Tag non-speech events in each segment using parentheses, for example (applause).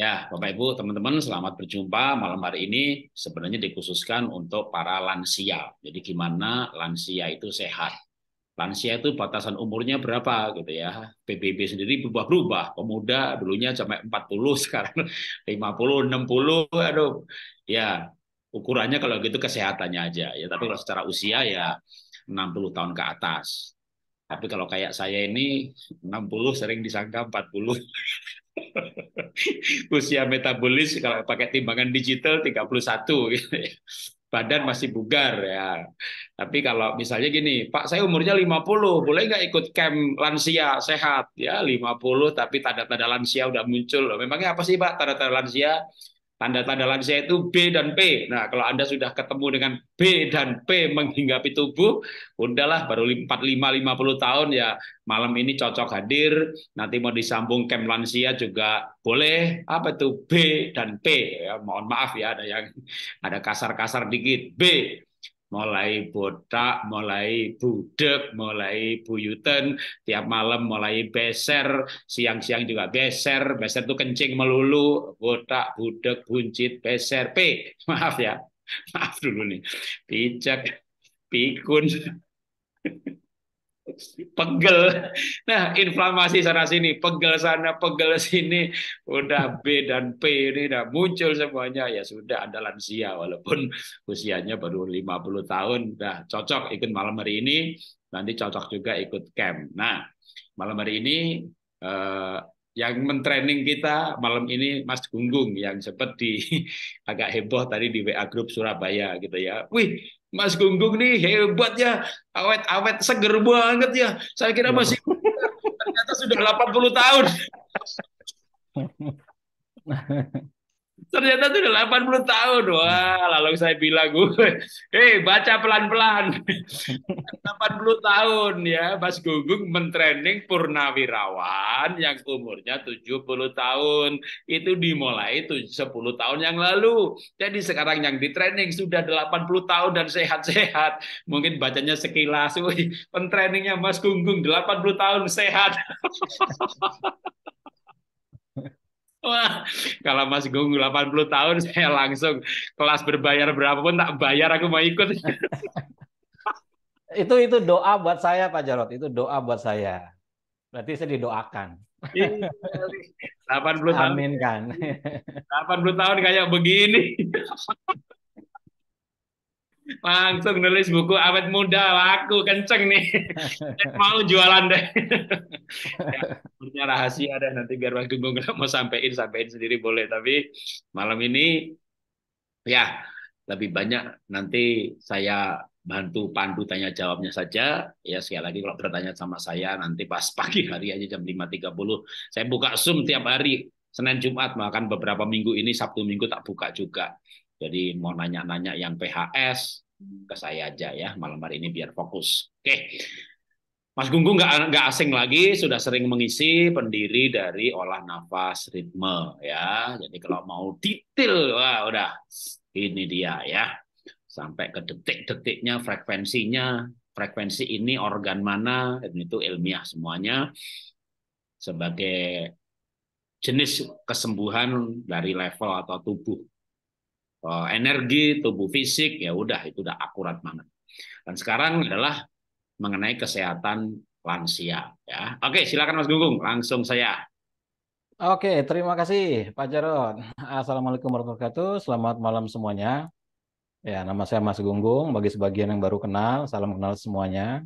Ya, Bapak Ibu, teman-teman, selamat berjumpa malam hari ini. Sebenarnya dikhususkan untuk para lansia. Jadi gimana lansia itu sehat? Lansia itu batasan umurnya berapa gitu ya. PBB sendiri berubah ubah Pemuda dulunya sampai 40, (laughs) sekarang 50, 60. Aduh. Ya, ukurannya kalau gitu kesehatannya aja ya, tapi kalau secara usia ya 60 tahun ke atas. Tapi kalau kayak saya ini 60 sering disangka 40. (laughs) (laughs) Usia metabolis kalau pakai timbangan digital 31 (laughs) Badan masih bugar ya. Tapi kalau misalnya gini, Pak saya umurnya 50, boleh nggak ikut camp lansia sehat? Ya 50 tapi tanda-tanda lansia udah muncul. Memangnya apa sih Pak tanda-tanda lansia? Tanda-tanda lansia itu B dan P. Nah, kalau Anda sudah ketemu dengan B dan P menghinggapi tubuh, udahlah baru 45 50 tahun ya malam ini cocok hadir, nanti mau disambung kem lansia juga boleh. Apa itu B dan P? Ya, mohon maaf ya ada yang ada kasar-kasar dikit. B mulai botak, mulai budek, mulai buyutan. tiap malam mulai beser, siang-siang juga beser, beser itu kencing melulu, botak, budek, buncit, beser, P, (laughs) maaf ya, maaf dulu nih, pijak, pikun, (laughs) pegel. Nah, inflamasi sana sini, pegel sana, pegel sini. Udah B dan P ini udah muncul semuanya. Ya sudah ada lansia walaupun usianya baru 50 tahun. Nah, cocok ikut malam hari ini, nanti cocok juga ikut camp. Nah, malam hari ini eh, yang mentraining kita malam ini Mas Gunggung yang sempat di (laughs) agak heboh tadi di WA grup Surabaya gitu ya. Wih, Mas Gunggung nih hebat ya, awet-awet seger banget ya. Saya kira masih iya. ternyata sudah 80 tahun. (laughs) Ternyata itu delapan 80 tahun. Wah, lalu saya bilang gue, "Hei, eh, baca pelan-pelan." 80 (laughs) tahun ya, Mas gugung mentraining purnawirawan yang umurnya 70 tahun. Itu dimulai itu 10 tahun yang lalu. Jadi sekarang yang ditraining sudah 80 tahun dan sehat-sehat. Mungkin bacanya sekilas, "Wih, pentrainingnya Mas Gunggung 80 tahun sehat." (laughs) Wah, kalau Mas Gung 80 tahun (laughs) saya langsung kelas berbayar berapa pun tak bayar aku mau ikut. itu itu doa buat saya Pak Jarot, itu doa buat saya. Berarti saya didoakan. 80 iya, tahun. Amin kan. 80 tahun kayak begini. Langsung nulis buku awet muda laku kenceng nih. (laughs) mau jualan deh. (laughs) punya rahasia deh nanti biar waktu gue nggak mau sampein sampein sendiri boleh tapi malam ini ya lebih banyak nanti saya bantu pandu tanya jawabnya saja ya sekali lagi kalau bertanya sama saya nanti pas pagi hari aja jam 5.30 saya buka Zoom tiap hari Senin Jumat bahkan beberapa minggu ini Sabtu Minggu tak buka juga jadi mau nanya-nanya yang PHS ke saya aja ya malam hari ini biar fokus. Oke. Mas Gunggung nggak asing lagi, sudah sering mengisi pendiri dari olah nafas ritme ya. Jadi kalau mau detail, wah udah ini dia ya. Sampai ke detik-detiknya, frekuensinya, frekuensi ini organ mana, dan itu ilmiah semuanya sebagai jenis kesembuhan dari level atau tubuh Eh, energi, tubuh fisik, ya udah itu udah akurat banget. Dan sekarang adalah mengenai kesehatan lansia. Ya, oke silakan Mas Gugung, langsung saya. Oke, terima kasih Pak Jarod. Assalamualaikum warahmatullahi wabarakatuh. Selamat malam semuanya. Ya, nama saya Mas Gunggung. Bagi sebagian yang baru kenal, salam kenal semuanya.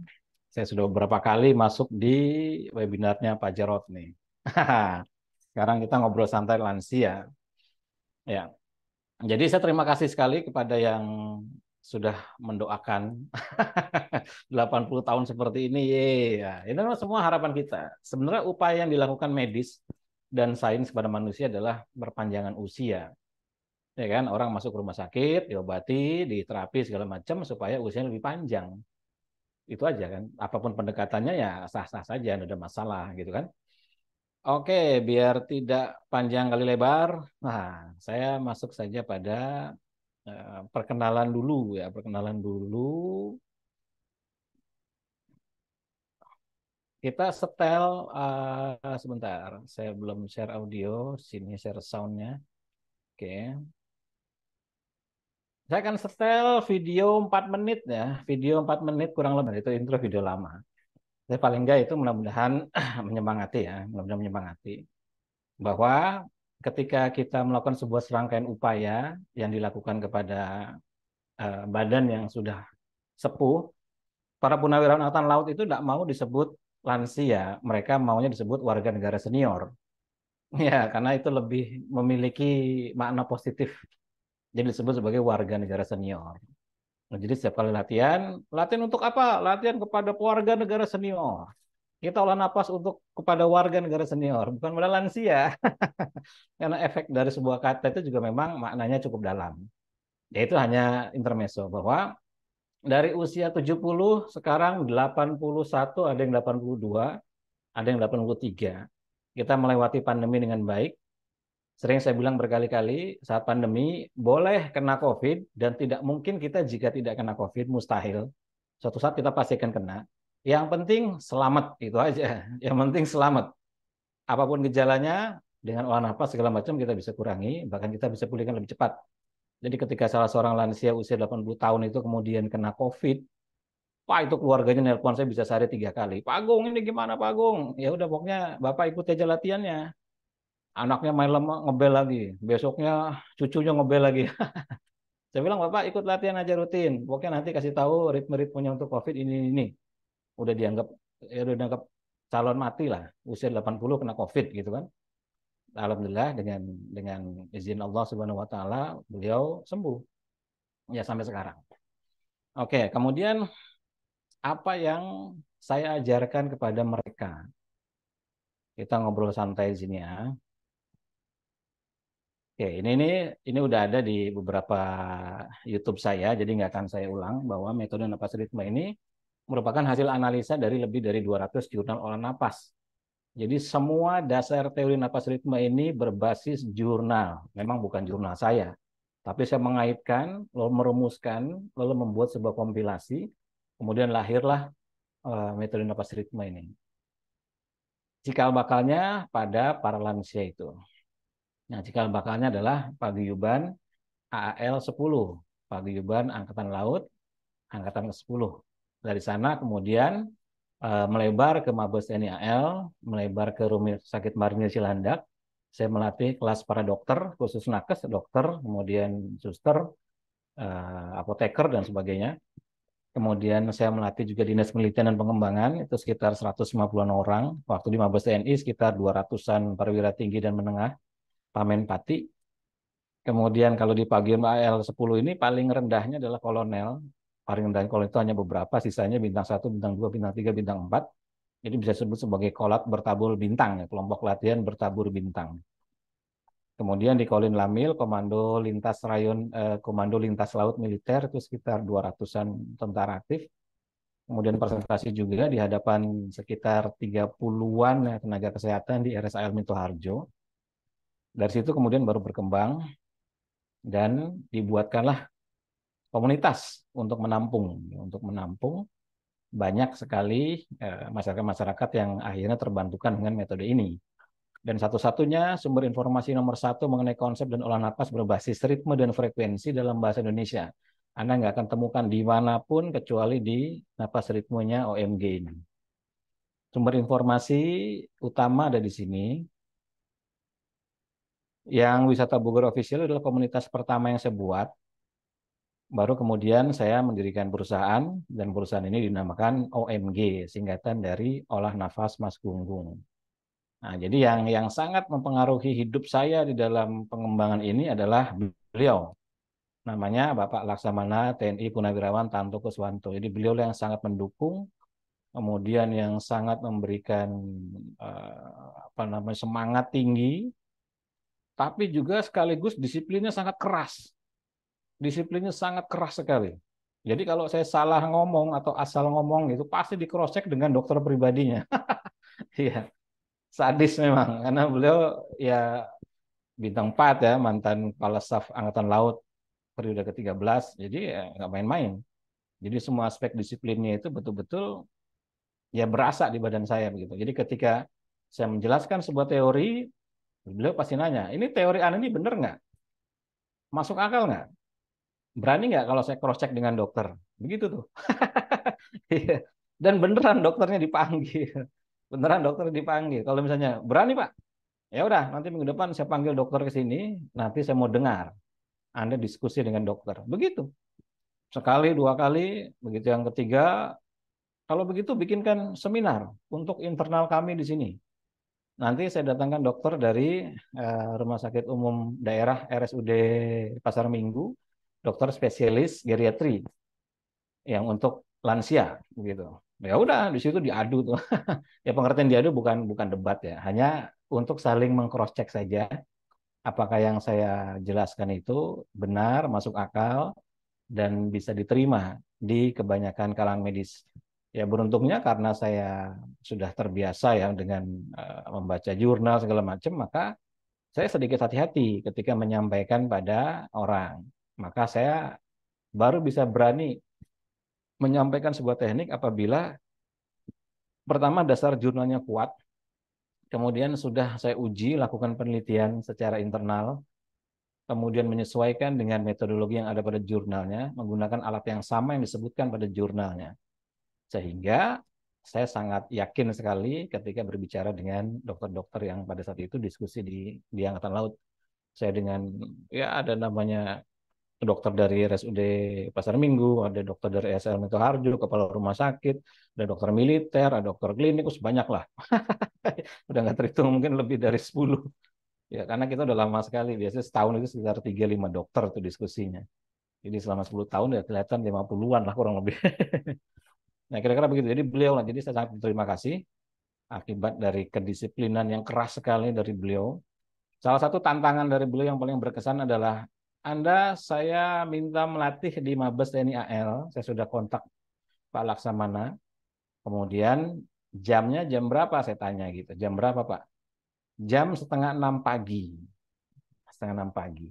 Saya sudah beberapa kali masuk di webinarnya Pak Jarod nih. (laughs) Sekarang kita ngobrol santai lansia. Ya, jadi saya terima kasih sekali kepada yang sudah mendoakan 80 (laughs) tahun seperti ini. Ya, ini memang semua harapan kita. Sebenarnya upaya yang dilakukan medis dan sains kepada manusia adalah berpanjangan usia. Ya kan, orang masuk ke rumah sakit, diobati, diterapi segala macam supaya usianya lebih panjang. Itu aja kan. Apapun pendekatannya ya sah-sah saja, ada masalah gitu kan. Oke, biar tidak panjang kali lebar, nah saya masuk saja pada eh, perkenalan dulu ya, perkenalan dulu. Kita setel uh, sebentar, saya belum share audio, sini share soundnya. Oke. Saya akan setel video 4 menit ya, video 4 menit kurang lebih itu intro video lama. Tapi paling enggak itu mudah-mudahan (clears throat) menyemangati ya, mudah-mudahan menyemangati bahwa ketika kita melakukan sebuah serangkaian upaya yang dilakukan kepada eh, badan yang sudah sepuh, para punawirawan angkatan laut itu tidak mau disebut lansia, mereka maunya disebut warga negara senior. (laughs) Ya, karena itu lebih memiliki makna positif. Jadi disebut sebagai warga negara senior. Nah, jadi setiap kali latihan, latihan untuk apa? Latihan kepada warga negara senior. Kita olah napas untuk kepada warga negara senior, bukan pada lansia. (laughs) Karena efek dari sebuah kata itu juga memang maknanya cukup dalam. Yaitu hanya intermeso bahwa dari usia 70 sekarang 81 ada yang 82, ada yang 83. Kita melewati pandemi dengan baik. Sering saya bilang berkali-kali saat pandemi boleh kena COVID dan tidak mungkin kita jika tidak kena COVID mustahil. Suatu saat kita pasti akan kena. Yang penting selamat itu aja. (laughs) Yang penting selamat. Apapun gejalanya dengan olah nafas segala macam kita bisa kurangi, bahkan kita bisa pulihkan lebih cepat. Jadi ketika salah seorang lansia usia 80 tahun itu kemudian kena COVID, Pak itu keluarganya nelpon saya bisa sehari tiga kali. Pak Agung ini gimana Pak Agung? Ya udah pokoknya Bapak ikut aja latihannya anaknya main lama ngebel lagi besoknya cucunya ngebel lagi (laughs) saya bilang bapak ikut latihan aja rutin pokoknya nanti kasih tahu ritme ritmenya untuk covid ini ini udah dianggap ya udah dianggap calon mati lah usia 80 kena covid gitu kan alhamdulillah dengan dengan izin Allah Subhanahu wa taala beliau sembuh. Ya sampai sekarang. Oke, kemudian apa yang saya ajarkan kepada mereka? Kita ngobrol santai di sini ya. Oke, ini ini ini udah ada di beberapa YouTube saya, jadi nggak akan saya ulang bahwa metode napas ritme ini merupakan hasil analisa dari lebih dari 200 jurnal olah napas. Jadi semua dasar teori napas ritme ini berbasis jurnal. Memang bukan jurnal saya, tapi saya mengaitkan, lalu merumuskan, lalu membuat sebuah kompilasi, kemudian lahirlah uh, metode napas ritme ini. Cikal bakalnya pada para lansia itu. Nah, cikal bakalnya adalah paguyuban AAL 10, paguyuban Angkatan Laut Angkatan ke-10. Dari sana kemudian e, melebar ke Mabes TNI AL, melebar ke Rumah Sakit Marinir Cilandak. Saya melatih kelas para dokter, khusus nakes, dokter, kemudian suster, e, apoteker, dan sebagainya. Kemudian saya melatih juga Dinas Penelitian dan Pengembangan, itu sekitar 150-an orang. Waktu di Mabes TNI sekitar 200-an perwira tinggi dan menengah Pamen Pati. Kemudian kalau di Pagium AL10 ini paling rendahnya adalah kolonel. Paling rendahnya kolonel itu hanya beberapa, sisanya bintang 1, bintang 2, bintang 3, bintang 4. Jadi bisa disebut sebagai kolat bertabur bintang, ya, kelompok latihan bertabur bintang. Kemudian di Kolin Lamil, Komando Lintas Rayon, eh, Komando Lintas Laut Militer itu sekitar 200-an tentara aktif. Kemudian presentasi juga di hadapan sekitar 30-an ya, tenaga kesehatan di RSAL Minto Harjo. Dari situ kemudian baru berkembang dan dibuatkanlah komunitas untuk menampung untuk menampung banyak sekali eh, masyarakat-masyarakat yang akhirnya terbantukan dengan metode ini. Dan satu-satunya sumber informasi nomor satu mengenai konsep dan olah nafas berbasis ritme dan frekuensi dalam bahasa Indonesia. Anda nggak akan temukan di dimanapun kecuali di nafas ritmenya OMG ini. Sumber informasi utama ada di sini, yang wisata Bogor official adalah komunitas pertama yang saya buat. Baru kemudian saya mendirikan perusahaan dan perusahaan ini dinamakan OMG, singkatan dari olah nafas Mas Gunggung. Nah, jadi yang yang sangat mempengaruhi hidup saya di dalam pengembangan ini adalah beliau. Namanya Bapak Laksamana TNI Punawirawan Tanto Kuswanto. Jadi beliau yang sangat mendukung, kemudian yang sangat memberikan eh, apa namanya semangat tinggi tapi juga sekaligus disiplinnya sangat keras. Disiplinnya sangat keras sekali. Jadi kalau saya salah ngomong atau asal ngomong itu pasti di dengan dokter pribadinya. (laughs) Iya. Sadis memang karena beliau ya bintang 4 ya, mantan kepala staf angkatan laut periode ke-13. Jadi ya nggak main-main. Jadi semua aspek disiplinnya itu betul-betul ya berasa di badan saya begitu. Jadi ketika saya menjelaskan sebuah teori, Beliau pasti nanya, ini teori Anda ini benar nggak? Masuk akal nggak? Berani nggak kalau saya cross-check dengan dokter? Begitu tuh. (laughs) Iya. Dan beneran dokternya dipanggil. (laughs) Beneran dokter dipanggil. Kalau misalnya, berani Pak? Ya udah, nanti minggu depan saya panggil dokter ke sini, nanti saya mau dengar. Anda diskusi dengan dokter. Begitu. Sekali, dua kali, begitu yang ketiga, kalau begitu bikinkan seminar untuk internal kami di sini nanti saya datangkan dokter dari uh, rumah sakit umum daerah RSUD Pasar Minggu, dokter spesialis geriatri yang untuk lansia begitu. Ya udah di situ diadu tuh. (laughs) ya pengertian diadu bukan bukan debat ya, hanya untuk saling mengcross check saja apakah yang saya jelaskan itu benar, masuk akal dan bisa diterima di kebanyakan kalangan medis ya beruntungnya karena saya sudah terbiasa ya dengan uh, membaca jurnal segala macam maka saya sedikit hati-hati ketika menyampaikan pada orang maka saya baru bisa berani menyampaikan sebuah teknik apabila pertama dasar jurnalnya kuat kemudian sudah saya uji lakukan penelitian secara internal kemudian menyesuaikan dengan metodologi yang ada pada jurnalnya menggunakan alat yang sama yang disebutkan pada jurnalnya sehingga saya sangat yakin sekali ketika berbicara dengan dokter-dokter yang pada saat itu diskusi di di angkatan laut. Saya dengan ya ada namanya dokter dari RSUD Pasar Minggu, ada dokter dari SL Minto Harjo, kepala rumah sakit, ada dokter militer, ada dokter klinik, banyak lah. (laughs) udah nggak terhitung mungkin lebih dari 10. Ya, karena kita udah lama sekali, biasanya setahun itu sekitar 3-5 dokter tuh diskusinya. Jadi selama 10 tahun ya kelihatan 50-an lah kurang lebih. (laughs) Nah, kira-kira begitu. Jadi beliau lah. Jadi saya sangat berterima kasih akibat dari kedisiplinan yang keras sekali dari beliau. Salah satu tantangan dari beliau yang paling berkesan adalah Anda saya minta melatih di Mabes TNI AL. Saya sudah kontak Pak Laksamana. Kemudian jamnya jam berapa saya tanya gitu. Jam berapa Pak? Jam setengah enam pagi. Setengah enam pagi.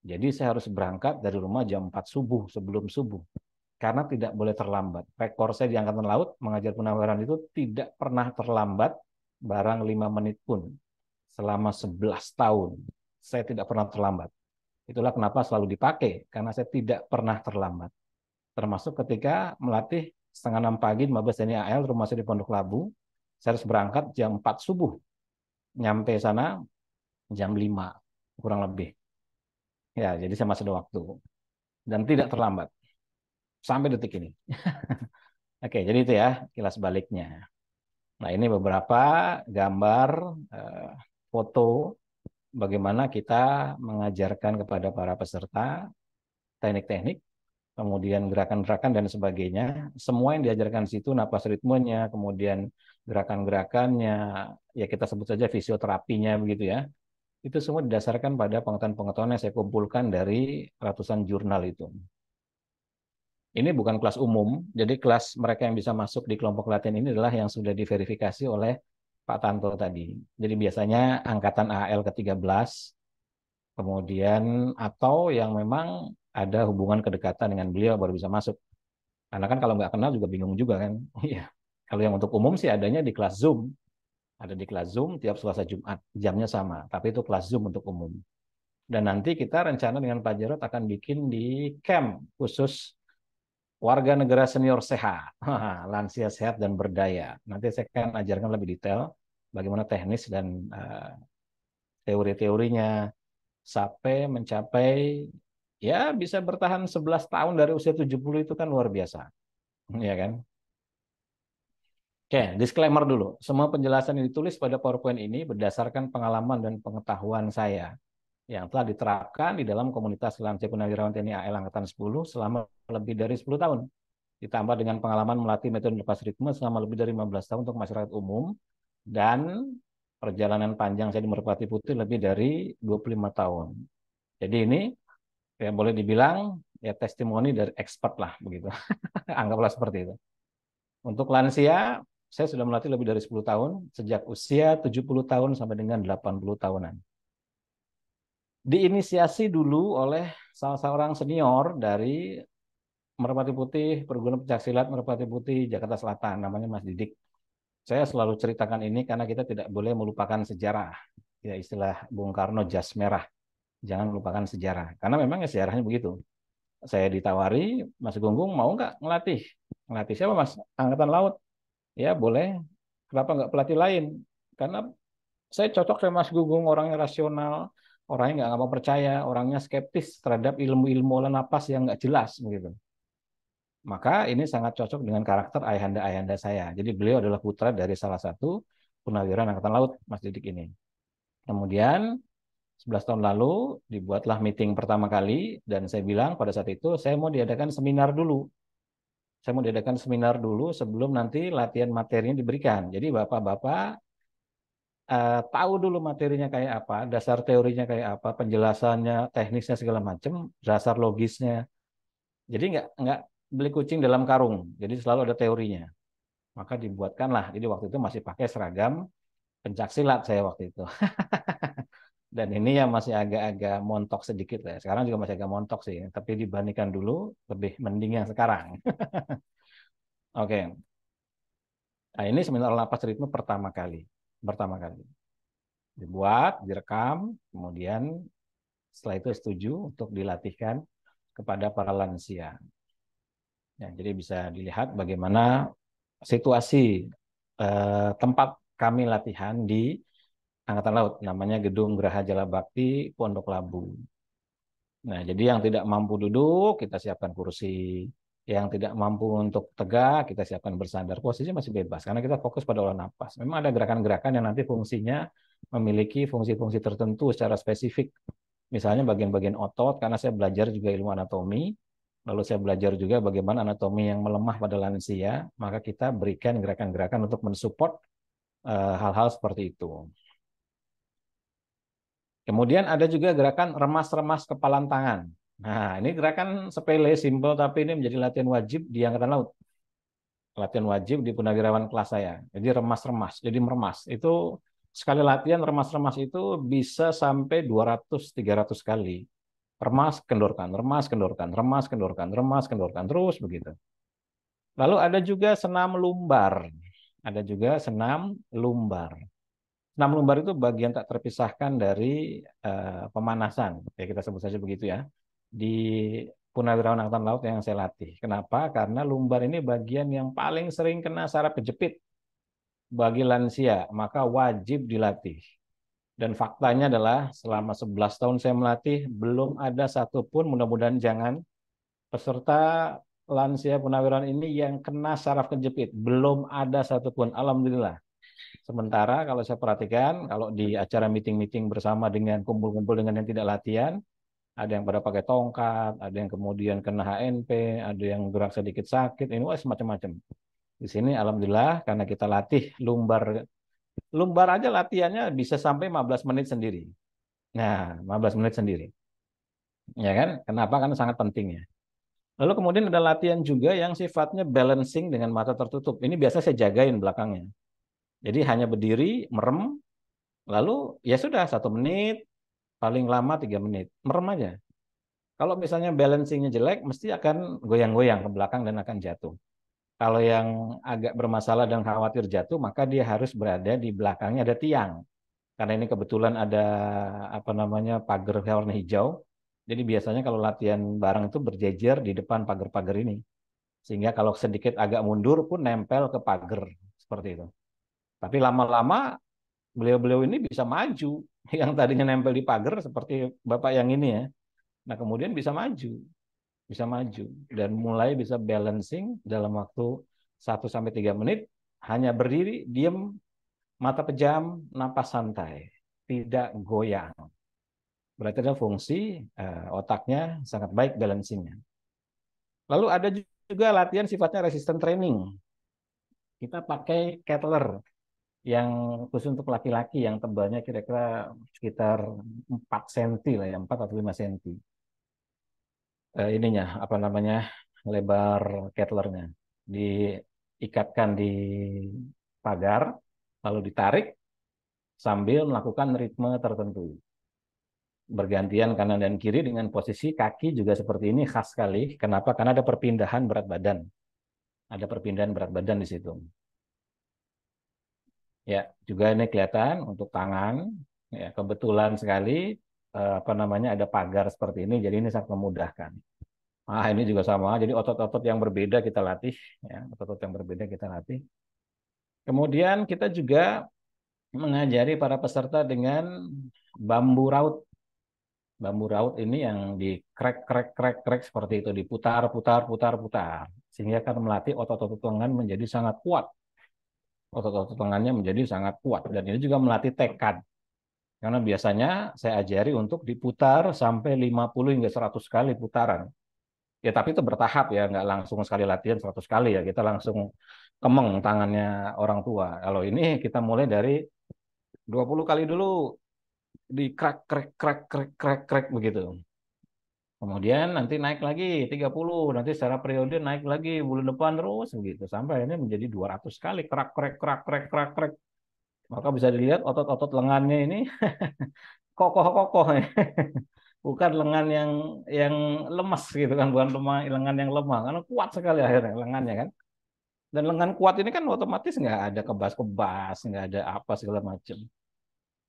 Jadi saya harus berangkat dari rumah jam 4 subuh sebelum subuh karena tidak boleh terlambat. Rekor saya di Angkatan Laut mengajar penawaran itu tidak pernah terlambat barang lima menit pun. Selama 11 tahun saya tidak pernah terlambat. Itulah kenapa selalu dipakai, karena saya tidak pernah terlambat. Termasuk ketika melatih setengah enam pagi Mabes TNI AL rumah saya di Pondok Labu, saya harus berangkat jam 4 subuh. Nyampe sana jam 5 kurang lebih. Ya, jadi saya masih ada waktu dan tidak terlambat sampai detik ini. (laughs) Oke, jadi itu ya kilas baliknya. Nah, ini beberapa gambar eh, foto bagaimana kita mengajarkan kepada para peserta teknik-teknik, kemudian gerakan-gerakan dan sebagainya. Semua yang diajarkan di situ napas ritmenya, kemudian gerakan-gerakannya, ya kita sebut saja fisioterapinya begitu ya. Itu semua didasarkan pada pengetahuan-pengetahuan yang saya kumpulkan dari ratusan jurnal itu. Ini bukan kelas umum, jadi kelas mereka yang bisa masuk di kelompok latihan ini adalah yang sudah diverifikasi oleh Pak Tanto tadi. Jadi biasanya angkatan AL ke-13, kemudian atau yang memang ada hubungan kedekatan dengan beliau baru bisa masuk. Karena kan kalau nggak kenal juga bingung juga kan. (laughs) Iya. Kalau yang untuk umum sih adanya di kelas Zoom. Ada di kelas Zoom tiap Selasa Jumat. Jamnya sama, tapi itu kelas Zoom untuk umum. Dan nanti kita rencana dengan Pak Jarod akan bikin di camp khusus warga negara senior sehat, lansia sehat dan berdaya. Nanti saya akan ajarkan lebih detail bagaimana teknis dan eh, teori-teorinya sampai mencapai ya bisa bertahan 11 tahun dari usia 70 itu kan luar biasa. Iya kan? Oke, disclaimer dulu. Semua penjelasan yang ditulis pada PowerPoint ini berdasarkan pengalaman dan pengetahuan saya yang telah diterapkan di dalam komunitas lansia Purnawirawan TNI AL Angkatan 10 selama lebih dari 10 tahun. Ditambah dengan pengalaman melatih metode lepas ritme selama lebih dari 15 tahun untuk masyarakat umum dan perjalanan panjang saya di Merpati Putih lebih dari 25 tahun. Jadi ini yang boleh dibilang ya testimoni dari expert lah begitu. (laughs) Anggaplah seperti itu. Untuk lansia, saya sudah melatih lebih dari 10 tahun, sejak usia 70 tahun sampai dengan 80 tahunan diinisiasi dulu oleh salah seorang senior dari Merpati Putih, perguruan pencaksilat Merpati Putih, Jakarta Selatan, namanya Mas Didik. Saya selalu ceritakan ini karena kita tidak boleh melupakan sejarah. Ya istilah Bung Karno jas merah. Jangan melupakan sejarah. Karena memang ya sejarahnya begitu. Saya ditawari, Mas Gunggung mau nggak ngelatih? Ngelatih siapa Mas? Angkatan Laut. Ya boleh. Kenapa nggak pelatih lain? Karena saya cocok sama Mas Gunggung, orangnya rasional, orangnya nggak mau percaya, orangnya skeptis terhadap ilmu-ilmu olah nafas yang nggak jelas begitu. Maka ini sangat cocok dengan karakter ayahanda-ayahanda saya. Jadi beliau adalah putra dari salah satu purnawirawan angkatan laut Mas Didik ini. Kemudian 11 tahun lalu dibuatlah meeting pertama kali dan saya bilang pada saat itu saya mau diadakan seminar dulu. Saya mau diadakan seminar dulu sebelum nanti latihan materinya diberikan. Jadi bapak-bapak uh, tahu dulu materinya kayak apa, dasar teorinya kayak apa, penjelasannya, teknisnya segala macam, dasar logisnya. Jadi nggak nggak beli kucing dalam karung. Jadi selalu ada teorinya. Maka dibuatkanlah. Jadi waktu itu masih pakai seragam pencak silat saya waktu itu. (laughs) Dan ini yang masih agak-agak montok sedikit lah. Ya. Sekarang juga masih agak montok sih, tapi dibandingkan dulu lebih mending yang sekarang. (laughs) Oke. okay. Nah, ini seminar lapas ritme pertama kali pertama kali. Dibuat, direkam, kemudian setelah itu setuju untuk dilatihkan kepada para lansia. Ya, jadi bisa dilihat bagaimana situasi eh, tempat kami latihan di Angkatan Laut, namanya Gedung Geraha Jala Bakti Pondok Labu. Nah, jadi yang tidak mampu duduk, kita siapkan kursi yang tidak mampu untuk tegak, kita siapkan bersandar. Posisinya masih bebas karena kita fokus pada olah nafas. Memang ada gerakan-gerakan yang nanti fungsinya memiliki fungsi-fungsi tertentu secara spesifik. Misalnya bagian-bagian otot, karena saya belajar juga ilmu anatomi, lalu saya belajar juga bagaimana anatomi yang melemah pada lansia, maka kita berikan gerakan-gerakan untuk mensupport eh, hal-hal seperti itu. Kemudian ada juga gerakan remas-remas kepalan tangan. Nah, ini gerakan sepele, simple tapi ini menjadi latihan wajib di Angkatan Laut. Latihan wajib di Purnawirawan kelas saya. Jadi remas-remas, jadi meremas. Itu sekali latihan remas-remas itu bisa sampai 200-300 kali. Remas, kendorkan, remas, kendorkan, remas, kendorkan, remas, kendorkan, terus begitu. Lalu ada juga senam lumbar. Ada juga senam lumbar. Senam lumbar itu bagian tak terpisahkan dari uh, pemanasan. Ya kita sebut saja begitu ya di Punawirawan Angkatan Laut yang saya latih. Kenapa? Karena lumbar ini bagian yang paling sering kena saraf kejepit bagi lansia, maka wajib dilatih. Dan faktanya adalah selama 11 tahun saya melatih, belum ada satupun, mudah-mudahan jangan, peserta lansia punawiran ini yang kena saraf kejepit. Belum ada satupun, Alhamdulillah. Sementara kalau saya perhatikan, kalau di acara meeting-meeting bersama dengan kumpul-kumpul dengan yang tidak latihan, ada yang pada pakai tongkat, ada yang kemudian kena HNP, ada yang gerak sedikit sakit, ini wah semacam-macam. Di sini alhamdulillah karena kita latih lumbar lumbar aja latihannya bisa sampai 15 menit sendiri. Nah, 15 menit sendiri. Ya kan? Kenapa? Karena sangat penting ya. Lalu kemudian ada latihan juga yang sifatnya balancing dengan mata tertutup. Ini biasa saya jagain belakangnya. Jadi hanya berdiri, merem, lalu ya sudah satu menit, paling lama tiga menit merem aja kalau misalnya balancingnya jelek mesti akan goyang-goyang ke belakang dan akan jatuh kalau yang agak bermasalah dan khawatir jatuh maka dia harus berada di belakangnya ada tiang karena ini kebetulan ada apa namanya pagar warna hijau jadi biasanya kalau latihan bareng itu berjejer di depan pagar-pagar ini sehingga kalau sedikit agak mundur pun nempel ke pagar seperti itu tapi lama-lama beliau-beliau ini bisa maju (laughs) yang tadinya nempel di pagar seperti bapak yang ini ya nah kemudian bisa maju bisa maju dan mulai bisa balancing dalam waktu 1 sampai tiga menit hanya berdiri diam mata pejam napas santai tidak goyang berarti ada fungsi eh, otaknya sangat baik balancingnya lalu ada juga latihan sifatnya resistant training kita pakai Kettler yang khusus untuk laki-laki yang tebalnya kira-kira sekitar 4 cm lah ya, 4 atau 5 cm. Eh, ininya, apa namanya, lebar kettlernya. Diikatkan di pagar, lalu ditarik sambil melakukan ritme tertentu. Bergantian kanan dan kiri dengan posisi kaki juga seperti ini khas sekali. Kenapa? Karena ada perpindahan berat badan. Ada perpindahan berat badan di situ. Ya, juga ini kelihatan untuk tangan. Ya, kebetulan sekali eh, apa namanya ada pagar seperti ini, jadi ini sangat memudahkan. Ah, ini juga sama. Jadi otot-otot yang berbeda kita latih, ya, otot-otot yang berbeda kita latih. Kemudian kita juga mengajari para peserta dengan bambu raut. Bambu raut ini yang di krek, krek, krek crack seperti itu diputar putar putar putar sehingga akan melatih otot-otot lengan menjadi sangat kuat otot-otot lengannya menjadi sangat kuat dan ini juga melatih tekad karena biasanya saya ajari untuk diputar sampai 50 hingga 100 kali putaran ya tapi itu bertahap ya nggak langsung sekali latihan 100 kali ya kita langsung kemeng tangannya orang tua kalau ini kita mulai dari 20 kali dulu di crack crack crack crack crack crack begitu Kemudian nanti naik lagi 30, nanti secara periode naik lagi bulan depan terus begitu sampai ini menjadi 200 kali krak krek krak krek krak krek. Maka bisa dilihat otot-otot lengannya ini (laughs) kokoh-kokoh. (laughs) bukan lengan yang yang lemas gitu kan, bukan lemah, lengan yang lemah karena kuat sekali akhirnya lengannya kan. Dan lengan kuat ini kan otomatis nggak ada kebas-kebas, nggak ada apa segala macam.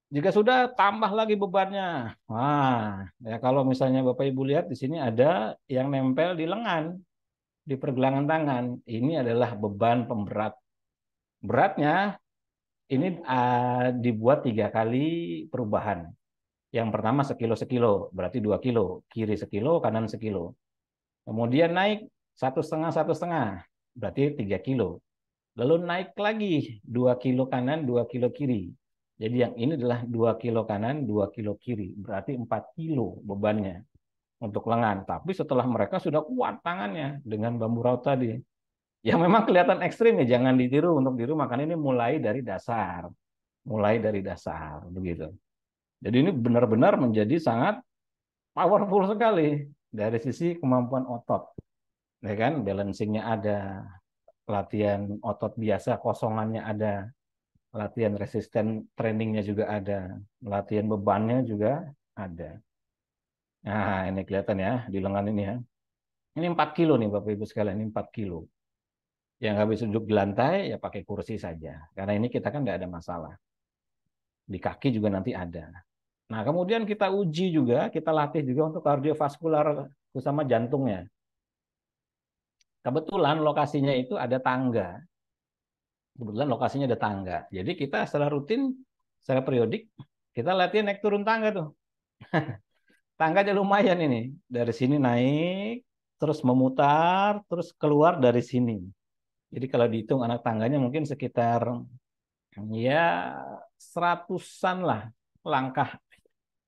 Jika sudah, tambah lagi bebannya. Wah, ya kalau misalnya Bapak Ibu lihat di sini ada yang nempel di lengan, di pergelangan tangan. Ini adalah beban pemberat. Beratnya ini uh, dibuat tiga kali perubahan. Yang pertama sekilo sekilo, berarti dua kilo. Kiri sekilo, kanan sekilo. Kemudian naik satu setengah satu setengah, berarti tiga kilo. Lalu naik lagi dua kilo kanan, dua kilo kiri jadi yang ini adalah 2 kilo kanan, 2 kilo kiri. Berarti 4 kilo bebannya untuk lengan. Tapi setelah mereka sudah kuat tangannya dengan bambu raut tadi. Ya memang kelihatan ekstrim ya, jangan ditiru untuk ditiru. makan ini mulai dari dasar. Mulai dari dasar, begitu. Jadi ini benar-benar menjadi sangat powerful sekali dari sisi kemampuan otot. Ya kan, balancingnya ada, latihan otot biasa, kosongannya ada, latihan resisten trainingnya juga ada, latihan bebannya juga ada. Nah, ini kelihatan ya di lengan ini ya. Ini 4 kilo nih Bapak Ibu sekalian, ini 4 kilo. Yang nggak bisa duduk di lantai, ya pakai kursi saja. Karena ini kita kan nggak ada masalah. Di kaki juga nanti ada. Nah, kemudian kita uji juga, kita latih juga untuk kardiovaskular sama jantungnya. Kebetulan lokasinya itu ada tangga kebetulan lokasinya ada tangga. Jadi kita secara rutin, secara periodik, kita latihan naik turun tangga tuh. (laughs) tangga aja lumayan ini. Dari sini naik, terus memutar, terus keluar dari sini. Jadi kalau dihitung anak tangganya mungkin sekitar ya seratusan lah langkah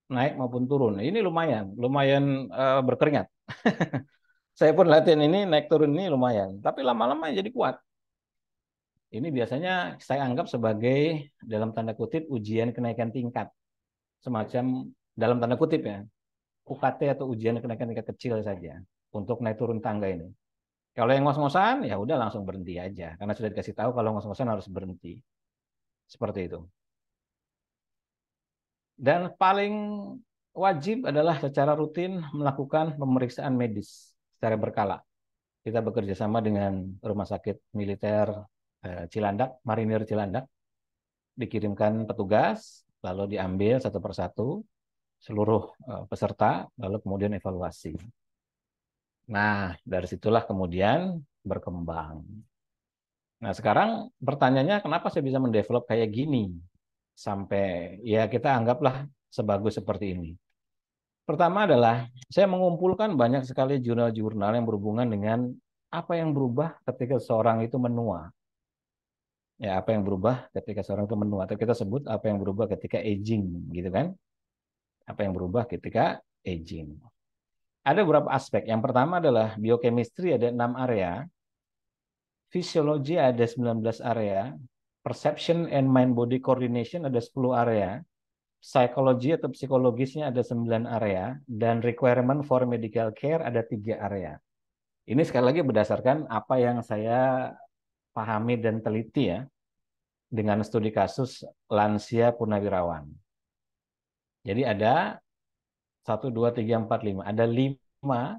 naik maupun turun. Ini lumayan, lumayan uh, berkeringat. (laughs) Saya pun latihan ini naik turun ini lumayan, tapi lama-lama jadi kuat. Ini biasanya saya anggap sebagai dalam tanda kutip ujian kenaikan tingkat. Semacam dalam tanda kutip ya. UKT atau ujian kenaikan tingkat kecil saja untuk naik turun tangga ini. Kalau yang ngos-ngosan ya udah langsung berhenti aja karena sudah dikasih tahu kalau ngos-ngosan harus berhenti. Seperti itu. Dan paling wajib adalah secara rutin melakukan pemeriksaan medis secara berkala. Kita bekerja sama dengan rumah sakit militer Eh, Cilandak, marinir Cilandak, dikirimkan petugas, lalu diambil satu persatu seluruh eh, peserta, lalu kemudian evaluasi. Nah, dari situlah kemudian berkembang. Nah, sekarang pertanyaannya kenapa saya bisa mendevelop kayak gini? Sampai ya kita anggaplah sebagus seperti ini. Pertama adalah saya mengumpulkan banyak sekali jurnal-jurnal yang berhubungan dengan apa yang berubah ketika seorang itu menua ya apa yang berubah ketika seorang itu menua atau kita sebut apa yang berubah ketika aging gitu kan apa yang berubah ketika aging ada beberapa aspek yang pertama adalah biochemistry ada enam area fisiologi ada 19 area perception and mind body coordination ada 10 area psikologi atau psikologisnya ada 9 area dan requirement for medical care ada tiga area ini sekali lagi berdasarkan apa yang saya pahami dan teliti ya dengan studi kasus lansia purnawirawan. Jadi ada satu dua tiga empat lima Ada lima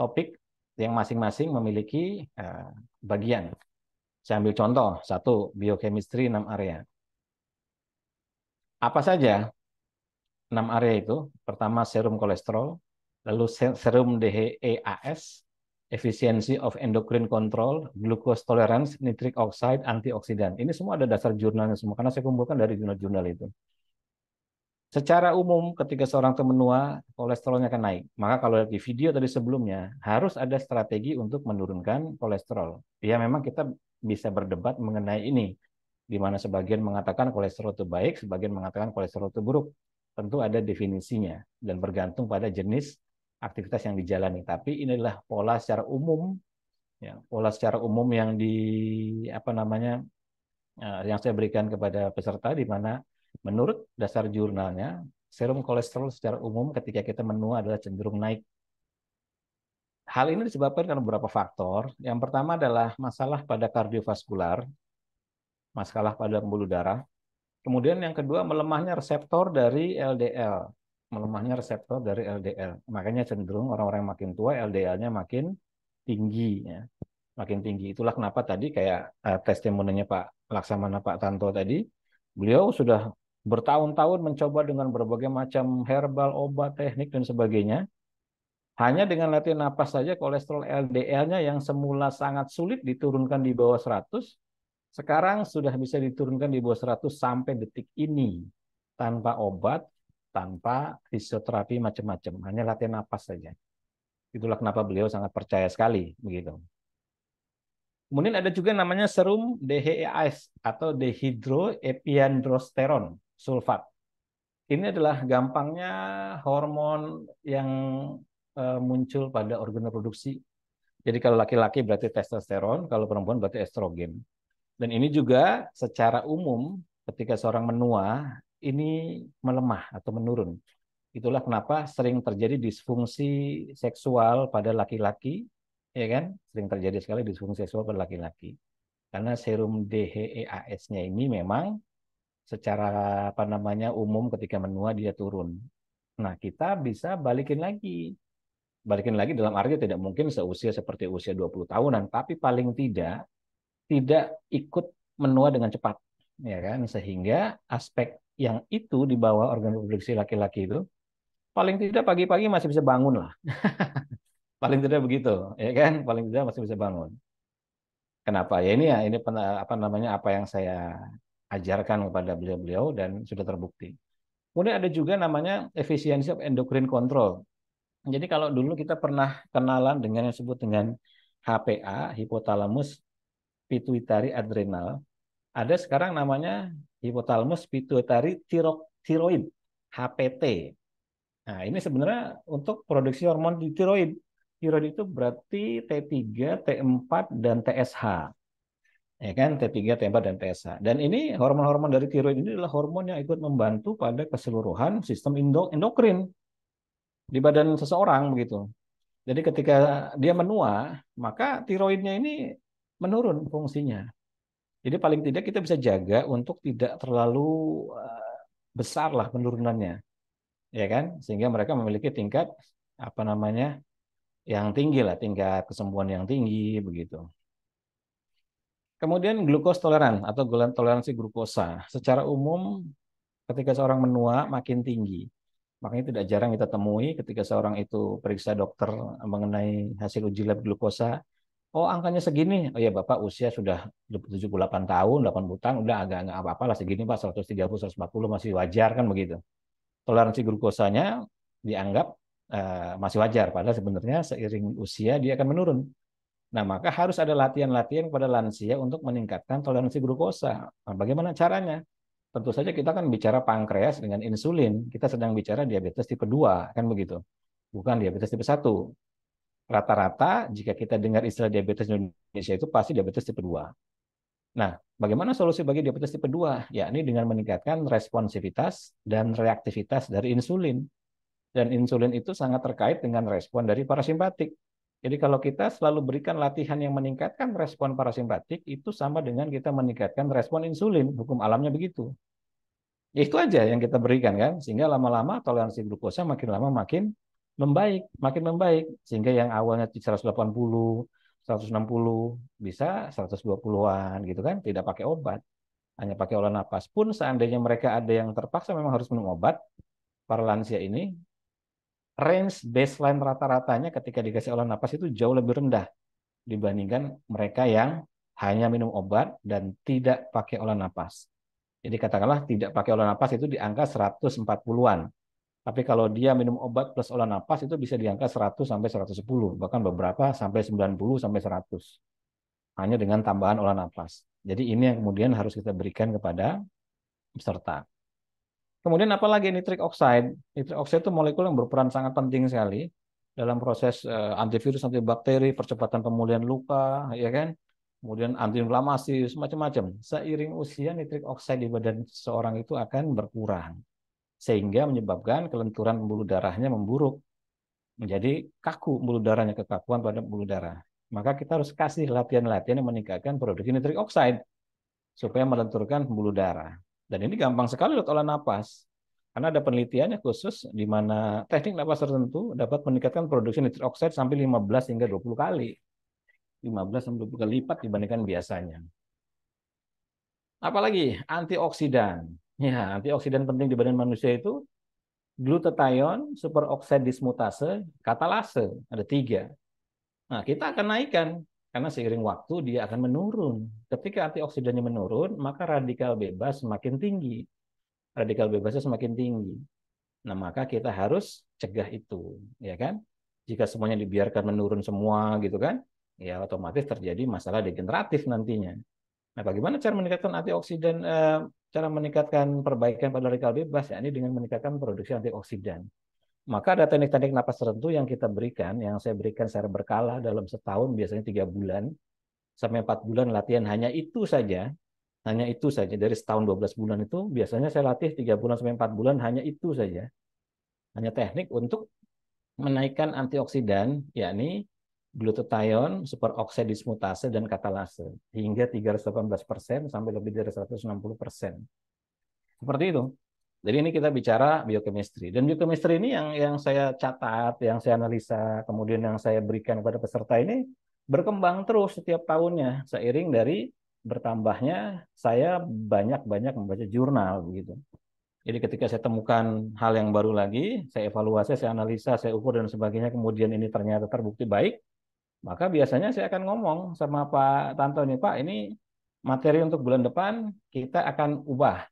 topik yang masing-masing memiliki eh, bagian. Saya ambil contoh, satu biochemistry enam area. Apa saja enam area itu? Pertama serum kolesterol, lalu serum DHEAS, Efisiensi of endocrine control, glucose tolerance, nitric oxide, antioksidan. Ini semua ada dasar jurnalnya semua karena saya kumpulkan dari jurnal-jurnal itu. Secara umum ketika seorang itu menua, kolesterolnya akan naik. Maka kalau di video tadi sebelumnya, harus ada strategi untuk menurunkan kolesterol. Ya memang kita bisa berdebat mengenai ini. Di mana sebagian mengatakan kolesterol itu baik, sebagian mengatakan kolesterol itu buruk. Tentu ada definisinya dan bergantung pada jenis aktivitas yang dijalani. Tapi inilah pola secara umum, ya, pola secara umum yang di apa namanya eh, yang saya berikan kepada peserta di mana menurut dasar jurnalnya serum kolesterol secara umum ketika kita menua adalah cenderung naik. Hal ini disebabkan karena beberapa faktor. Yang pertama adalah masalah pada kardiovaskular, masalah pada pembuluh darah. Kemudian yang kedua melemahnya reseptor dari LDL, melemahnya reseptor dari LDL. Makanya cenderung orang-orang yang makin tua LDL-nya makin tinggi ya. Makin tinggi. Itulah kenapa tadi kayak uh, testimoninya Pak Laksamana Pak Tanto tadi, beliau sudah bertahun-tahun mencoba dengan berbagai macam herbal, obat, teknik dan sebagainya. Hanya dengan latihan napas saja kolesterol LDL-nya yang semula sangat sulit diturunkan di bawah 100, sekarang sudah bisa diturunkan di bawah 100 sampai detik ini tanpa obat, tanpa fisioterapi macam-macam, hanya latihan napas saja. Itulah kenapa beliau sangat percaya sekali begitu. Kemudian ada juga namanya serum DHEAS atau dehidroepiandrosteron sulfat. Ini adalah gampangnya hormon yang eh, muncul pada organ reproduksi. Jadi kalau laki-laki berarti testosteron, kalau perempuan berarti estrogen. Dan ini juga secara umum ketika seorang menua ini melemah atau menurun. Itulah kenapa sering terjadi disfungsi seksual pada laki-laki, ya kan? Sering terjadi sekali disfungsi seksual pada laki-laki. Karena serum DHEAS-nya ini memang secara apa namanya umum ketika menua dia turun. Nah, kita bisa balikin lagi. Balikin lagi dalam arti tidak mungkin seusia seperti usia 20 tahunan, tapi paling tidak tidak ikut menua dengan cepat, ya kan? Sehingga aspek yang itu di bawah organ reproduksi laki-laki itu paling tidak pagi-pagi masih bisa bangun lah. (laughs) paling tidak begitu, ya kan? Paling tidak masih bisa bangun. Kenapa? Ya ini ya ini apa namanya apa yang saya ajarkan kepada beliau-beliau dan sudah terbukti. Kemudian ada juga namanya efisiensi of endocrine control. Jadi kalau dulu kita pernah kenalan dengan yang disebut dengan HPA, hipotalamus pituitary adrenal, ada sekarang namanya hipotalamus pituitari tiroid HPT. Nah, ini sebenarnya untuk produksi hormon di tiroid. Tiroid itu berarti T3, T4 dan TSH. Ya kan, T3, T4 dan TSH. Dan ini hormon-hormon dari tiroid ini adalah hormon yang ikut membantu pada keseluruhan sistem endokrin di badan seseorang begitu. Jadi ketika dia menua, maka tiroidnya ini menurun fungsinya. Jadi paling tidak kita bisa jaga untuk tidak terlalu besarlah besar lah penurunannya, ya kan? Sehingga mereka memiliki tingkat apa namanya yang tinggi lah, tingkat kesembuhan yang tinggi begitu. Kemudian glukos toleran atau toleransi glukosa. Secara umum ketika seorang menua makin tinggi. Makanya tidak jarang kita temui ketika seorang itu periksa dokter mengenai hasil uji lab glukosa, oh angkanya segini. Oh ya Bapak usia sudah 78 tahun, 80 tahun, udah agak nggak apa-apa lah segini Pak, 130, 140 masih wajar kan begitu. Toleransi glukosanya dianggap uh, masih wajar, padahal sebenarnya seiring usia dia akan menurun. Nah maka harus ada latihan-latihan kepada lansia untuk meningkatkan toleransi glukosa. Nah, bagaimana caranya? Tentu saja kita kan bicara pankreas dengan insulin, kita sedang bicara diabetes tipe 2, kan begitu. Bukan diabetes tipe 1 rata-rata jika kita dengar istilah diabetes Indonesia itu pasti diabetes tipe 2. Nah, bagaimana solusi bagi diabetes tipe 2? ini dengan meningkatkan responsivitas dan reaktivitas dari insulin. Dan insulin itu sangat terkait dengan respon dari parasimpatik. Jadi kalau kita selalu berikan latihan yang meningkatkan respon parasimpatik, itu sama dengan kita meningkatkan respon insulin. Hukum alamnya begitu. Ya itu aja yang kita berikan kan, sehingga lama-lama toleransi glukosa makin lama makin membaik, makin membaik sehingga yang awalnya 180, 160 bisa 120-an gitu kan, tidak pakai obat, hanya pakai olah napas. Pun seandainya mereka ada yang terpaksa memang harus minum obat, para lansia ini range baseline rata-ratanya ketika dikasih olah napas itu jauh lebih rendah dibandingkan mereka yang hanya minum obat dan tidak pakai olah napas. Jadi katakanlah tidak pakai olah napas itu di angka 140-an tapi kalau dia minum obat plus olah napas itu bisa diangkat 100 sampai 110, bahkan beberapa sampai 90 sampai 100. Hanya dengan tambahan olah napas. Jadi ini yang kemudian harus kita berikan kepada peserta. Kemudian apalagi nitrik oxide. Nitrik oxide itu molekul yang berperan sangat penting sekali dalam proses eh, antivirus, antibakteri, percepatan pemulihan luka, ya kan? Kemudian antiinflamasi, semacam-macam. Seiring usia nitrik oxide di badan seseorang itu akan berkurang sehingga menyebabkan kelenturan pembuluh darahnya memburuk menjadi kaku pembuluh darahnya kekakuan pada pembuluh darah maka kita harus kasih latihan-latihan yang meningkatkan produksi nitrik oksida supaya melenturkan pembuluh darah dan ini gampang sekali lewat olah napas karena ada penelitiannya khusus di mana teknik napas tertentu dapat meningkatkan produksi nitrik oksida sampai 15 hingga 20 kali 15 sampai 20 kali lipat dibandingkan biasanya apalagi antioksidan Ya, antioksidan penting di badan manusia itu glutathione, superoksid dismutase, katalase. Ada tiga. Nah, kita akan naikkan. Karena seiring waktu dia akan menurun. Ketika antioksidannya menurun, maka radikal bebas semakin tinggi. Radikal bebasnya semakin tinggi. Nah, maka kita harus cegah itu, ya kan? Jika semuanya dibiarkan menurun semua gitu kan, ya otomatis terjadi masalah degeneratif nantinya. Nah, bagaimana cara meningkatkan antioksidan eh, Cara meningkatkan perbaikan pada radikal bebas yakni dengan meningkatkan produksi antioksidan. Maka ada teknik-teknik napas tertentu yang kita berikan, yang saya berikan secara berkala dalam setahun biasanya tiga bulan sampai empat bulan latihan hanya itu saja, hanya itu saja dari setahun dua belas bulan itu biasanya saya latih tiga bulan sampai empat bulan hanya itu saja, hanya teknik untuk menaikkan antioksidan, yakni glutathione, superoxide dismutase, dan katalase hingga 318% sampai lebih dari 160%. Seperti itu. Jadi ini kita bicara biochemistry. Dan biochemistry ini yang yang saya catat, yang saya analisa, kemudian yang saya berikan kepada peserta ini berkembang terus setiap tahunnya seiring dari bertambahnya saya banyak-banyak membaca jurnal begitu. Jadi ketika saya temukan hal yang baru lagi, saya evaluasi, saya analisa, saya ukur dan sebagainya, kemudian ini ternyata terbukti baik, maka biasanya saya akan ngomong sama Pak Tanto nih, Pak, ini materi untuk bulan depan kita akan ubah.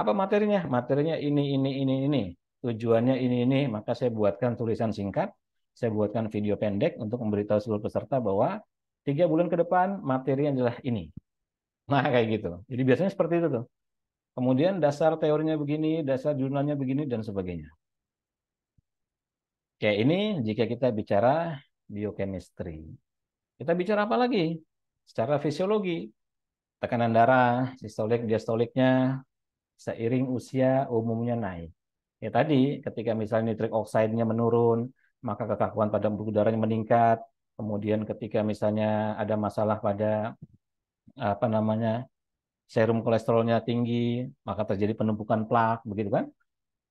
Apa materinya? Materinya ini, ini, ini, ini. Tujuannya ini, ini. Maka saya buatkan tulisan singkat, saya buatkan video pendek untuk memberitahu seluruh peserta bahwa tiga bulan ke depan materinya adalah ini. Nah, kayak gitu. Jadi biasanya seperti itu tuh. Kemudian dasar teorinya begini, dasar jurnalnya begini, dan sebagainya. Kayak ini jika kita bicara biochemistry. Kita bicara apa lagi? Secara fisiologi, tekanan darah, sistolik, diastoliknya, seiring usia umumnya naik. Ya tadi ketika misalnya nitrik oksidnya menurun, maka kekakuan pada pembuluh darahnya meningkat. Kemudian ketika misalnya ada masalah pada apa namanya serum kolesterolnya tinggi, maka terjadi penumpukan plak, begitu kan?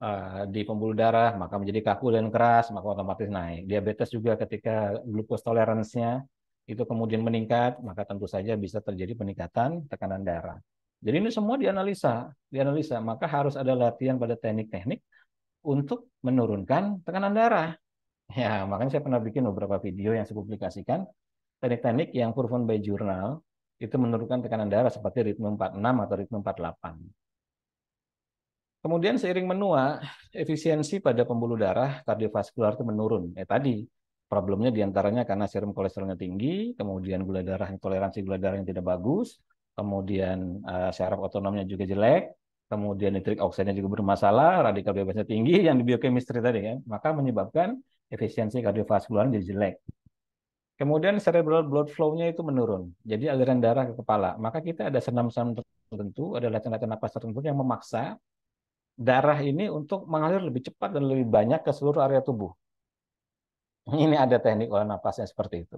Eh, di pembuluh darah, maka menjadi kaku dan keras, maka otomatis naik. Diabetes juga ketika glukos toleransinya itu kemudian meningkat, maka tentu saja bisa terjadi peningkatan tekanan darah. Jadi ini semua dianalisa, dianalisa. Maka harus ada latihan pada teknik-teknik untuk menurunkan tekanan darah. (laughs) Ya, makanya saya pernah bikin beberapa video yang saya publikasikan teknik-teknik yang proven by jurnal itu menurunkan tekanan darah seperti ritme 46 atau ritme 48. Kemudian seiring menua, efisiensi pada pembuluh darah kardiovaskular itu menurun. Eh tadi problemnya diantaranya karena serum kolesterolnya tinggi, kemudian gula darah toleransi gula darah yang tidak bagus, kemudian uh, saraf otonomnya juga jelek, kemudian nitrik oksidnya juga bermasalah, radikal bebasnya tinggi (laughs) yang di biochemistry tadi kan, maka menyebabkan efisiensi kardiovaskular jadi jelek. Kemudian cerebral blood flow-nya itu menurun. Jadi aliran darah ke kepala. Maka kita ada senam-senam tertentu, ada latihan-latihan napas tertentu yang memaksa darah ini untuk mengalir lebih cepat dan lebih banyak ke seluruh area tubuh. (laughs) Ini ada teknik olah nafasnya seperti itu.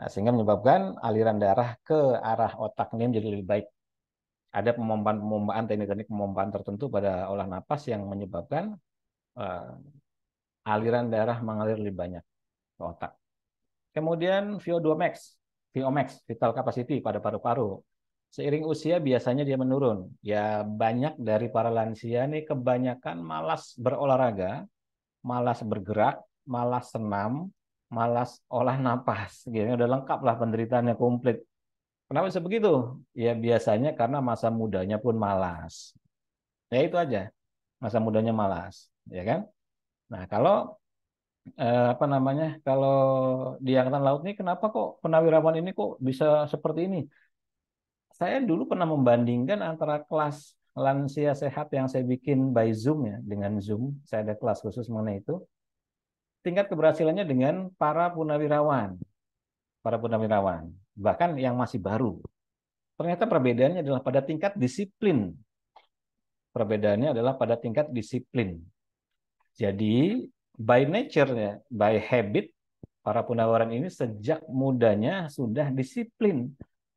Nah, sehingga menyebabkan aliran darah ke arah otak ini menjadi lebih baik. Ada pemompaan-pemompaan, teknik-teknik pemompaan tertentu pada olah nafas yang menyebabkan uh, aliran darah mengalir lebih banyak ke otak. Kemudian VO2 max, VO max, vital capacity pada paru-paru seiring usia biasanya dia menurun. Ya banyak dari para lansia nih kebanyakan malas berolahraga, malas bergerak, malas senam, malas olah napas. Gitu. Udah lengkap lah penderitaannya komplit. Kenapa bisa begitu? Ya biasanya karena masa mudanya pun malas. Ya itu aja. Masa mudanya malas, ya kan? Nah, kalau eh, apa namanya? Kalau di angkatan laut nih kenapa kok penawirawan ini kok bisa seperti ini? saya dulu pernah membandingkan antara kelas lansia sehat yang saya bikin by Zoom ya, dengan Zoom, saya ada kelas khusus mengenai itu, tingkat keberhasilannya dengan para punawirawan. Para punawirawan, bahkan yang masih baru. Ternyata perbedaannya adalah pada tingkat disiplin. Perbedaannya adalah pada tingkat disiplin. Jadi, by nature ya, by habit, para punawaran ini sejak mudanya sudah disiplin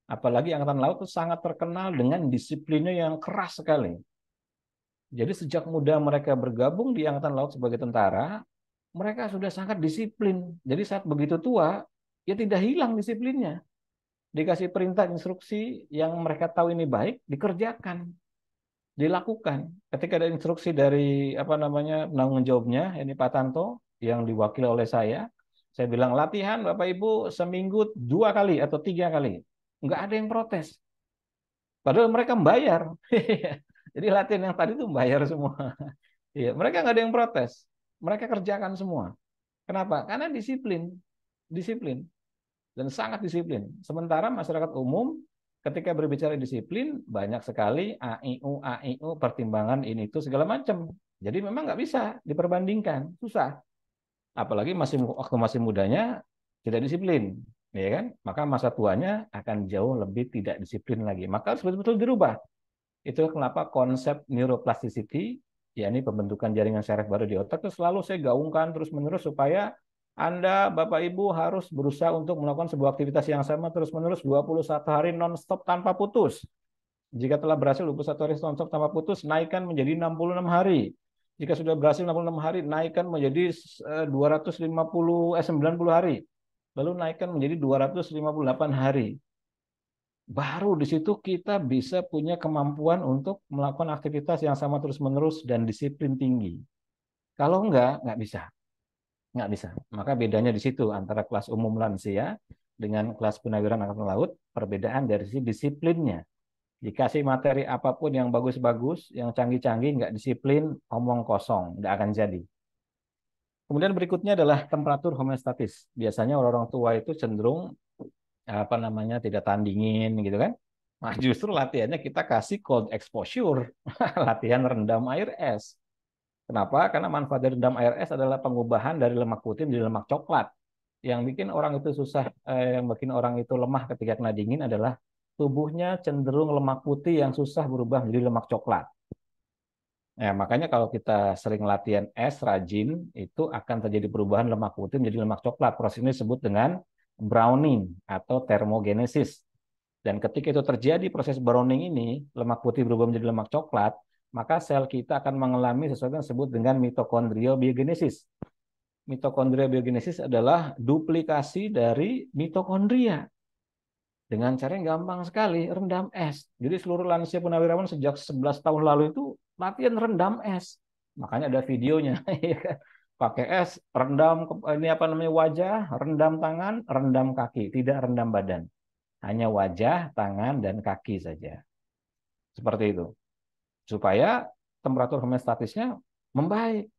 Apalagi Angkatan Laut itu sangat terkenal dengan disiplinnya yang keras sekali. Jadi sejak muda mereka bergabung di Angkatan Laut sebagai tentara, mereka sudah sangat disiplin. Jadi saat begitu tua, ya tidak hilang disiplinnya. Dikasih perintah instruksi yang mereka tahu ini baik, dikerjakan dilakukan. Ketika ada instruksi dari apa namanya penanggung jawabnya, ini Pak Tanto yang diwakili oleh saya, saya bilang latihan Bapak Ibu seminggu dua kali atau tiga kali nggak ada yang protes. Padahal mereka membayar. (laughs) Jadi latihan yang tadi itu membayar semua. (laughs) Iya, mereka nggak ada yang protes. Mereka kerjakan semua. Kenapa? Karena disiplin, disiplin dan sangat disiplin. Sementara masyarakat umum ketika berbicara disiplin banyak sekali AIU AIU pertimbangan ini itu segala macam. Jadi memang nggak bisa diperbandingkan, susah. Apalagi masih waktu masih mudanya tidak disiplin ya kan? Maka masa tuanya akan jauh lebih tidak disiplin lagi. Maka harus betul-betul dirubah. Itu kenapa konsep neuroplasticity, yakni pembentukan jaringan saraf baru di otak, itu selalu saya gaungkan terus-menerus supaya Anda, Bapak Ibu harus berusaha untuk melakukan sebuah aktivitas yang sama terus-menerus 21 hari nonstop tanpa putus. Jika telah berhasil 21 hari nonstop tanpa putus, naikkan menjadi 66 hari. Jika sudah berhasil 66 hari, naikkan menjadi 250 eh, 90 eh, hari lalu naikkan menjadi 258 hari. Baru di situ kita bisa punya kemampuan untuk melakukan aktivitas yang sama terus-menerus dan disiplin tinggi. Kalau enggak, enggak bisa. Enggak bisa. Maka bedanya di situ antara kelas umum lansia dengan kelas penawiran angkatan laut, perbedaan dari sisi disiplinnya. Dikasih materi apapun yang bagus-bagus, yang canggih-canggih, enggak disiplin, omong kosong, enggak akan jadi. Kemudian berikutnya adalah temperatur homeostatis. Biasanya orang-orang tua itu cenderung apa namanya tidak tandingin gitu kan. Nah, justru latihannya kita kasih cold exposure, (laughs) latihan rendam air es. Kenapa? Karena manfaat dari rendam air es adalah pengubahan dari lemak putih menjadi lemak coklat. Yang bikin orang itu susah, eh, yang bikin orang itu lemah ketika kena dingin adalah tubuhnya cenderung lemak putih yang susah berubah menjadi lemak coklat. Ya, makanya kalau kita sering latihan es rajin, itu akan terjadi perubahan lemak putih menjadi lemak coklat. Proses ini disebut dengan browning atau termogenesis. Dan ketika itu terjadi proses browning ini, lemak putih berubah menjadi lemak coklat, maka sel kita akan mengalami sesuatu yang disebut dengan mitokondrial biogenesis. Mitokondrio biogenesis adalah duplikasi dari mitokondria. Dengan cara yang gampang sekali, rendam es. Jadi seluruh lansia punawirawan sejak 11 tahun lalu itu latihan rendam es. Makanya ada videonya. (laughs) Iya kan? Pakai es, rendam ini apa namanya wajah, rendam tangan, rendam kaki, tidak rendam badan. Hanya wajah, tangan dan kaki saja. Seperti itu. Supaya temperatur homeostatisnya membaik.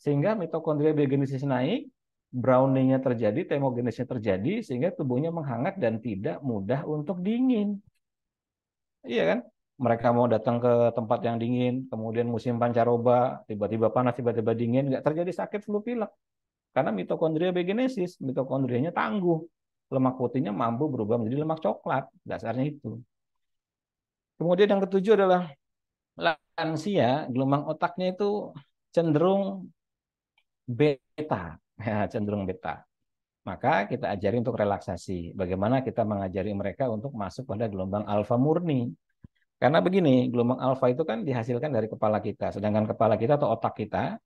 Sehingga mitokondria biogenesis naik, Browningnya terjadi, termogenesisnya terjadi, sehingga tubuhnya menghangat dan tidak mudah untuk dingin. Iya kan? mereka mau datang ke tempat yang dingin, kemudian musim pancaroba, tiba-tiba panas, tiba-tiba dingin, nggak terjadi sakit flu pilek. Karena mitokondria begenesis, mitokondrianya tangguh. Lemak putihnya mampu berubah menjadi lemak coklat, dasarnya itu. Kemudian yang ketujuh adalah lansia, gelombang otaknya itu cenderung beta, (laughs) ya, cenderung beta. Maka kita ajari untuk relaksasi. Bagaimana kita mengajari mereka untuk masuk pada gelombang alfa murni karena begini, gelombang alfa itu kan dihasilkan dari kepala kita, sedangkan kepala kita atau otak kita,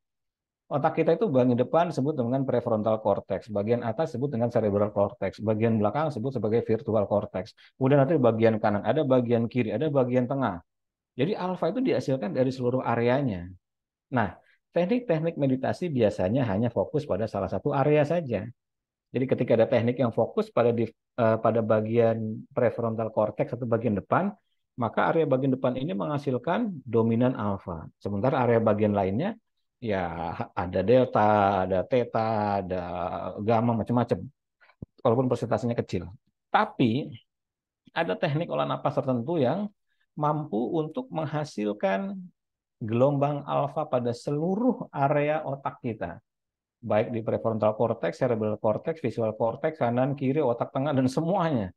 otak kita itu bagian depan disebut dengan prefrontal cortex, bagian atas disebut dengan cerebral cortex, bagian belakang disebut sebagai virtual cortex. Kemudian nanti bagian kanan, ada bagian kiri, ada bagian tengah. Jadi alfa itu dihasilkan dari seluruh areanya. Nah, teknik-teknik meditasi biasanya hanya fokus pada salah satu area saja. Jadi ketika ada teknik yang fokus pada di, uh, pada bagian prefrontal cortex atau bagian depan, maka area bagian depan ini menghasilkan dominan alfa. Sementara area bagian lainnya ya ada delta, ada theta, ada gamma macam-macam. Walaupun persentasenya kecil. Tapi ada teknik olah napas tertentu yang mampu untuk menghasilkan gelombang alfa pada seluruh area otak kita. Baik di prefrontal cortex, cerebral cortex, visual cortex, kanan, kiri, otak tengah, dan semuanya.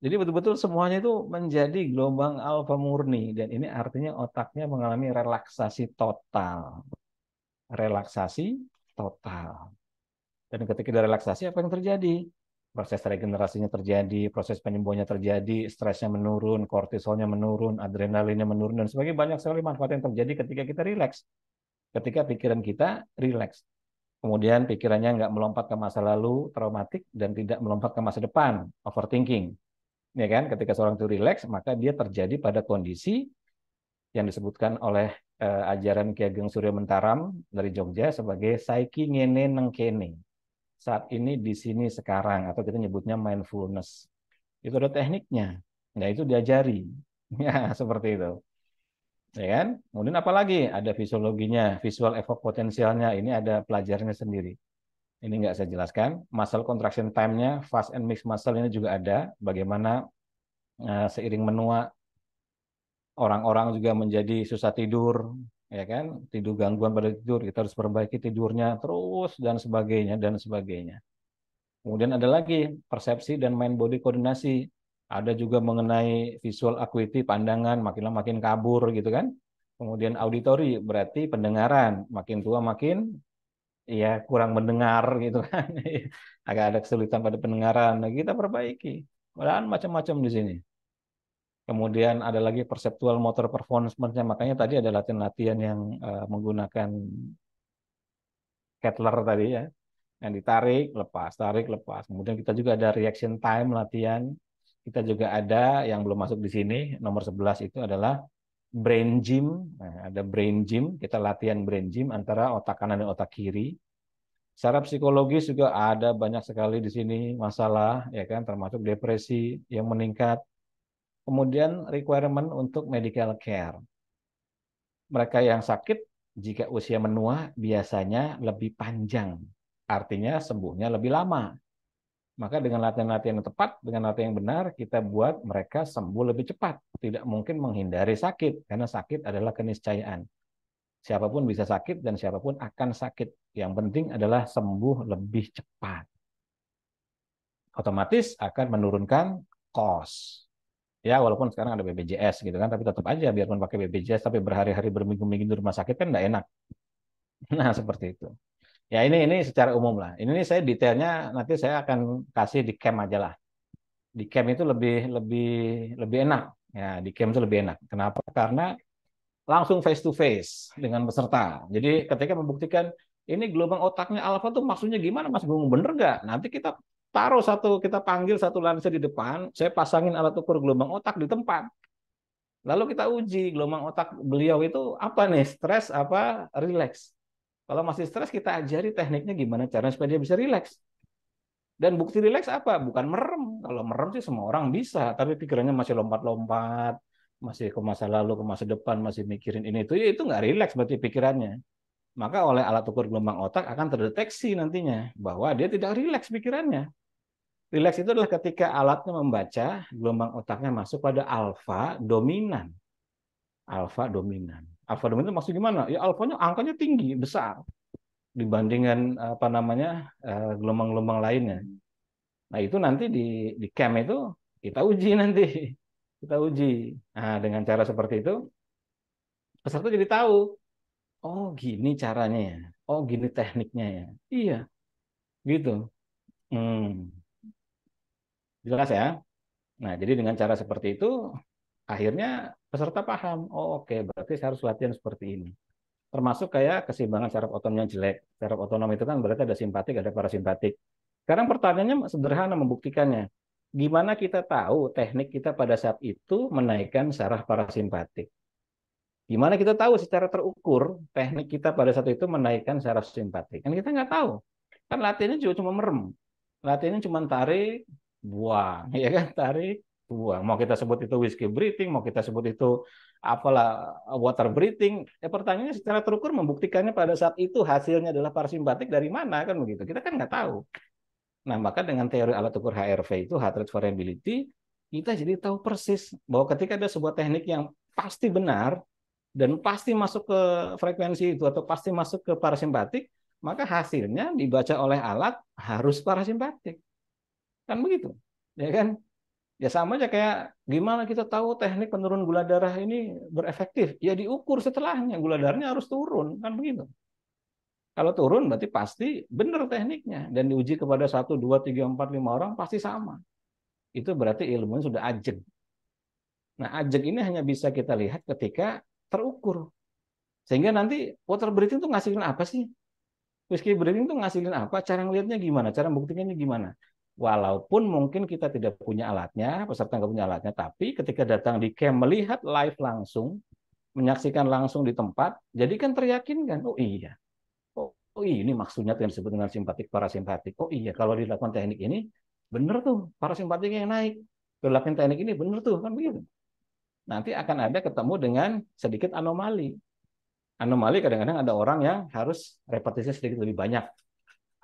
Jadi betul-betul semuanya itu menjadi gelombang alfa murni dan ini artinya otaknya mengalami relaksasi total. Relaksasi total. Dan ketika kita relaksasi apa yang terjadi? Proses regenerasinya terjadi, proses penyembuhannya terjadi, stresnya menurun, kortisolnya menurun, adrenalinnya menurun dan sebagainya banyak sekali manfaat yang terjadi ketika kita rileks. Ketika pikiran kita rileks. Kemudian pikirannya nggak melompat ke masa lalu traumatik dan tidak melompat ke masa depan overthinking ya kan? Ketika seorang itu rileks, maka dia terjadi pada kondisi yang disebutkan oleh uh, ajaran Ki Ageng Surya Mentaram dari Jogja sebagai saiki ngene nengkene. Saat ini di sini sekarang atau kita nyebutnya mindfulness. Itu ada tekniknya. Nah, itu diajari. (laughs) Ya, seperti itu. Ya kan? Kemudian apalagi ada fisiologinya, visual effort potensialnya, ini ada pelajarannya sendiri ini nggak saya jelaskan. Muscle contraction time-nya, fast and mixed muscle ini juga ada. Bagaimana eh, seiring menua orang-orang juga menjadi susah tidur, ya kan? Tidur gangguan pada tidur, kita harus perbaiki tidurnya terus dan sebagainya dan sebagainya. Kemudian ada lagi persepsi dan mind body koordinasi. Ada juga mengenai visual acuity, pandangan makin lama makin kabur gitu kan. Kemudian auditory berarti pendengaran, makin tua makin ya kurang mendengar gitu kan (laughs) agak ada kesulitan pada pendengaran nah, kita perbaiki mudahan macam-macam di sini kemudian ada lagi perceptual motor performance-nya makanya tadi ada latihan-latihan yang uh, menggunakan Kettler tadi ya yang ditarik lepas tarik lepas kemudian kita juga ada reaction time latihan kita juga ada yang belum masuk di sini nomor 11 itu adalah brain gym, nah, ada brain gym, kita latihan brain gym antara otak kanan dan otak kiri. Secara psikologis juga ada banyak sekali di sini masalah, ya kan, termasuk depresi yang meningkat. Kemudian requirement untuk medical care. Mereka yang sakit jika usia menua biasanya lebih panjang, artinya sembuhnya lebih lama. Maka dengan latihan-latihan yang tepat, dengan latihan yang benar, kita buat mereka sembuh lebih cepat. Tidak mungkin menghindari sakit, karena sakit adalah keniscayaan. Siapapun bisa sakit dan siapapun akan sakit. Yang penting adalah sembuh lebih cepat. Otomatis akan menurunkan kos. Ya, walaupun sekarang ada BPJS gitu kan, tapi tetap aja biarpun pakai BPJS tapi berhari-hari berminggu-minggu di rumah sakit kan enggak enak. (laughs) Nah, seperti itu. Ya ini ini secara umum lah. Ini, ini saya detailnya nanti saya akan kasih di camp aja lah. Di camp itu lebih lebih lebih enak. Ya di camp itu lebih enak. Kenapa? Karena langsung face to face dengan peserta. Jadi ketika membuktikan ini gelombang otaknya alfa tuh maksudnya gimana Mas Bung? Bener nggak? Nanti kita taruh satu kita panggil satu lansia di depan, saya pasangin alat ukur gelombang otak di tempat. Lalu kita uji gelombang otak beliau itu apa nih, stres apa relax. Kalau masih stres kita ajari tekniknya gimana caranya supaya dia bisa rileks. Dan bukti rileks apa? Bukan merem. Kalau merem sih semua orang bisa, tapi pikirannya masih lompat-lompat, masih ke masa lalu, ke masa depan, masih mikirin ini itu, ya itu nggak rileks berarti pikirannya. Maka oleh alat ukur gelombang otak akan terdeteksi nantinya bahwa dia tidak rileks pikirannya. Rileks itu adalah ketika alatnya membaca gelombang otaknya masuk pada alfa dominan. Alfa dominan. Alfa itu maksud gimana? Ya alfanya angkanya tinggi, besar dibandingkan apa namanya eh, gelombang-gelombang lainnya. Nah, itu nanti di di camp itu kita uji (laughs) nanti. Kita uji. Nah, dengan cara seperti itu peserta jadi tahu. Oh, gini caranya ya. Oh, gini tekniknya ya. Iya. Gitu. Hmm. Jelas ya? Nah, jadi dengan cara seperti itu akhirnya peserta paham oh oke okay, berarti saya harus latihan seperti ini termasuk kayak keseimbangan saraf otonom yang jelek saraf otonom itu kan berarti ada simpatik ada parasimpatik sekarang pertanyaannya sederhana membuktikannya gimana kita tahu teknik kita pada saat itu menaikkan saraf parasimpatik gimana kita tahu secara terukur teknik kita pada saat itu menaikkan saraf simpatik kan kita nggak tahu kan latihannya juga cuma merem latihannya cuma tarik buang (laughs) ya kan tarik tua. Mau kita sebut itu whiskey breathing, mau kita sebut itu apalah water breathing. Ya pertanyaannya secara terukur membuktikannya pada saat itu hasilnya adalah parasimpatik dari mana kan begitu. Kita kan nggak tahu. Nah maka dengan teori alat ukur HRV itu heart rate variability kita jadi tahu persis bahwa ketika ada sebuah teknik yang pasti benar dan pasti masuk ke frekuensi itu atau pasti masuk ke parasimpatik, maka hasilnya dibaca oleh alat harus parasimpatik. Kan begitu. Ya kan? Ya sama aja kayak gimana kita tahu teknik penurun gula darah ini berefektif? Ya diukur setelahnya gula darahnya harus turun kan begitu. Kalau turun berarti pasti benar tekniknya dan diuji kepada satu dua tiga empat lima orang pasti sama. Itu berarti ilmunya sudah ajeg. Nah, ajeg ini hanya bisa kita lihat ketika terukur. Sehingga nanti water breathing tuh ngasihin apa sih? Whiskey breathing tuh ngasihin apa? Cara ngelihatnya gimana? Cara ini gimana? Walaupun mungkin kita tidak punya alatnya, peserta nggak punya alatnya, tapi ketika datang di camp melihat live langsung, menyaksikan langsung di tempat, jadi kan teryakinkan, oh iya, oh, oh iya ini maksudnya yang disebut dengan simpatik, parasimpatik. Oh iya, kalau dilakukan teknik ini, benar tuh parasimpatiknya yang naik. Dilakukan teknik ini benar tuh, kan begitu. Nanti akan ada ketemu dengan sedikit anomali. Anomali kadang-kadang ada orang yang harus repetisinya sedikit lebih banyak.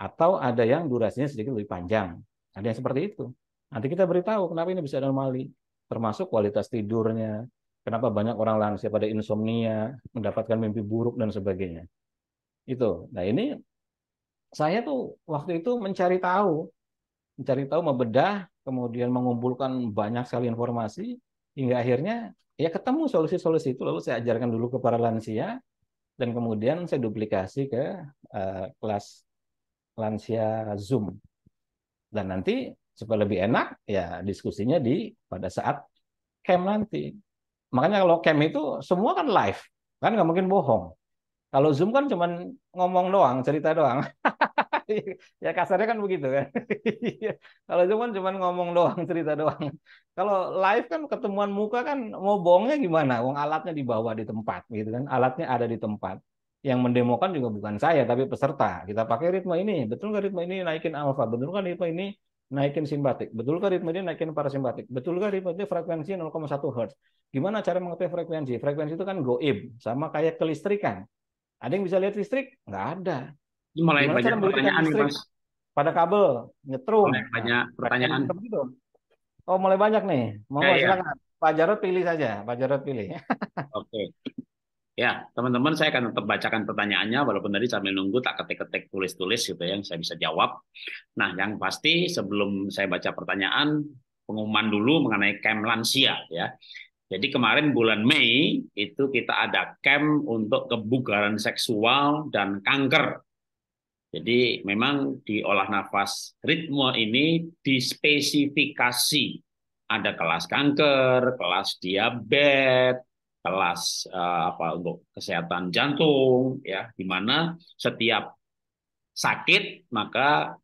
Atau ada yang durasinya sedikit lebih panjang ada yang seperti itu. Nanti kita beritahu kenapa ini bisa anomali, termasuk kualitas tidurnya, kenapa banyak orang lansia pada insomnia, mendapatkan mimpi buruk dan sebagainya. Itu. Nah, ini saya tuh waktu itu mencari tahu, mencari tahu membedah, kemudian mengumpulkan banyak sekali informasi hingga akhirnya ya ketemu solusi-solusi itu lalu saya ajarkan dulu ke para lansia dan kemudian saya duplikasi ke uh, kelas lansia Zoom dan nanti supaya lebih enak ya diskusinya di pada saat camp nanti. Makanya kalau camp itu semua kan live, kan nggak mungkin bohong. Kalau Zoom kan cuma ngomong doang, cerita doang. (laughs) ya kasarnya kan begitu kan. (laughs) Kalau Zoom kan cuma ngomong doang, cerita doang. Kalau live kan ketemuan muka kan mau bohongnya gimana? Uang alatnya dibawa di tempat gitu kan. Alatnya ada di tempat yang mendemokan juga bukan saya tapi peserta. Kita pakai ritme ini. Betul nggak ritme ini naikin alfa? Betul nggak ritme ini naikin simpatik? Betul nggak ritme ini naikin parasimpatik? Betul nggak ritme ini frekuensi 0,1 Hz? Gimana cara mengetahui frekuensi? Frekuensi itu kan goib, sama kayak kelistrikan. Ada yang bisa lihat listrik? Nggak ada. mulai Gimana banyak cara pertanyaan listrik? Mas. Pada kabel, nyetrum. Mulai banyak nah, pertanyaan. Gitu. Oh, mulai banyak nih. Mau ya, silakan. Ya. Pak Jarod pilih saja, Pak Jarod pilih. (laughs) Oke. Okay. Ya, teman-teman saya akan tetap bacakan pertanyaannya walaupun tadi sambil nunggu tak ketik-ketik tulis-tulis gitu ya, yang saya bisa jawab. Nah, yang pasti sebelum saya baca pertanyaan, pengumuman dulu mengenai camp lansia ya. Jadi kemarin bulan Mei itu kita ada camp untuk kebugaran seksual dan kanker. Jadi memang di olah nafas ritme ini dispesifikasi ada kelas kanker, kelas diabetes, kelas uh, apa untuk kesehatan jantung ya di mana setiap sakit maka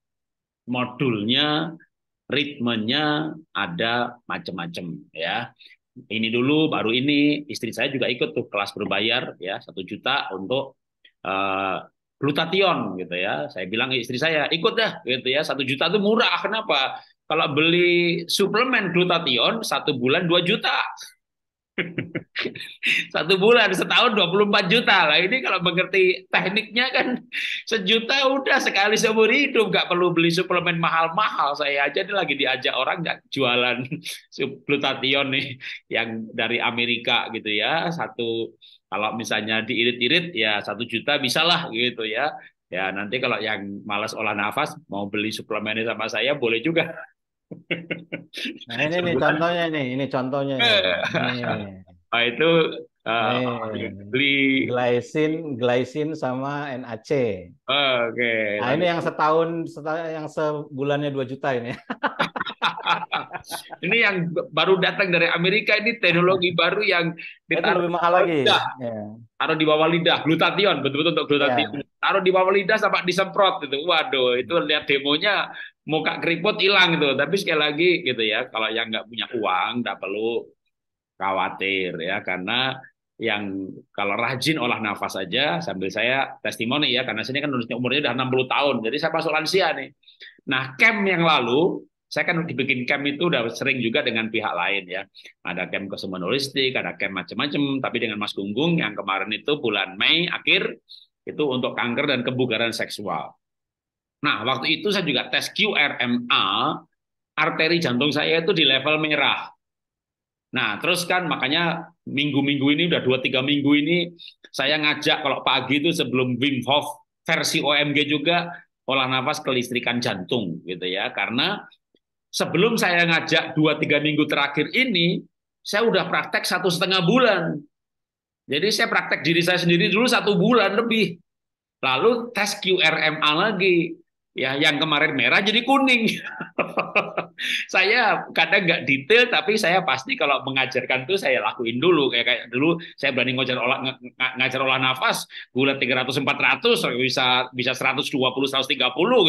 modulnya ritmenya ada macam-macam ya ini dulu baru ini istri saya juga ikut tuh kelas berbayar ya satu juta untuk uh, eh, glutation gitu ya saya bilang istri saya ikut dah gitu ya satu juta itu murah kenapa kalau beli suplemen glutation satu bulan 2 juta (laughs) Satu bulan, setahun 24 juta lah. Ini kalau mengerti tekniknya kan (laughs) sejuta udah sekali seumur hidup. Nggak perlu beli suplemen mahal-mahal. Saya aja ini lagi diajak orang nggak jualan glutathione (laughs) nih yang dari Amerika gitu ya. Satu kalau misalnya diirit-irit ya satu juta bisalah gitu ya. Ya nanti kalau yang malas olah nafas mau beli suplemen sama saya boleh juga. (laughs) Nah, ini nih contohnya nih, ini contohnya. Nih. (laughs) Nah, itu uh, beli glycine glycin sama NAC. Oh, Oke. Okay. Nah, ini yang setahun, setahun yang sebulannya 2 juta ini. (laughs) ini yang baru datang dari Amerika ini teknologi nah. baru yang ditaruh lebih mahal lagi. Lidah. Iya. Taruh di bawah lidah, glutathione betul-betul untuk glutathione Yeah taruh di bawah lidah sama disemprot gitu Waduh, itu lihat demonya muka keriput hilang itu. Tapi sekali lagi gitu ya, kalau yang nggak punya uang nggak perlu khawatir ya karena yang kalau rajin olah nafas aja sambil saya testimoni ya karena sini kan nulisnya umurnya udah 60 tahun jadi saya masuk lansia nih nah camp yang lalu saya kan dibikin camp itu udah sering juga dengan pihak lain ya ada camp holistik ada camp macam-macam tapi dengan Mas Gunggung yang kemarin itu bulan Mei akhir itu untuk kanker dan kebugaran seksual. Nah, waktu itu saya juga tes QRMA, arteri jantung saya itu di level merah. Nah, terus kan makanya minggu-minggu ini udah 2-3 minggu ini saya ngajak kalau pagi itu sebelum Wim Hof versi OMG juga olah nafas kelistrikan jantung gitu ya. Karena sebelum saya ngajak 2-3 minggu terakhir ini, saya udah praktek satu setengah bulan jadi saya praktek diri saya sendiri dulu satu bulan lebih. Lalu tes QRMA lagi ya yang kemarin merah jadi kuning. (laughs) saya kadang nggak detail tapi saya pasti kalau mengajarkan tuh saya lakuin dulu kayak kayak dulu saya berani ngajar olah ngajar olah nafas gula 300 400 bisa bisa 120 130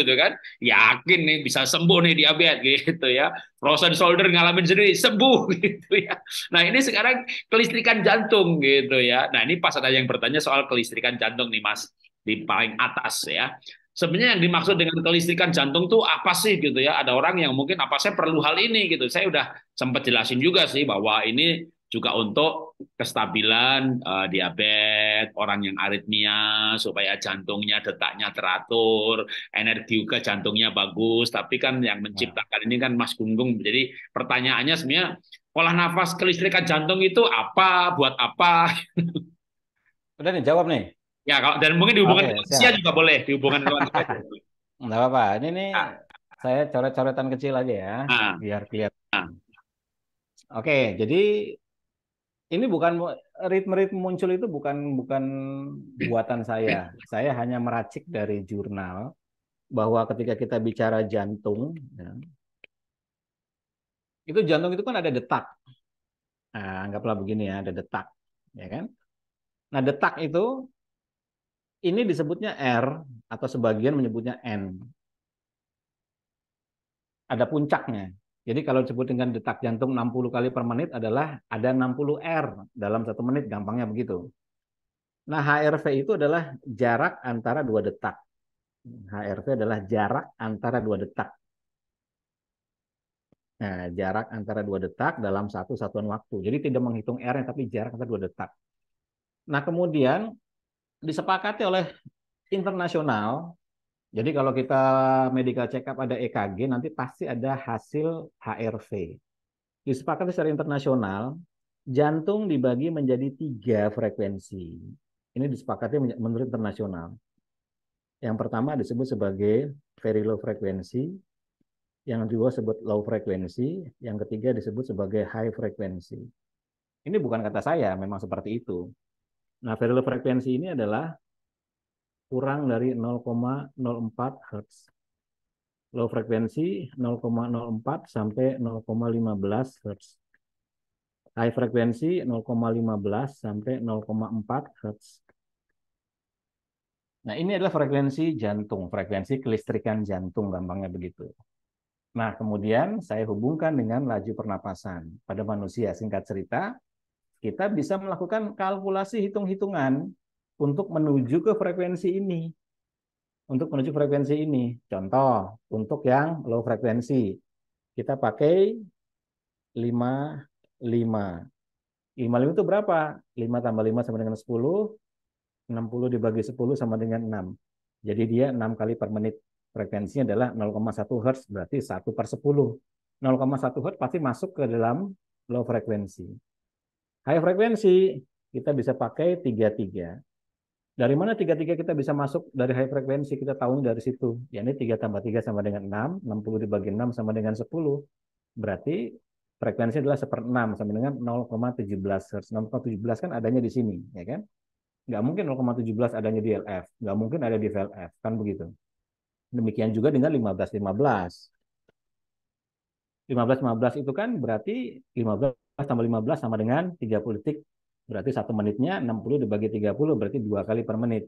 gitu kan. Yakin nih bisa sembuh nih diabetes (laughs) gitu ya. Frozen shoulder ngalamin sendiri sembuh (laughs) gitu ya. Nah, ini sekarang kelistrikan jantung gitu ya. Nah, ini pas ada yang bertanya soal kelistrikan jantung nih Mas di paling atas ya. Sebenarnya yang dimaksud dengan kelistrikan jantung tuh apa sih gitu ya? Ada orang yang mungkin apa saya perlu hal ini gitu. Saya udah sempat jelasin juga sih bahwa ini juga untuk kestabilan uh, diabetes, orang yang aritmia supaya jantungnya detaknya teratur, energi juga jantungnya bagus. Tapi kan yang iya. menciptakan ini kan Mas Gunggung. Jadi pertanyaannya sebenarnya pola nafas kelistrikan jantung itu apa, buat apa? Udah (laughs) nih jawab nih. Ya, kalau dan mungkin dihubungkan okay, dengan siap. juga boleh, dihubungkan dengan (laughs) juga boleh. Enggak apa-apa. Ini nih nah. saya coret-coretan kecil aja ya, nah. biar kelihatan. Nah. Oke, okay, jadi ini bukan ritme-ritme muncul itu bukan bukan buatan saya. Saya hanya meracik dari jurnal bahwa ketika kita bicara jantung, ya, itu jantung itu kan ada detak. Nah, anggaplah begini ya, ada detak, ya kan? Nah, detak itu ini disebutnya R atau sebagian menyebutnya N. Ada puncaknya. Jadi kalau disebut dengan detak jantung 60 kali per menit adalah ada 60 R dalam satu menit, gampangnya begitu. Nah HRV itu adalah jarak antara dua detak. HRV adalah jarak antara dua detak. Nah, jarak antara dua detak dalam satu satuan waktu. Jadi tidak menghitung R tapi jarak antara dua detak. Nah kemudian disepakati oleh internasional. Jadi kalau kita medical check up ada EKG nanti pasti ada hasil HRV. Disepakati secara internasional, jantung dibagi menjadi tiga frekuensi. Ini disepakati menurut internasional. Yang pertama disebut sebagai very low frequency, yang kedua disebut low frequency, yang ketiga disebut sebagai high frequency. Ini bukan kata saya, memang seperti itu. Nah, variable frekuensi ini adalah kurang dari 0,04 Hz. Low frekuensi 0,04 sampai 0,15 Hz. High frekuensi 0,15 sampai 0,4 Hz. Nah, ini adalah frekuensi jantung, frekuensi kelistrikan jantung gampangnya begitu. Nah, kemudian saya hubungkan dengan laju pernapasan pada manusia. Singkat cerita, kita bisa melakukan kalkulasi hitung-hitungan untuk menuju ke frekuensi ini. Untuk menuju frekuensi ini. Contoh, untuk yang low frekuensi, kita pakai 55. 55 itu berapa? 5 tambah 5 sama dengan 10, 60 dibagi 10 sama dengan 6. Jadi dia 6 kali per menit. Frekuensinya adalah 0,1 Hz, berarti 1 per 10. 0,1 Hz pasti masuk ke dalam low frekuensi. High frekuensi kita bisa pakai 33. Dari mana 33 kita bisa masuk dari high frekuensi kita tahu dari situ. Ya ini 3 tambah 3 sama dengan 6, 60 dibagi 6 sama dengan 10. Berarti frekuensi adalah 6 sama dengan 0,17 Hz. 0,17 kan adanya di sini, ya kan? Nggak mungkin 0,17 adanya di LF, nggak mungkin ada di VLF, kan begitu. Demikian juga dengan 15-15. 15-15 itu kan berarti 15 15 tambah 15 sama dengan 30 detik. Berarti satu menitnya 60 dibagi 30 berarti dua kali per menit.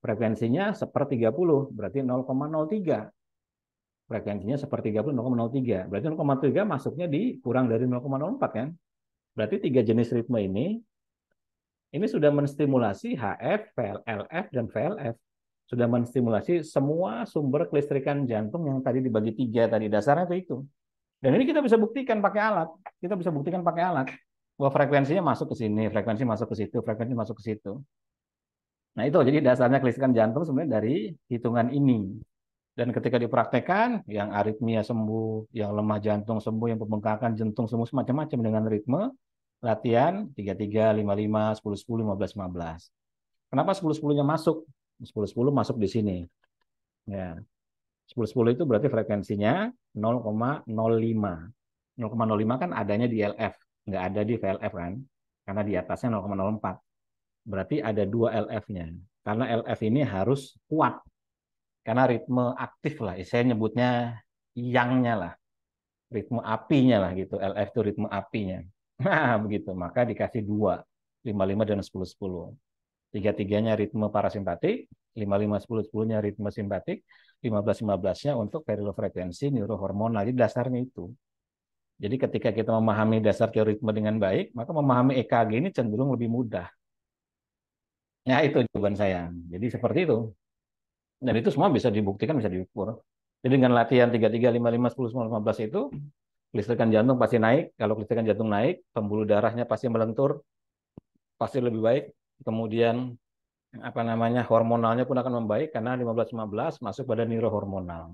Frekuensinya seper 30 berarti 0,03. Frekuensinya seper 30 0,03. Berarti 0,3 masuknya di kurang dari 0,04 kan? Berarti tiga jenis ritme ini ini sudah menstimulasi HF, VLF, dan VLF. Sudah menstimulasi semua sumber kelistrikan jantung yang tadi dibagi tiga tadi. Dasarnya itu. itu. Dan ini kita bisa buktikan pakai alat. Kita bisa buktikan pakai alat. Bahwa frekuensinya masuk ke sini, frekuensi masuk ke situ, frekuensi masuk ke situ. Nah itu, jadi dasarnya kelistrikan jantung sebenarnya dari hitungan ini. Dan ketika dipraktekkan, yang aritmia sembuh, yang lemah jantung sembuh, yang pembengkakan jantung sembuh, semacam-macam dengan ritme, latihan 33, 55, 10, 10, 15, 15. Kenapa 10, 10-nya masuk? 10, 10 masuk di sini. Ya. 10-10 itu berarti frekuensinya 0,05. 0,05 kan adanya di LF, nggak ada di VLF kan? Karena di atasnya 0,04. Berarti ada dua LF-nya. Karena LF ini harus kuat. Karena ritme aktif lah, saya nyebutnya yangnya lah. Ritme apinya lah gitu. LF itu ritme apinya. (laughs) Nah, begitu. Maka dikasih dua. 55 dan 10-10. Tiga-tiganya ritme parasimpatik, 55-10-10-nya ritme simpatik, 15-15-nya untuk frekuensi neurohormonal. Jadi dasarnya itu. Jadi ketika kita memahami dasar teoritme dengan baik, maka memahami EKG ini cenderung lebih mudah. Ya itu jawaban saya. Jadi seperti itu. Dan itu semua bisa dibuktikan, bisa diukur. Jadi dengan latihan 33, 55, 10, 15 itu, kelistrikan jantung pasti naik. Kalau kelistrikan jantung naik, pembuluh darahnya pasti melentur, pasti lebih baik. Kemudian apa namanya hormonalnya pun akan membaik karena 15-15 masuk pada neurohormonal.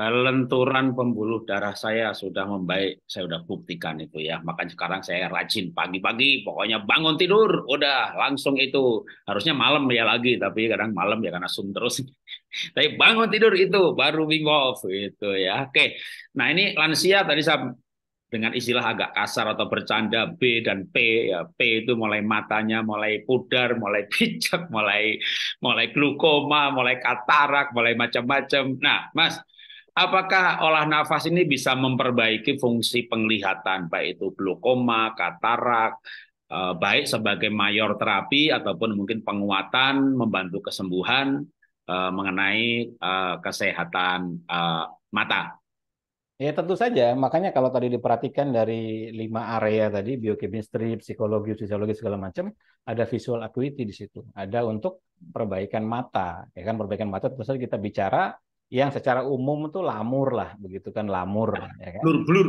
Kelenturan pembuluh darah saya sudah membaik, saya sudah buktikan itu ya. Makanya sekarang saya rajin pagi-pagi, pokoknya bangun tidur, udah langsung itu. Harusnya malam ya lagi, tapi kadang malam ya karena sum terus. (laughs) tapi bangun tidur itu baru Wim Hof itu ya. Oke, nah ini lansia tadi saya dengan istilah agak kasar atau bercanda B dan P ya P itu mulai matanya mulai pudar mulai pijak (laughs) mulai mulai glukoma mulai katarak mulai macam-macam nah Mas apakah olah nafas ini bisa memperbaiki fungsi penglihatan baik itu glukoma katarak eh, baik sebagai mayor terapi ataupun mungkin penguatan membantu kesembuhan eh, mengenai eh, kesehatan mata Ya tentu saja, makanya kalau tadi diperhatikan dari lima area tadi, biochemistry, psikologi, fisiologi segala macam, ada visual acuity di situ. Ada untuk perbaikan mata, ya kan perbaikan mata terus kita bicara yang secara umum itu lamur lah, begitu kan lamur, ya kan? Blur, blur.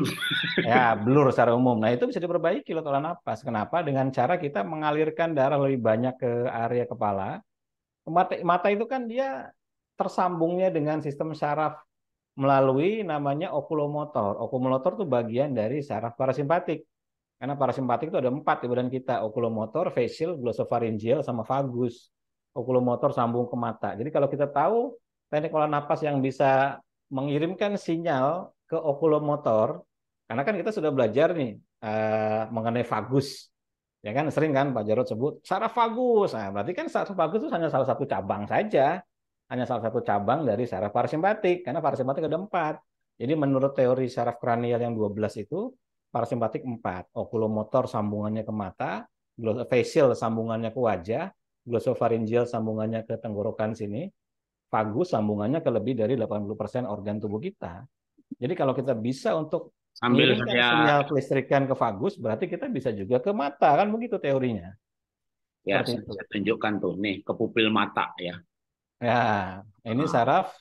Ya, blur secara umum. Nah itu bisa diperbaiki loh kalau nafas Kenapa? Dengan cara kita mengalirkan darah lebih banyak ke area kepala. Mata, mata itu kan dia tersambungnya dengan sistem saraf melalui namanya okulomotor. Okulomotor itu bagian dari saraf parasimpatik. Karena parasimpatik itu ada empat di badan kita, okulomotor, facial, glossopharyngeal, sama vagus. Okulomotor sambung ke mata. Jadi kalau kita tahu teknik olah napas yang bisa mengirimkan sinyal ke okulomotor, karena kan kita sudah belajar nih eh, mengenai vagus, ya kan sering kan Pak Jarod sebut saraf vagus. Nah, berarti kan saraf vagus itu hanya salah satu cabang saja hanya salah satu cabang dari saraf parasimpatik karena parasimpatik ada empat. Jadi menurut teori saraf kranial yang 12 itu parasimpatik empat. okulomotor sambungannya ke mata, facial sambungannya ke wajah, glosofaringeal sambungannya ke tenggorokan sini, vagus sambungannya ke lebih dari 80% organ tubuh kita. Jadi kalau kita bisa untuk sambil saya... sinyal kelistrikan ke vagus, berarti kita bisa juga ke mata kan begitu teorinya. Ya, saya tunjukkan tuh nih ke pupil mata ya. Ya, ini nah. saraf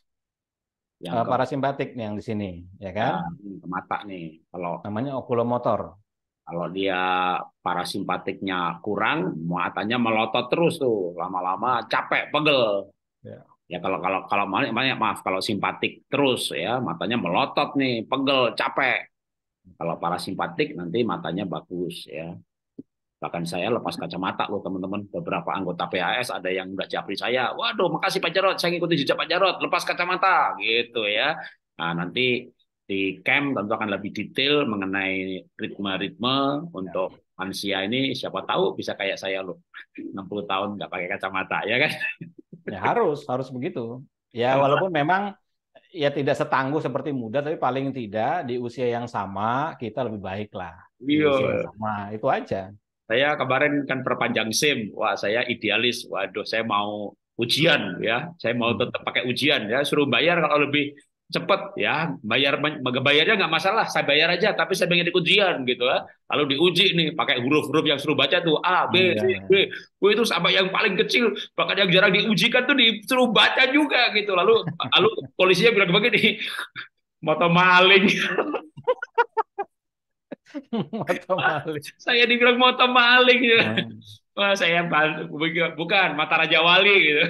yang uh, parasimpatik nih yang di sini, ya kan? Ya, mata nih. Kalau namanya okulomotor. Kalau dia parasimpatiknya kurang, matanya melotot terus tuh, lama-lama capek, pegel. Ya. Ya kalau kalau kalau maaf kalau simpatik terus ya matanya melotot nih, pegel, capek. Kalau parasimpatik nanti matanya bagus ya. Bahkan hmm. saya lepas kacamata loh teman-teman. Beberapa anggota PAS ada yang udah japri saya. Waduh, makasih Pak Jarot. Saya ngikutin jejak Pak Jarot. Lepas kacamata gitu ya. Nah, nanti di camp tentu akan lebih detail mengenai ritme-ritme untuk ya. lansia ini siapa tahu bisa kayak saya loh. 60 tahun nggak pakai kacamata ya kan. Ya harus, harus begitu. Ya walaupun memang ya tidak setangguh seperti muda tapi paling tidak di usia yang sama kita lebih baik lah. Iya. Sama itu aja saya kemarin kan perpanjang SIM, wah saya idealis, waduh saya mau ujian ya, saya mau hmm. tetap pakai ujian ya, suruh bayar kalau lebih cepat ya bayar bayarnya nggak masalah saya bayar aja tapi saya pengen ikut ujian gitu ya lalu diuji nih pakai huruf-huruf yang suruh baca tuh a b c iya. d w itu sampai yang paling kecil bahkan yang jarang diujikan tuh disuruh baca juga gitu lalu lalu polisinya bilang begini Motor maling (laughs) (laughs) mata maling. saya dibilang mata maling ya. Nah. Wah, saya bukan mata raja wali gitu.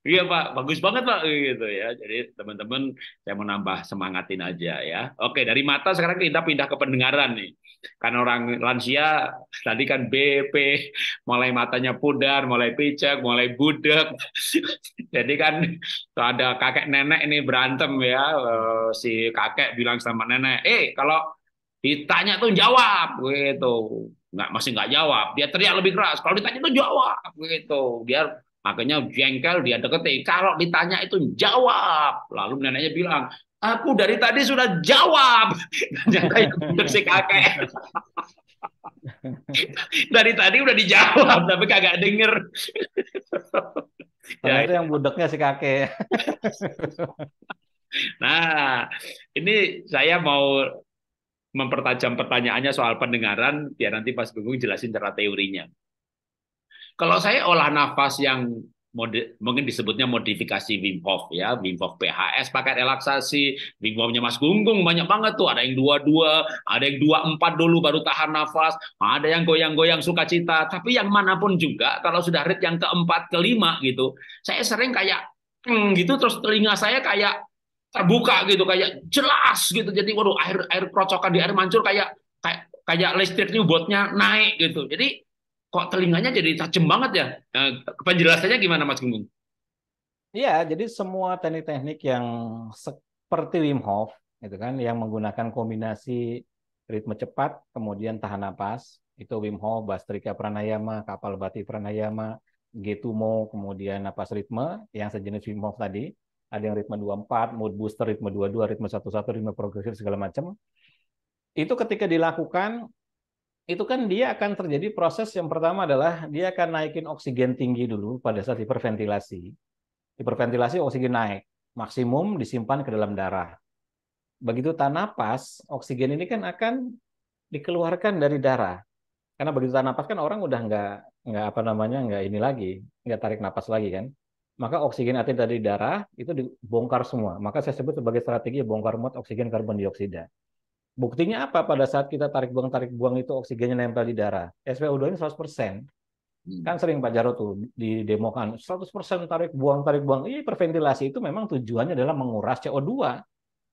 Iya Pak, bagus banget Pak gitu ya. Jadi teman-teman saya mau nambah semangatin aja ya. Oke, dari mata sekarang kita pindah ke pendengaran nih. Karena orang lansia tadi kan BP, mulai matanya pudar, mulai picek, mulai budek. Jadi kan ada kakek nenek ini berantem ya. Eh, si kakek bilang sama nenek, "Eh, kalau Ditanya tuh jawab gitu. Nggak masih nggak jawab. Dia teriak lebih keras. Kalau ditanya tuh jawab gitu. Biar makanya jengkel dia deketin. Kalau ditanya itu jawab. Lalu neneknya bilang, aku dari tadi sudah jawab. (laughs) Ternyata si kakek. (laughs) dari tadi udah dijawab, tapi kagak denger. ya, itu yang budaknya si kakek. Nah, ini saya mau mempertajam pertanyaannya soal pendengaran, biar nanti Mas Gunggung jelasin cara teorinya. Kalau saya olah nafas yang mode, mungkin disebutnya modifikasi Wim Hof ya, Wim Hof PHS pakai relaksasi, Wim Hofnya Mas Gunggung banyak banget tuh, ada yang dua-dua, ada yang dua empat dulu baru tahan nafas, ada yang goyang-goyang sukacita, tapi yang manapun juga kalau sudah rate yang keempat kelima gitu, saya sering kayak hmm, gitu terus telinga saya kayak terbuka gitu kayak jelas gitu jadi waduh air air kerocokan di air mancur kayak kayak kayak listriknya buatnya naik gitu jadi kok telinganya jadi tajem banget ya nah, penjelasannya gimana mas Gunung? Iya jadi semua teknik-teknik yang seperti Wim Hof itu kan yang menggunakan kombinasi ritme cepat kemudian tahan napas itu Wim Hof, Bastrika Pranayama, Kapal Batik, Pranayama, Getumo, kemudian napas ritme yang sejenis Wim Hof tadi ada yang ritme 24, mood booster ritme 22, ritme 11, ritme progresif segala macam. Itu ketika dilakukan itu kan dia akan terjadi proses yang pertama adalah dia akan naikin oksigen tinggi dulu pada saat hiperventilasi. Hiperventilasi oksigen naik, maksimum disimpan ke dalam darah. Begitu tahan napas, oksigen ini kan akan dikeluarkan dari darah. Karena begitu tahan napas kan orang udah nggak nggak apa namanya nggak ini lagi, nggak tarik napas lagi kan maka oksigen ada dari darah itu dibongkar semua. Maka saya sebut sebagai strategi bongkar muat oksigen karbon dioksida. Buktinya apa pada saat kita tarik buang tarik buang itu oksigennya nempel di darah. SpO2 ini 100%. Hmm. Kan sering Pak Jarot tuh di demokan kan persen tarik buang tarik buang. Iya perventilasi itu memang tujuannya adalah menguras CO2.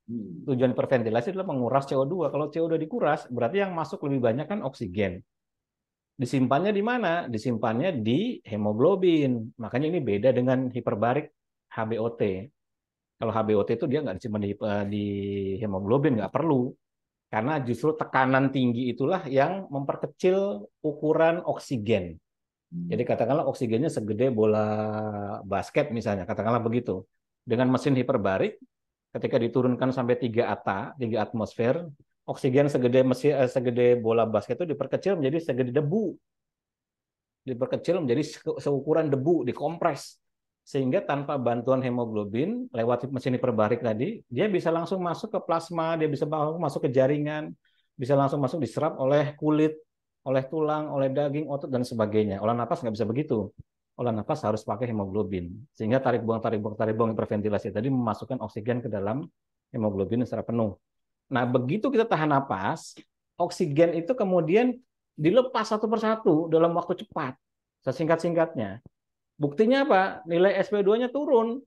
Hmm. Tujuan perventilasi adalah menguras CO2. Kalau CO2 dikuras berarti yang masuk lebih banyak kan oksigen disimpannya di mana? Disimpannya di hemoglobin. Makanya ini beda dengan hiperbarik HBOT. Kalau HBOT itu dia nggak disimpan di, hemoglobin, nggak perlu. Karena justru tekanan tinggi itulah yang memperkecil ukuran oksigen. Hmm. Jadi katakanlah oksigennya segede bola basket misalnya, katakanlah begitu. Dengan mesin hiperbarik, ketika diturunkan sampai 3 ata, 3 atmosfer, oksigen segede mesin eh, segede bola basket itu diperkecil menjadi segede debu. Diperkecil menjadi seukuran debu, dikompres. Sehingga tanpa bantuan hemoglobin lewat mesin hiperbarik tadi, dia bisa langsung masuk ke plasma, dia bisa masuk ke jaringan, bisa langsung masuk diserap oleh kulit, oleh tulang, oleh daging, otot dan sebagainya. Olah nafas nggak bisa begitu. Olah nafas harus pakai hemoglobin. Sehingga tarik buang tarik buang tarik buang hiperventilasi tadi memasukkan oksigen ke dalam hemoglobin secara penuh. Nah, begitu kita tahan napas, oksigen itu kemudian dilepas satu persatu dalam waktu cepat, sesingkat-singkatnya. Buktinya apa? Nilai SPO2-nya turun.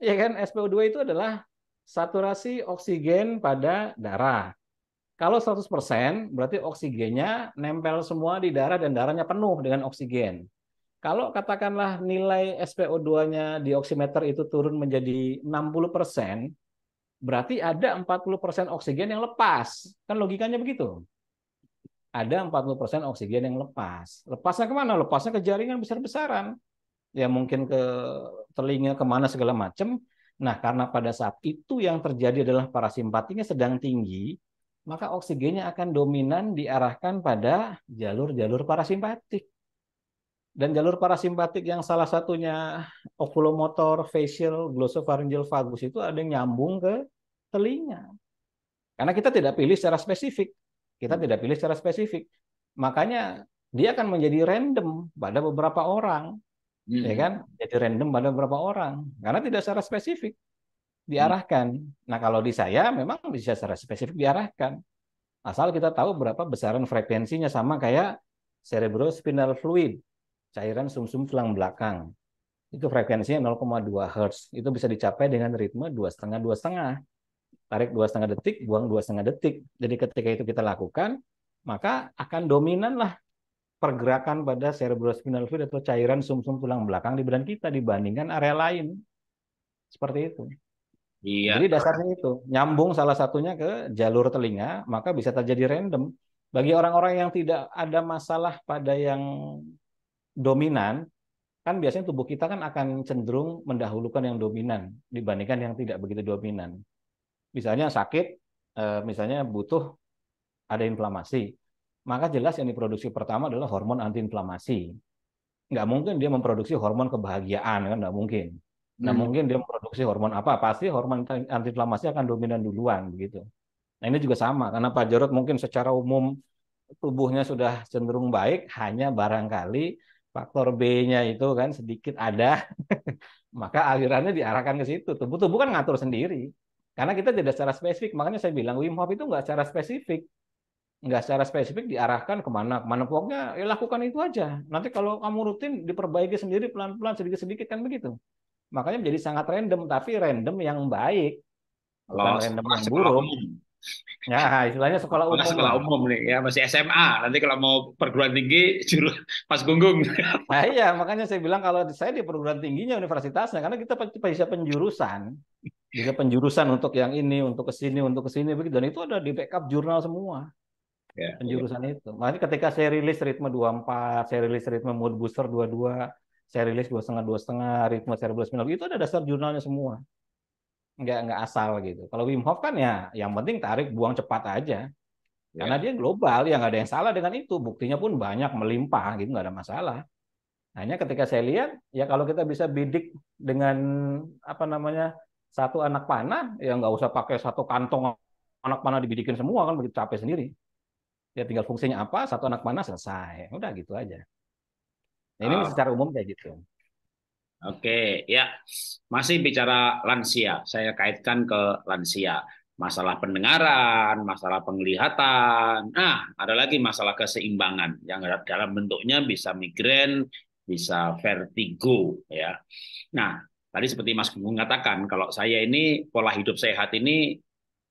Ya kan, SPO2 itu adalah saturasi oksigen pada darah. Kalau 100%, berarti oksigennya nempel semua di darah dan darahnya penuh dengan oksigen. Kalau katakanlah nilai SPO2-nya di oximeter itu turun menjadi 60%, berarti ada 40% oksigen yang lepas. Kan logikanya begitu. Ada 40% oksigen yang lepas. Lepasnya kemana? Lepasnya ke jaringan besar-besaran. Ya mungkin ke telinga, kemana segala macam. Nah, karena pada saat itu yang terjadi adalah parasimpatinya sedang tinggi, maka oksigennya akan dominan diarahkan pada jalur-jalur parasimpatik dan jalur parasimpatik yang salah satunya okulomotor, facial, glossopharyngeal vagus itu ada yang nyambung ke telinga. Karena kita tidak pilih secara spesifik. Kita hmm. tidak pilih secara spesifik. Makanya dia akan menjadi random pada beberapa orang. Hmm. Ya kan? Jadi random pada beberapa orang. Karena tidak secara spesifik diarahkan. Hmm. Nah, kalau di saya memang bisa secara spesifik diarahkan. Asal kita tahu berapa besaran frekuensinya sama kayak cerebrospinal fluid, cairan sumsum -sum tulang belakang. Itu frekuensinya 0,2 Hz. Itu bisa dicapai dengan ritme 2,5 2,5 tarik dua setengah detik, buang dua setengah detik. Jadi ketika itu kita lakukan, maka akan dominanlah pergerakan pada cerebrospinal fluid atau cairan sumsum -sum tulang belakang di badan kita dibandingkan area lain. Seperti itu. Iya. Jadi dasarnya itu nyambung salah satunya ke jalur telinga, maka bisa terjadi random. Bagi orang-orang yang tidak ada masalah pada yang dominan, kan biasanya tubuh kita kan akan cenderung mendahulukan yang dominan dibandingkan yang tidak begitu dominan misalnya sakit, eh, misalnya butuh ada inflamasi, maka jelas yang diproduksi pertama adalah hormon antiinflamasi. Nggak mungkin dia memproduksi hormon kebahagiaan, kan nggak mungkin. Nah hmm. mungkin dia memproduksi hormon apa, pasti hormon antiinflamasi akan dominan duluan begitu. Nah ini juga sama, karena Pak Jarod mungkin secara umum tubuhnya sudah cenderung baik, hanya barangkali faktor B-nya itu kan sedikit ada, (laughs) maka alirannya diarahkan ke situ. Tubuh-tubuh kan ngatur sendiri. Karena kita tidak secara spesifik, makanya saya bilang Wim Hof itu nggak secara spesifik, nggak secara spesifik diarahkan kemana, kemana pokoknya ya lakukan itu aja. Nanti kalau kamu rutin diperbaiki sendiri pelan-pelan sedikit-sedikit kan begitu. Makanya menjadi sangat random, tapi random yang baik, bukan random yang buruk. Umum. Ya, istilahnya sekolah umum. Sekolah umum nih ya, masih SMA. Nanti kalau mau perguruan tinggi juru pas Gunggung. (laughs) Nah, iya, makanya saya bilang kalau saya di perguruan tingginya universitasnya karena kita bisa penjurusan. Juga iya, penjurusan untuk yang ini, untuk ke sini, untuk ke sini begitu dan itu ada di backup jurnal semua. Yeah, iya. penjurusan yeah. itu. Makanya ketika saya rilis ritme 24, saya rilis ritme mood booster 22, saya rilis dua setengah dua setengah ritme cerebral spinal itu ada dasar jurnalnya semua. Nggak nggak asal gitu. Kalau Wim Hof kan ya yang penting tarik buang cepat aja. Iya. Karena dia global, yang nggak ada yang salah dengan itu. Buktinya pun banyak melimpah gitu, nggak ada masalah. Hanya ketika saya lihat, ya kalau kita bisa bidik dengan apa namanya satu anak panah ya nggak usah pakai satu kantong anak panah dibidikin semua kan begitu capek sendiri ya tinggal fungsinya apa satu anak panah selesai udah gitu aja nah, ini oh. secara umum kayak gitu Oke, ya masih bicara lansia. Saya kaitkan ke lansia, masalah pendengaran, masalah penglihatan. Nah, ada lagi masalah keseimbangan yang dalam bentuknya bisa migrain, bisa vertigo, ya. Nah, Tadi seperti Mas Gunggung mengatakan kalau saya ini pola hidup sehat ini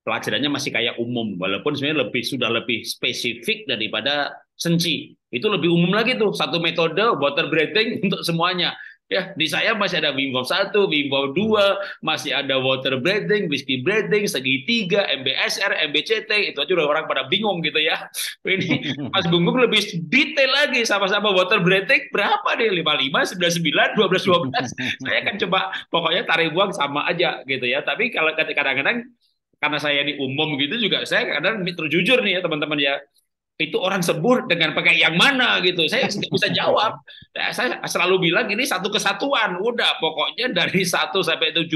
pelajarannya masih kayak umum, walaupun sebenarnya lebih sudah lebih spesifik daripada senci. Itu lebih umum lagi tuh, satu metode water breathing (laughs) untuk semuanya. Ya, di saya masih ada Wim Hof 1, Wim Hof 2, masih ada water breathing, whiskey breathing, segitiga, MBSR, MBCT, itu aja udah orang pada bingung gitu ya. (laughs) Ini Mas Gunggung lebih detail lagi sama-sama water breathing berapa deh 55, 99, 12, 12. saya kan coba pokoknya tarik buang sama aja gitu ya. Tapi kalau kadang-kadang karena saya di umum gitu juga saya kadang terjujur nih ya teman-teman ya itu orang sebut dengan pakai yang mana gitu. Saya tidak bisa jawab. Nah, saya selalu bilang ini satu kesatuan. Udah pokoknya dari 1 sampai 17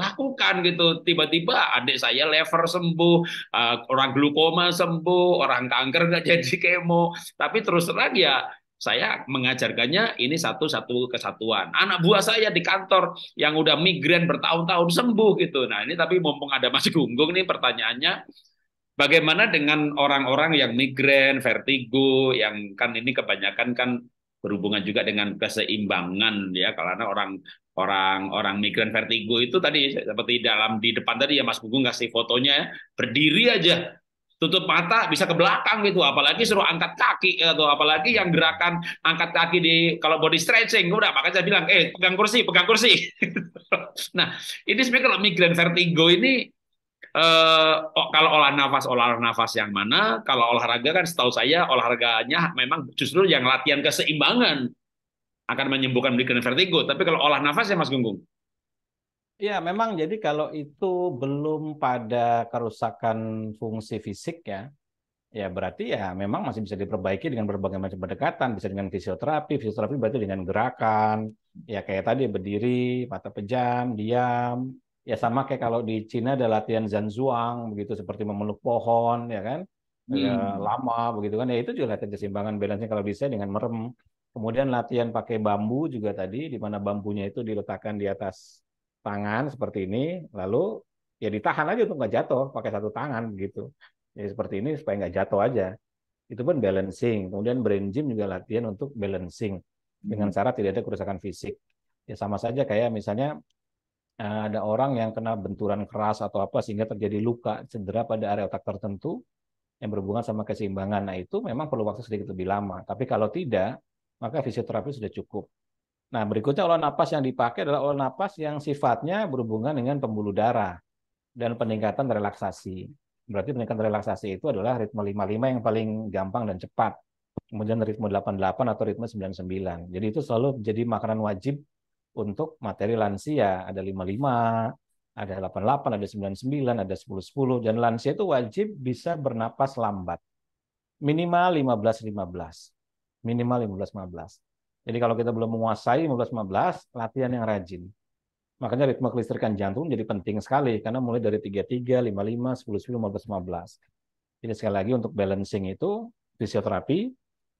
lakukan gitu. Tiba-tiba adik saya lever sembuh, uh, orang glukoma sembuh, orang kanker nggak (laughs) jadi kemo. Tapi terus terang ya saya mengajarkannya ini satu-satu kesatuan. Anak buah saya di kantor yang udah migran bertahun-tahun sembuh gitu. Nah ini tapi mumpung ada masih Gunggung nih pertanyaannya, Bagaimana dengan orang-orang yang migrain, vertigo, yang kan ini kebanyakan kan berhubungan juga dengan keseimbangan ya karena orang orang orang migran vertigo itu tadi seperti dalam di depan tadi ya Mas Gugung ngasih fotonya ya, berdiri aja tutup mata bisa ke belakang gitu apalagi suruh angkat kaki atau gitu, apalagi yang gerakan angkat kaki di kalau body stretching udah makanya saya bilang eh pegang kursi pegang kursi (laughs) nah ini sebenarnya kalau migran vertigo ini eh, kalau olah nafas olah nafas yang mana kalau olahraga kan setahu saya olahraganya memang justru yang latihan keseimbangan akan menyembuhkan berikan vertigo tapi kalau olah nafas ya Mas Gunggung Ya, memang jadi kalau itu belum pada kerusakan fungsi fisik ya, ya berarti ya memang masih bisa diperbaiki dengan berbagai macam pendekatan, bisa dengan fisioterapi, fisioterapi berarti dengan gerakan, ya kayak tadi berdiri, mata pejam, diam, ya sama kayak kalau di Cina ada latihan zanzuang begitu seperti memeluk pohon ya kan ya, lama begitu kan ya itu juga latihan keseimbangan balance kalau bisa dengan merem kemudian latihan pakai bambu juga tadi di mana bambunya itu diletakkan di atas tangan seperti ini lalu ya ditahan aja untuk nggak jatuh pakai satu tangan gitu ya seperti ini supaya nggak jatuh aja itu pun balancing kemudian brain gym juga latihan untuk balancing dengan hmm. cara tidak ada kerusakan fisik ya sama saja kayak misalnya Eh, ada orang yang kena benturan keras atau apa sehingga terjadi luka cedera pada area otak tertentu yang berhubungan sama keseimbangan. Nah, itu memang perlu waktu sedikit lebih lama. Tapi kalau tidak, maka fisioterapi sudah cukup. Nah, berikutnya olah napas yang dipakai adalah olah napas yang sifatnya berhubungan dengan pembuluh darah dan peningkatan relaksasi. Berarti peningkatan relaksasi itu adalah ritme 55 yang paling gampang dan cepat. Kemudian ritme 88 atau ritme 99. Jadi itu selalu jadi makanan wajib untuk materi lansia ada 55, ada 88, ada 99, ada 1010. 10 dan lansia itu wajib bisa bernapas lambat. Minimal 15 15. Minimal 15 15. Jadi kalau kita belum menguasai 15 15, latihan yang rajin. Makanya ritme kelistrikan jantung jadi penting sekali karena mulai dari 33, 55, 10 10 15 15. Jadi sekali lagi untuk balancing itu fisioterapi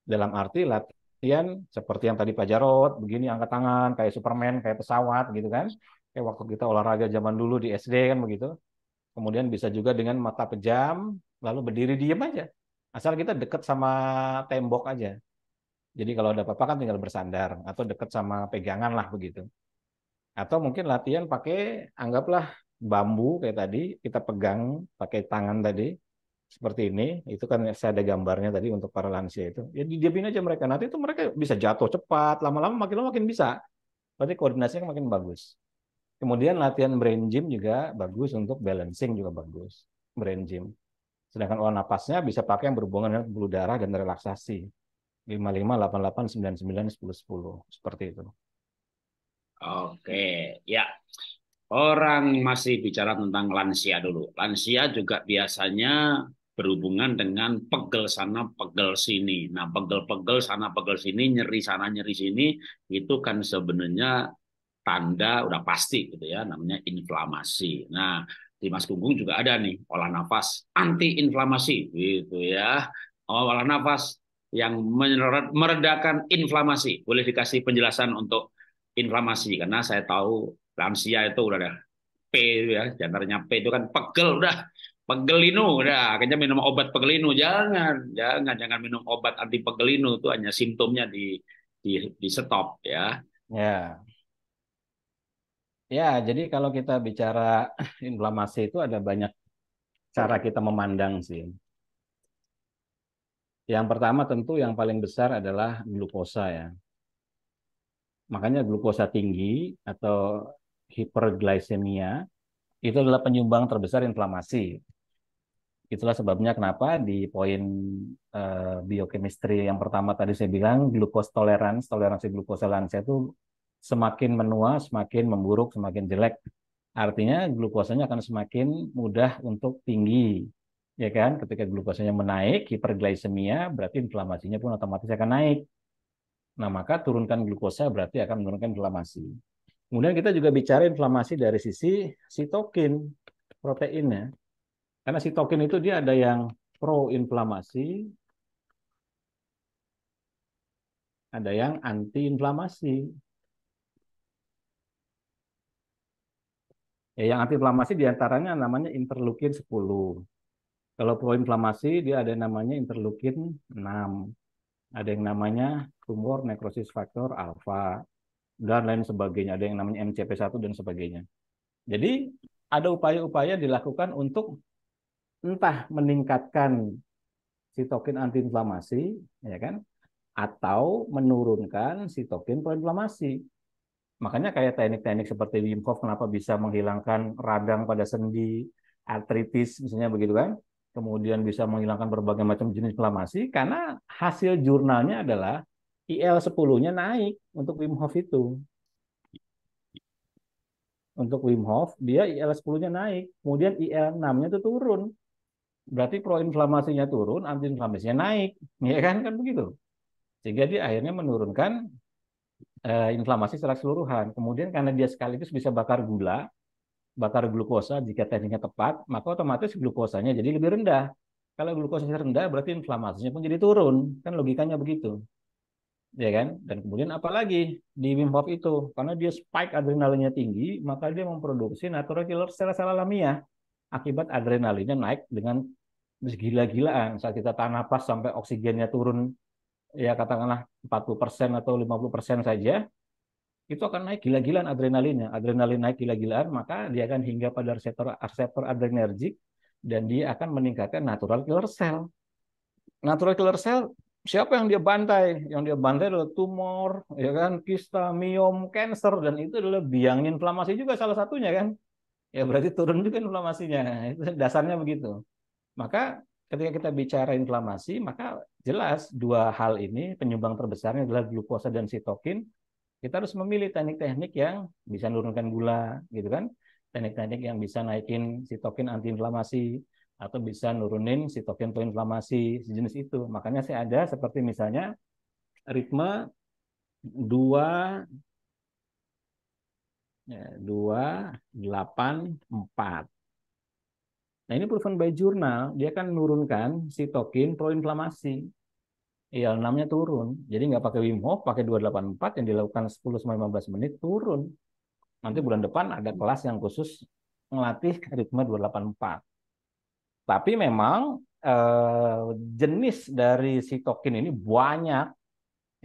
dalam arti latihan seperti yang tadi Pak Jarot, begini angkat tangan, kayak Superman, kayak pesawat gitu kan. Kayak waktu kita olahraga zaman dulu di SD kan begitu. Kemudian bisa juga dengan mata pejam, lalu berdiri diem aja. Asal kita deket sama tembok aja. Jadi kalau ada apa-apa kan tinggal bersandar atau deket sama pegangan lah begitu. Atau mungkin latihan pakai anggaplah bambu kayak tadi kita pegang pakai tangan tadi seperti ini, itu kan saya ada gambarnya tadi untuk para lansia itu. Ya didiamin aja mereka. Nanti itu mereka bisa jatuh cepat, lama-lama makin lama makin bisa. Berarti koordinasinya makin bagus. Kemudian latihan brain gym juga bagus untuk balancing juga bagus. Brain gym. Sedangkan olah napasnya bisa pakai yang berhubungan dengan pembuluh darah dan relaksasi. 55, 88, 99, 10, 10. Seperti itu. Oke, ya. Orang masih bicara tentang lansia dulu. Lansia juga biasanya berhubungan dengan pegel sana pegel sini. Nah, pegel-pegel sana pegel sini, nyeri sana nyeri sini itu kan sebenarnya tanda udah pasti gitu ya namanya inflamasi. Nah, di Mas Gunggung juga ada nih olah nafas anti inflamasi gitu ya. Olah nafas yang meredakan inflamasi. Boleh dikasih penjelasan untuk inflamasi karena saya tahu lansia itu udah ada P ya, jantarnya P itu kan pegel udah pegelinu udah akhirnya minum obat pegelinu jangan jangan jangan minum obat anti pegelinu itu hanya simptomnya di di, di stop ya ya ya jadi kalau kita bicara (clears throat) inflamasi itu ada banyak cara kita memandang sih yang pertama tentu yang paling besar adalah glukosa ya makanya glukosa tinggi atau hiperglisemia itu adalah penyumbang terbesar inflamasi Itulah sebabnya kenapa di poin uh, biochemistry yang pertama tadi saya bilang glukos tolerans, toleransi glukosa lansia itu semakin menua, semakin memburuk, semakin jelek. Artinya glukosanya akan semakin mudah untuk tinggi. Ya kan? Ketika glukosanya menaik, hiperglycemia berarti inflamasinya pun otomatis akan naik. Nah, maka turunkan glukosa berarti akan menurunkan inflamasi. Kemudian kita juga bicara inflamasi dari sisi sitokin, proteinnya. Karena si token itu dia ada yang pro-inflamasi, ada yang anti-inflamasi. Ya, yang anti-inflamasi diantaranya namanya interleukin 10. Kalau pro-inflamasi dia ada yang namanya interleukin 6. Ada yang namanya tumor necrosis faktor alfa dan lain sebagainya. Ada yang namanya MCP1 dan sebagainya. Jadi ada upaya-upaya dilakukan untuk entah meningkatkan sitokin antiinflamasi, ya kan? Atau menurunkan sitokin proinflamasi. Makanya kayak teknik-teknik seperti Wim Hof kenapa bisa menghilangkan radang pada sendi, artritis misalnya begitu kan? Kemudian bisa menghilangkan berbagai macam jenis inflamasi karena hasil jurnalnya adalah IL-10-nya naik untuk Wim Hof itu. Untuk Wim Hof, dia IL-10-nya naik, kemudian IL-6-nya itu turun berarti proinflamasinya turun, antiinflamasinya naik, (laughs) ya kan kan begitu. Sehingga dia akhirnya menurunkan uh, inflamasi secara keseluruhan. Kemudian karena dia sekaligus bisa bakar gula, bakar glukosa jika tekniknya tepat, maka otomatis glukosanya jadi lebih rendah. Kalau glukosanya rendah berarti inflamasinya pun jadi turun, kan logikanya begitu. Ya kan? Dan kemudian apalagi di Wim Hof itu, karena dia spike adrenalinnya tinggi, maka dia memproduksi natural killer secara alamiah akibat adrenalinnya naik dengan gila-gilaan saat kita tahan napas sampai oksigennya turun ya katakanlah 40% atau 50% saja itu akan naik gila-gilaan adrenalinnya. Adrenalin naik gila-gilaan, maka dia akan hingga pada reseptor reseptor adrenergik dan dia akan meningkatkan natural killer cell. Natural killer cell siapa yang dia bantai? Yang dia bantai adalah tumor, ya kan, kista, miom, cancer dan itu adalah biang inflamasi juga salah satunya kan ya berarti turun juga inflamasinya. (laughs) Itu dasarnya begitu. Maka ketika kita bicara inflamasi, maka jelas dua hal ini penyumbang terbesarnya adalah glukosa dan sitokin. Kita harus memilih teknik-teknik yang bisa menurunkan gula, gitu kan? Teknik-teknik yang bisa naikin sitokin antiinflamasi atau bisa nurunin sitokin proinflamasi sejenis itu. Makanya saya ada seperti misalnya ritme 2 Ya, dua delapan empat. Nah ini proven by jurnal, dia kan menurunkan sitokin proinflamasi. IL-6-nya iya, turun. Jadi nggak pakai Wim Hof, pakai 284 yang dilakukan 10-15 menit turun. Nanti bulan depan ada kelas yang khusus melatih ritme 284. Tapi memang eh, jenis dari sitokin ini banyak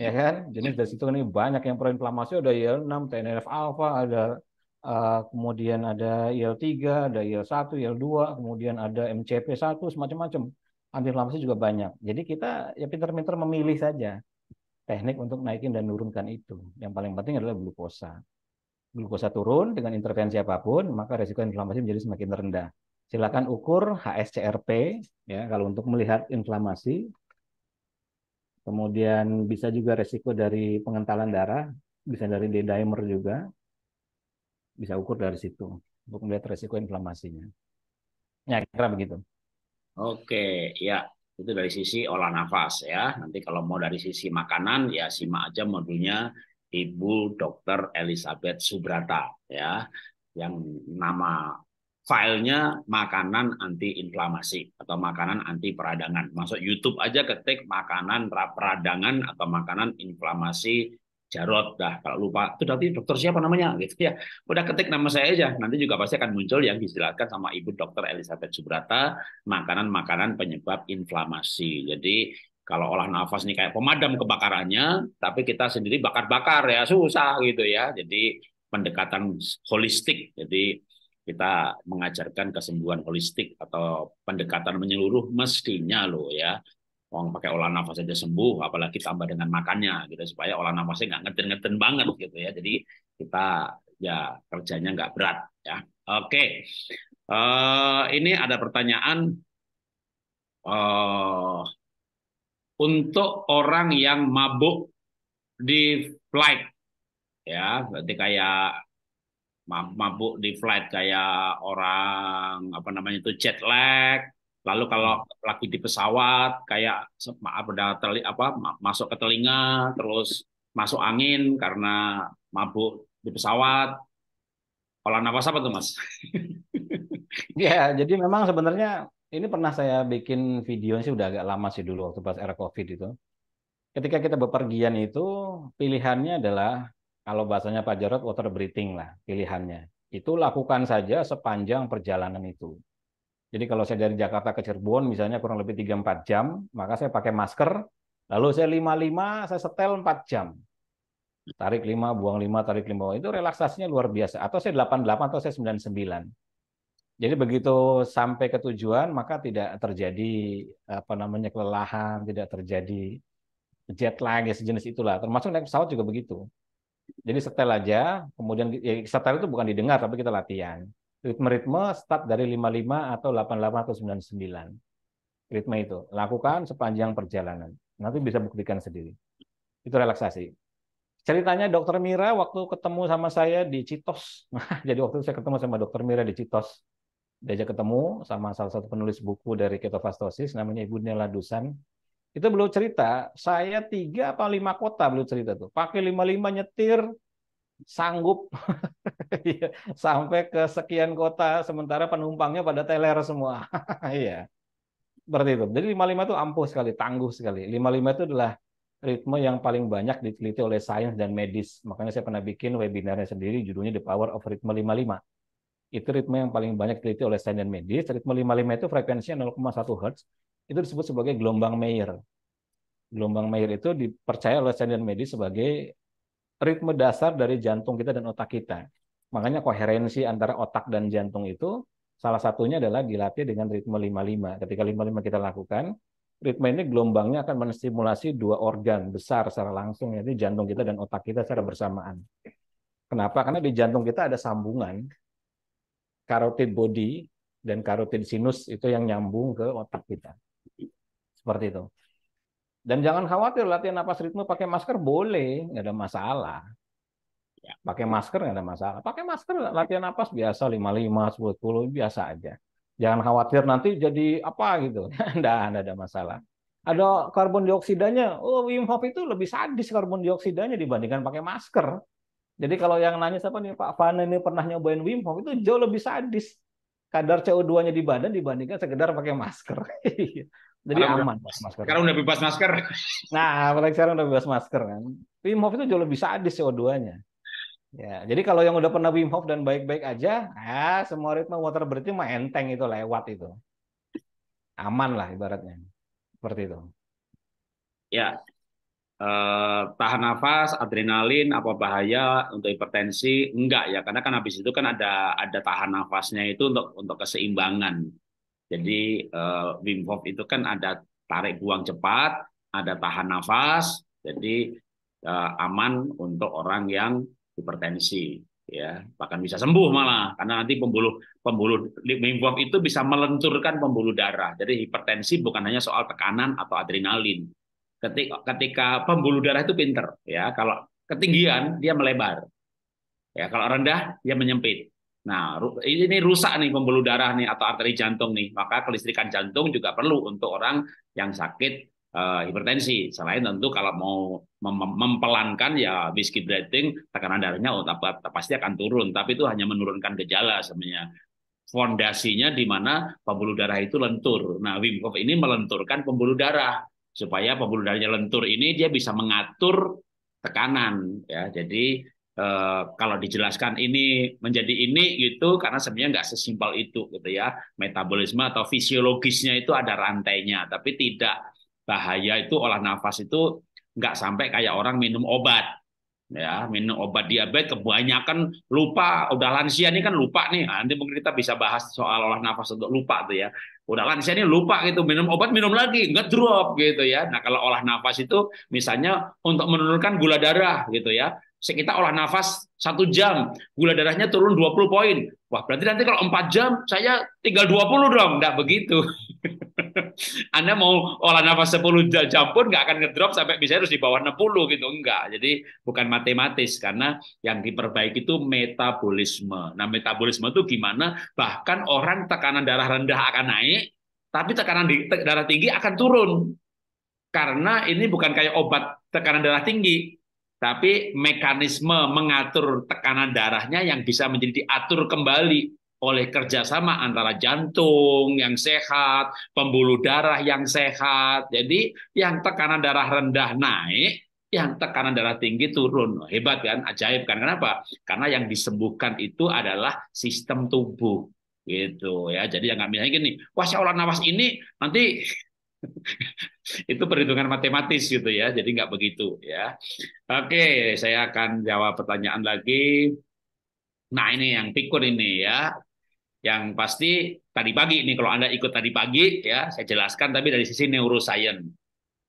ya kan jenis dari situ kan ini banyak yang proinflamasi ada IL6 TNF alpha ada uh, kemudian ada IL3 ada IL1 IL2 kemudian ada MCP1 semacam-macam antiinflamasi juga banyak jadi kita ya pinter-pinter memilih saja teknik untuk naikin dan nurunkan itu yang paling penting adalah glukosa glukosa turun dengan intervensi apapun maka resiko inflamasi menjadi semakin rendah silakan ukur HSCRP ya kalau untuk melihat inflamasi Kemudian bisa juga resiko dari pengentalan darah, bisa dari D-dimer juga. Bisa ukur dari situ untuk melihat resiko inflamasinya. Ya, kira begitu. Oke, ya. Itu dari sisi olah nafas ya. Nanti kalau mau dari sisi makanan ya simak aja modulnya Ibu Dokter Elizabeth Subrata ya yang nama filenya makanan anti inflamasi atau makanan anti peradangan. Masuk YouTube aja ketik makanan peradangan atau makanan inflamasi Jarot dah kalau lupa itu nanti dokter siapa namanya gitu ya udah ketik nama saya aja nanti juga pasti akan muncul yang dijelaskan sama ibu dokter Elizabeth Subrata makanan-makanan penyebab inflamasi jadi kalau olah nafas nih kayak pemadam kebakarannya tapi kita sendiri bakar-bakar ya susah gitu ya jadi pendekatan holistik jadi kita mengajarkan kesembuhan holistik atau pendekatan menyeluruh mestinya loh ya orang pakai olah nafas aja sembuh, apalagi tambah dengan makannya gitu supaya olah nafasnya nggak ngeten-ngeten banget gitu ya. Jadi kita ya kerjanya nggak berat ya. Oke, uh, ini ada pertanyaan uh, untuk orang yang mabuk di flight ya, berarti kayak mabuk di flight kayak orang apa namanya itu jet lag lalu kalau lagi di pesawat kayak maaf teli, apa masuk ke telinga terus masuk angin karena mabuk di pesawat olah nafas apa tuh mas? (laughs) ya jadi memang sebenarnya ini pernah saya bikin video sih udah agak lama sih dulu waktu pas era covid itu ketika kita bepergian itu pilihannya adalah kalau bahasanya Pak Jarod water breathing lah pilihannya. Itu lakukan saja sepanjang perjalanan itu. Jadi kalau saya dari Jakarta ke Cirebon misalnya kurang lebih 3-4 jam, maka saya pakai masker, lalu saya 55, saya setel 4 jam. Tarik 5, buang 5, tarik 5. Itu relaksasinya luar biasa. Atau saya 88 atau saya 99. Jadi begitu sampai ke tujuan maka tidak terjadi apa namanya kelelahan, tidak terjadi jet lag ya, sejenis itulah. Termasuk naik pesawat juga begitu. Jadi setel aja, kemudian ya, setel itu bukan didengar tapi kita latihan. Ritme-ritme start dari 55 atau 88 atau 99. Ritme itu lakukan sepanjang perjalanan. Nanti bisa buktikan sendiri. Itu relaksasi. Ceritanya Dokter Mira waktu ketemu sama saya di Citos. (laughs) Jadi waktu itu saya ketemu sama Dokter Mira di Citos. Diajak ketemu sama salah satu penulis buku dari ketofastosis namanya Ibu Nela Dusan itu belum cerita, saya tiga apa lima kota belum cerita tuh. Pakai lima-lima nyetir, sanggup (laughs) iya, sampai ke sekian kota, sementara penumpangnya pada teler semua. (laughs) Iya. Seperti itu. Jadi lima-lima itu ampuh sekali, tangguh sekali. Lima-lima itu adalah ritme yang paling banyak diteliti oleh sains dan medis. Makanya saya pernah bikin webinarnya sendiri, judulnya The Power of Ritme lima lima Itu ritme yang paling banyak diteliti oleh sains dan medis. Ritme lima lima itu frekuensinya 0,1 Hz, itu disebut sebagai gelombang Mayer. Gelombang Mayer itu dipercaya oleh senior medis sebagai ritme dasar dari jantung kita dan otak kita. Makanya koherensi antara otak dan jantung itu salah satunya adalah dilatih dengan ritme 55. Ketika 55 kita lakukan, ritme ini gelombangnya akan menstimulasi dua organ besar secara langsung, yaitu jantung kita dan otak kita secara bersamaan. Kenapa? Karena di jantung kita ada sambungan karotid body dan karotid sinus itu yang nyambung ke otak kita. Seperti itu. Dan jangan khawatir latihan napas ritme pakai masker boleh, nggak ada masalah. Ya. pakai masker nggak ada masalah. Pakai masker latihan napas biasa lima 55, sepuluh biasa aja. Jangan khawatir nanti jadi apa gitu. (laughs) Nggak, ada masalah. Ada karbon dioksidanya. Oh, Wim Hof itu lebih sadis karbon dioksidanya dibandingkan pakai masker. Jadi kalau yang nanya siapa nih Pak Fana ini pernah nyobain Wim Hof itu jauh lebih sadis kadar CO2-nya di badan dibandingkan sekedar pakai masker. (laughs) Jadi karena aman udah, Karena udah bebas masker. (laughs) Nah, apalagi sekarang udah bebas masker kan. Wim Hof itu jauh lebih sadis CO2-nya. Ya, jadi kalau yang udah pernah Wim Hof dan baik-baik aja, ya semua ritme water breathing mah enteng itu lewat itu. Aman lah ibaratnya. Seperti itu. Ya. Eh, tahan nafas, adrenalin apa bahaya untuk hipertensi? Enggak ya, karena kan habis itu kan ada ada tahan nafasnya itu untuk untuk keseimbangan. Jadi uh, Wim Hof itu kan ada tarik buang cepat, ada tahan nafas, jadi uh, aman untuk orang yang hipertensi ya bahkan bisa sembuh malah karena nanti pembuluh pembuluh Wim itu bisa melenturkan pembuluh darah jadi hipertensi bukan hanya soal tekanan atau adrenalin ketika ketika pembuluh darah itu pinter ya kalau ketinggian dia melebar ya kalau rendah dia menyempit Nah, ini rusak nih pembuluh darah nih atau arteri jantung nih. Maka kelistrikan jantung juga perlu untuk orang yang sakit uh, hipertensi. Selain tentu kalau mau mem mempelankan ya whiskey breathing, tekanan darahnya oh, pasti akan turun. Tapi itu hanya menurunkan gejala sebenarnya. Fondasinya di mana pembuluh darah itu lentur. Nah, Wim Hof ini melenturkan pembuluh darah supaya pembuluh darahnya lentur ini dia bisa mengatur tekanan ya. Jadi Eh, kalau dijelaskan ini menjadi ini gitu karena sebenarnya nggak sesimpel itu gitu ya metabolisme atau fisiologisnya itu ada rantainya tapi tidak bahaya itu olah nafas itu nggak sampai kayak orang minum obat ya minum obat diabetes kebanyakan lupa udah lansia ini kan lupa nih nah, nanti mungkin kita bisa bahas soal olah nafas untuk lupa tuh ya udah lansia ini lupa gitu minum obat minum lagi nggak drop gitu ya nah kalau olah nafas itu misalnya untuk menurunkan gula darah gitu ya sekitar olah nafas satu jam, gula darahnya turun 20 poin. Wah, berarti nanti kalau 4 jam saya tinggal 20 dong. Enggak begitu. (laughs) Anda mau olah nafas 10 jam pun nggak akan ngedrop sampai bisa harus di bawah 60 gitu. Enggak. Jadi bukan matematis karena yang diperbaiki itu metabolisme. Nah, metabolisme itu gimana bahkan orang tekanan darah rendah akan naik, tapi tekanan darah tinggi akan turun. Karena ini bukan kayak obat tekanan darah tinggi, tapi mekanisme mengatur tekanan darahnya yang bisa menjadi diatur kembali oleh kerjasama antara jantung yang sehat, pembuluh darah yang sehat. Jadi yang tekanan darah rendah naik, yang tekanan darah tinggi turun. Hebat kan? Ajaib kan? Kenapa? Karena yang disembuhkan itu adalah sistem tubuh gitu ya jadi yang nggak misalnya gini wah saya olah nafas ini nanti (laughs) itu perhitungan matematis gitu ya, jadi nggak begitu ya. Oke, saya akan jawab pertanyaan lagi. Nah ini yang pikun ini ya, yang pasti tadi pagi ini kalau anda ikut tadi pagi ya, saya jelaskan tapi dari sisi neuroscience.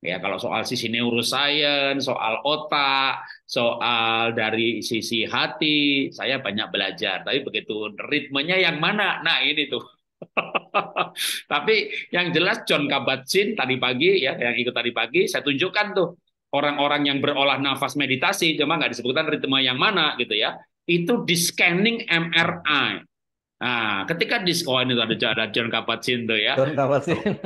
Ya, kalau soal sisi neuroscience, soal otak, soal dari sisi hati, saya banyak belajar. Tapi begitu ritmenya yang mana? Nah, ini tuh (laughs) Tapi yang jelas John Kabat-Zinn tadi pagi ya yang ikut tadi pagi saya tunjukkan tuh orang-orang yang berolah nafas meditasi cuma nggak disebutkan ritme yang mana gitu ya itu di scanning MRI. Nah, ketika di oh ini ada ada John Kabat-Zinn tuh ya. John Kabat-Zinn.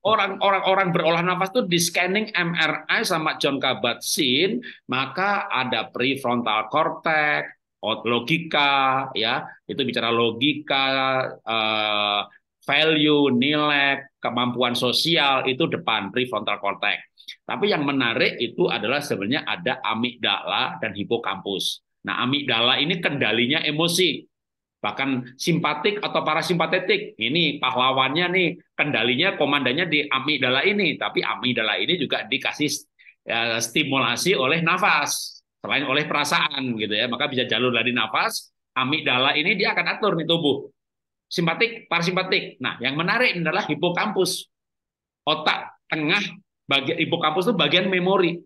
Orang orang orang berolah nafas tuh di scanning MRI sama John Kabat-Zinn, maka ada prefrontal cortex, logika ya itu bicara logika uh, value nilai kemampuan sosial itu depan prefrontal frontal cortex tapi yang menarik itu adalah sebenarnya ada amigdala dan hipokampus nah amigdala ini kendalinya emosi bahkan simpatik atau parasimpatetik ini pahlawannya nih kendalinya komandannya di amigdala ini tapi amigdala ini juga dikasih ya, stimulasi oleh nafas selain oleh perasaan gitu ya maka bisa jalur dari nafas amigdala ini dia akan atur nih tubuh simpatik parasimpatik nah yang menarik adalah hipokampus otak tengah bagian hipokampus itu bagian memori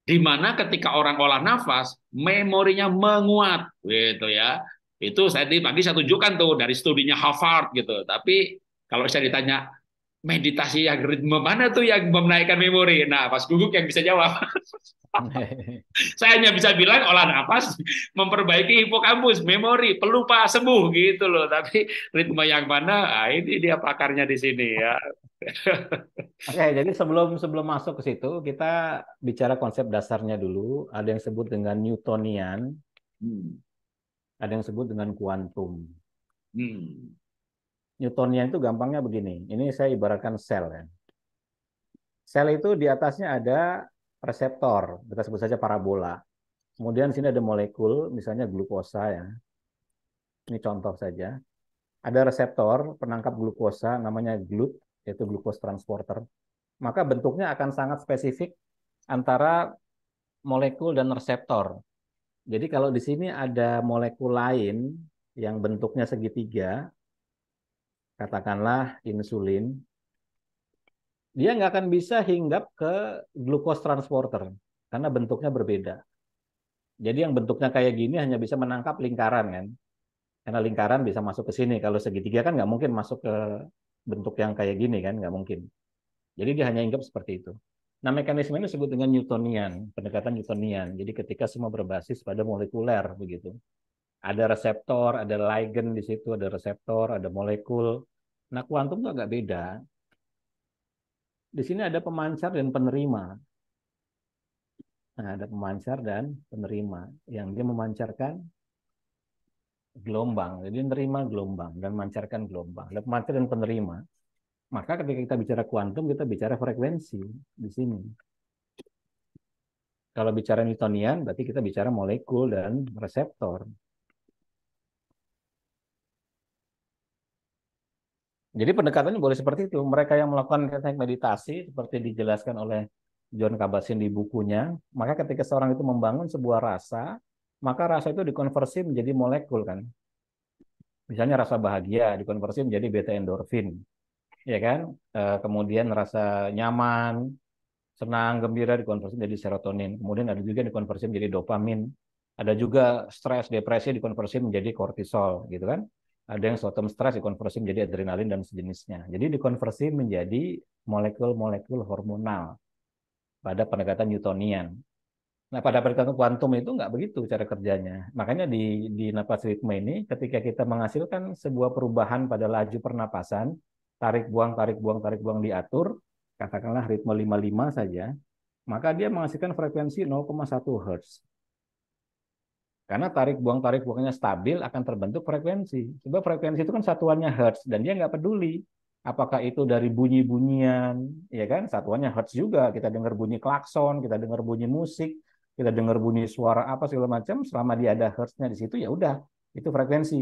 di mana ketika orang olah nafas memorinya menguat gitu ya itu saya tadi pagi saya tunjukkan tuh dari studinya Harvard gitu tapi kalau saya ditanya meditasi yang ritme mana tuh yang menaikkan memori? Nah, pas Guguk yang bisa jawab. (laughs) Saya hanya bisa bilang olah nafas, memperbaiki hipokampus, memori, pelupa, sembuh gitu loh. Tapi ritme yang mana? Nah, ini dia pakarnya di sini ya. (laughs) Oke, jadi sebelum sebelum masuk ke situ kita bicara konsep dasarnya dulu. Ada yang sebut dengan Newtonian, hmm. ada yang sebut dengan kuantum. Hmm. Newtonian itu gampangnya begini. Ini saya ibaratkan sel. Ya. Sel itu di atasnya ada reseptor, kita sebut saja parabola. Kemudian sini ada molekul, misalnya glukosa ya. Ini contoh saja. Ada reseptor penangkap glukosa namanya glut, yaitu glucose transporter. Maka bentuknya akan sangat spesifik antara molekul dan reseptor. Jadi kalau di sini ada molekul lain yang bentuknya segitiga, katakanlah insulin, dia nggak akan bisa hinggap ke glukos transporter karena bentuknya berbeda. Jadi yang bentuknya kayak gini hanya bisa menangkap lingkaran kan, karena lingkaran bisa masuk ke sini. Kalau segitiga kan nggak mungkin masuk ke bentuk yang kayak gini kan, nggak mungkin. Jadi dia hanya hinggap seperti itu. Nah mekanisme ini disebut dengan Newtonian, pendekatan Newtonian. Jadi ketika semua berbasis pada molekuler begitu. Ada reseptor, ada ligand di situ, ada reseptor, ada molekul, Nah, kuantum itu agak beda. Di sini ada pemancar dan penerima. Nah, ada pemancar dan penerima. Yang dia memancarkan gelombang. Jadi nerima gelombang dan memancarkan gelombang. Ada pemancar dan penerima. Maka ketika kita bicara kuantum, kita bicara frekuensi di sini. Kalau bicara Newtonian, berarti kita bicara molekul dan reseptor. Jadi pendekatannya boleh seperti itu. Mereka yang melakukan teknik meditasi seperti dijelaskan oleh John Kabat-Zinn di bukunya, maka ketika seorang itu membangun sebuah rasa, maka rasa itu dikonversi menjadi molekul kan. Misalnya rasa bahagia dikonversi menjadi beta endorfin. Ya kan? Eh, kemudian rasa nyaman, senang, gembira dikonversi menjadi serotonin. Kemudian ada juga dikonversi menjadi dopamin. Ada juga stres, depresi dikonversi menjadi kortisol gitu kan ada yang suatu stress dikonversi menjadi adrenalin dan sejenisnya. Jadi dikonversi menjadi molekul-molekul hormonal pada pendekatan Newtonian. Nah, pada pendekatan kuantum itu nggak begitu cara kerjanya. Makanya di, di napas ritme ini, ketika kita menghasilkan sebuah perubahan pada laju pernapasan, tarik buang, tarik buang, tarik buang diatur, katakanlah ritme 55 saja, maka dia menghasilkan frekuensi 0,1 Hz. Karena tarik buang tarik buangnya stabil akan terbentuk frekuensi. Coba frekuensi itu kan satuannya hertz dan dia nggak peduli apakah itu dari bunyi-bunyian, ya kan? Satuannya hertz juga. Kita dengar bunyi klakson, kita dengar bunyi musik, kita dengar bunyi suara apa segala macam. Selama dia ada hertznya di situ ya udah, itu frekuensi.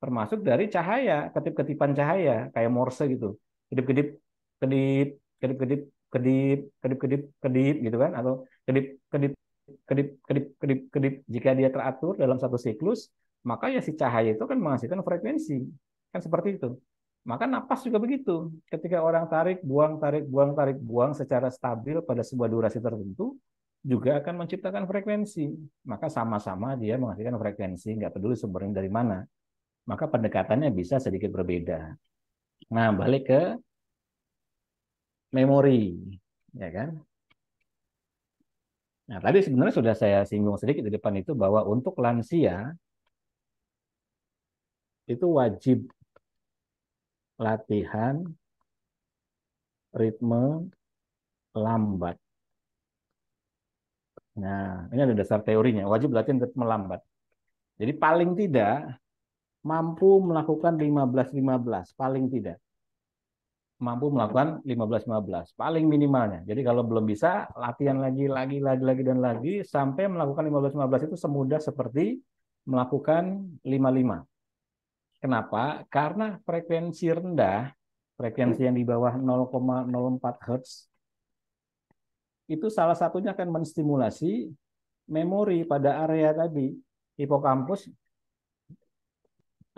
Termasuk dari cahaya, ketip ketipan cahaya kayak Morse gitu. Kedip-kedip kedip kedip kedip kedip kedip kedip kedip gitu kan atau kedip kedip kedip, kedip, kedip, kedip. Jika dia teratur dalam satu siklus, maka ya si cahaya itu kan menghasilkan frekuensi. Kan seperti itu. Maka napas juga begitu. Ketika orang tarik, buang, tarik, buang, tarik, buang secara stabil pada sebuah durasi tertentu, juga akan menciptakan frekuensi. Maka sama-sama dia menghasilkan frekuensi, nggak peduli sumbernya dari mana. Maka pendekatannya bisa sedikit berbeda. Nah, balik ke memori, ya kan? Nah, tadi sebenarnya sudah saya singgung sedikit di depan itu bahwa untuk lansia itu wajib latihan ritme lambat. Nah, ini ada dasar teorinya, wajib latihan ritme lambat. Jadi paling tidak mampu melakukan 15-15, paling tidak mampu melakukan 15-15 paling minimalnya. Jadi kalau belum bisa latihan lagi lagi lagi lagi dan lagi sampai melakukan 15-15 itu semudah seperti melakukan 55. Kenapa? Karena frekuensi rendah, frekuensi yang di bawah 0,04 Hz itu salah satunya akan menstimulasi memori pada area tadi hipokampus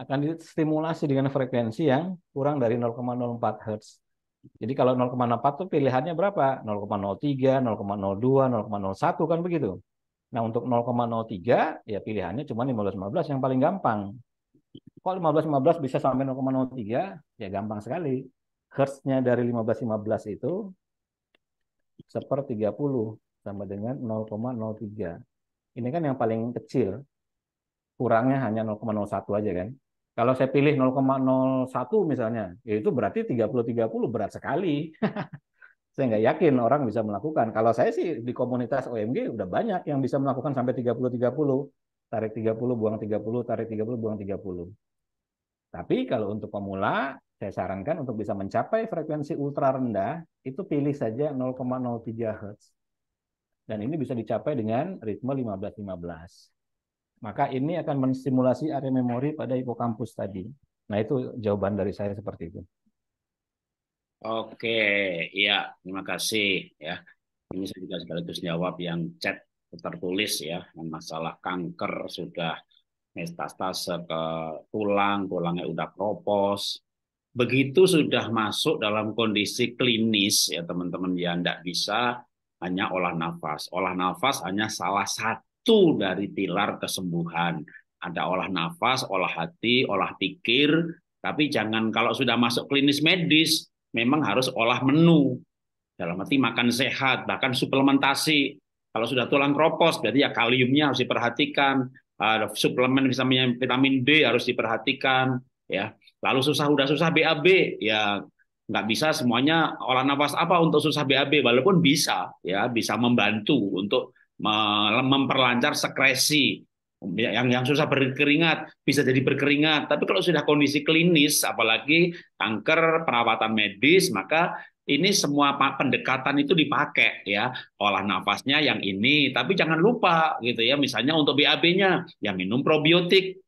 akan distimulasi dengan frekuensi yang kurang dari 0,04 Hz. Jadi kalau 0,04 itu pilihannya berapa? 0,03, 0,02, 0,01 kan begitu. Nah untuk 0,03 ya pilihannya cuma 15-15 yang paling gampang. Kalau 15-15 bisa sampai 0,03 ya gampang sekali. Hertznya dari 15-15 itu seper 30 sama dengan 0,03. Ini kan yang paling kecil. Kurangnya hanya 0,01 aja kan. Kalau saya pilih 0,01 misalnya, ya itu berarti 30-30 berat sekali. (laughs) saya nggak yakin orang bisa melakukan. Kalau saya sih di komunitas OMG udah banyak yang bisa melakukan sampai 30-30. Tarik 30, buang 30, tarik 30, buang 30. Tapi kalau untuk pemula, saya sarankan untuk bisa mencapai frekuensi ultra rendah, itu pilih saja 0,03 Hz. Dan ini bisa dicapai dengan ritme 15-15 maka ini akan menstimulasi area memori pada hipokampus tadi. Nah, itu jawaban dari saya seperti itu. Oke, iya, terima kasih ya. Ini saya juga sekaligus jawab yang chat tertulis ya, masalah kanker sudah metastase ke tulang, tulangnya udah kropos. Begitu sudah masuk dalam kondisi klinis ya teman-teman ya tidak bisa hanya olah nafas. Olah nafas hanya salah satu satu dari pilar kesembuhan. Ada olah nafas, olah hati, olah pikir, tapi jangan kalau sudah masuk klinis medis, memang harus olah menu. Dalam arti makan sehat, bahkan suplementasi. Kalau sudah tulang kropos, berarti ya kaliumnya harus diperhatikan. ada suplemen vitamin, vitamin D harus diperhatikan. ya Lalu susah udah susah BAB, ya nggak bisa semuanya olah nafas apa untuk susah BAB walaupun bisa ya bisa membantu untuk memperlancar sekresi yang yang susah berkeringat bisa jadi berkeringat tapi kalau sudah kondisi klinis apalagi kanker perawatan medis maka ini semua pendekatan itu dipakai ya olah nafasnya yang ini tapi jangan lupa gitu ya misalnya untuk BAB-nya yang minum probiotik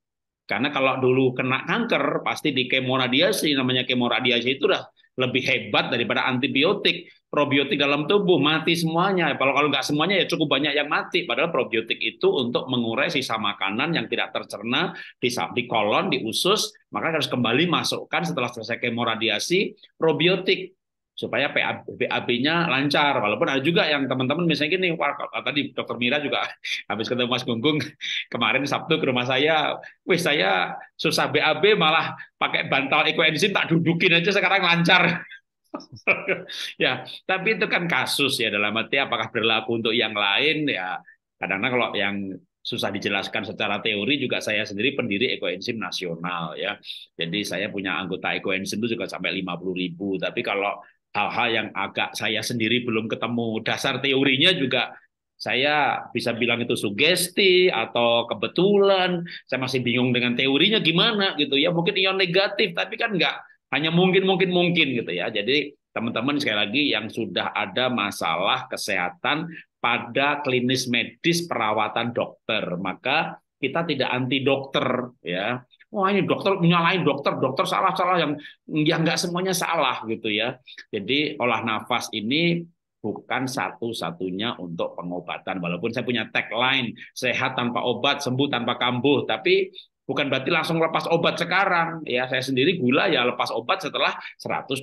karena kalau dulu kena kanker pasti di kemoradiasi namanya kemoradiasi itu dah lebih hebat daripada antibiotik probiotik dalam tubuh mati semuanya. Kalau kalau nggak semuanya ya cukup banyak yang mati. Padahal probiotik itu untuk mengurai sisa makanan yang tidak tercerna di, di kolon, di usus. Maka harus kembali masukkan setelah selesai kemoradiasi probiotik supaya PAB-nya lancar. Walaupun ada juga yang teman-teman misalnya gini, wah, tadi dokter Mira juga (laughs) habis ketemu Mas Gunggung (laughs) kemarin Sabtu ke rumah saya, wih saya susah BAB malah pakai bantal ekoenzim tak dudukin aja sekarang lancar. (laughs) ya, tapi itu kan kasus ya dalam arti apakah berlaku untuk yang lain ya. Kadang-kadang kalau yang susah dijelaskan secara teori juga saya sendiri pendiri ekoenzim nasional ya. Jadi saya punya anggota ekoenzim itu juga sampai 50 ribu. Tapi kalau hal-hal yang agak saya sendiri belum ketemu dasar teorinya juga saya bisa bilang itu sugesti atau kebetulan saya masih bingung dengan teorinya gimana gitu ya mungkin ion negatif tapi kan enggak hanya mungkin mungkin mungkin gitu ya. Jadi teman-teman sekali lagi yang sudah ada masalah kesehatan pada klinis medis perawatan dokter, maka kita tidak anti dokter ya. Wah ini dokter menyalahin dokter, dokter salah-salah yang yang nggak semuanya salah gitu ya. Jadi olah nafas ini bukan satu-satunya untuk pengobatan. Walaupun saya punya tagline sehat tanpa obat, sembuh tanpa kambuh, tapi bukan berarti langsung lepas obat sekarang ya saya sendiri gula ya lepas obat setelah 120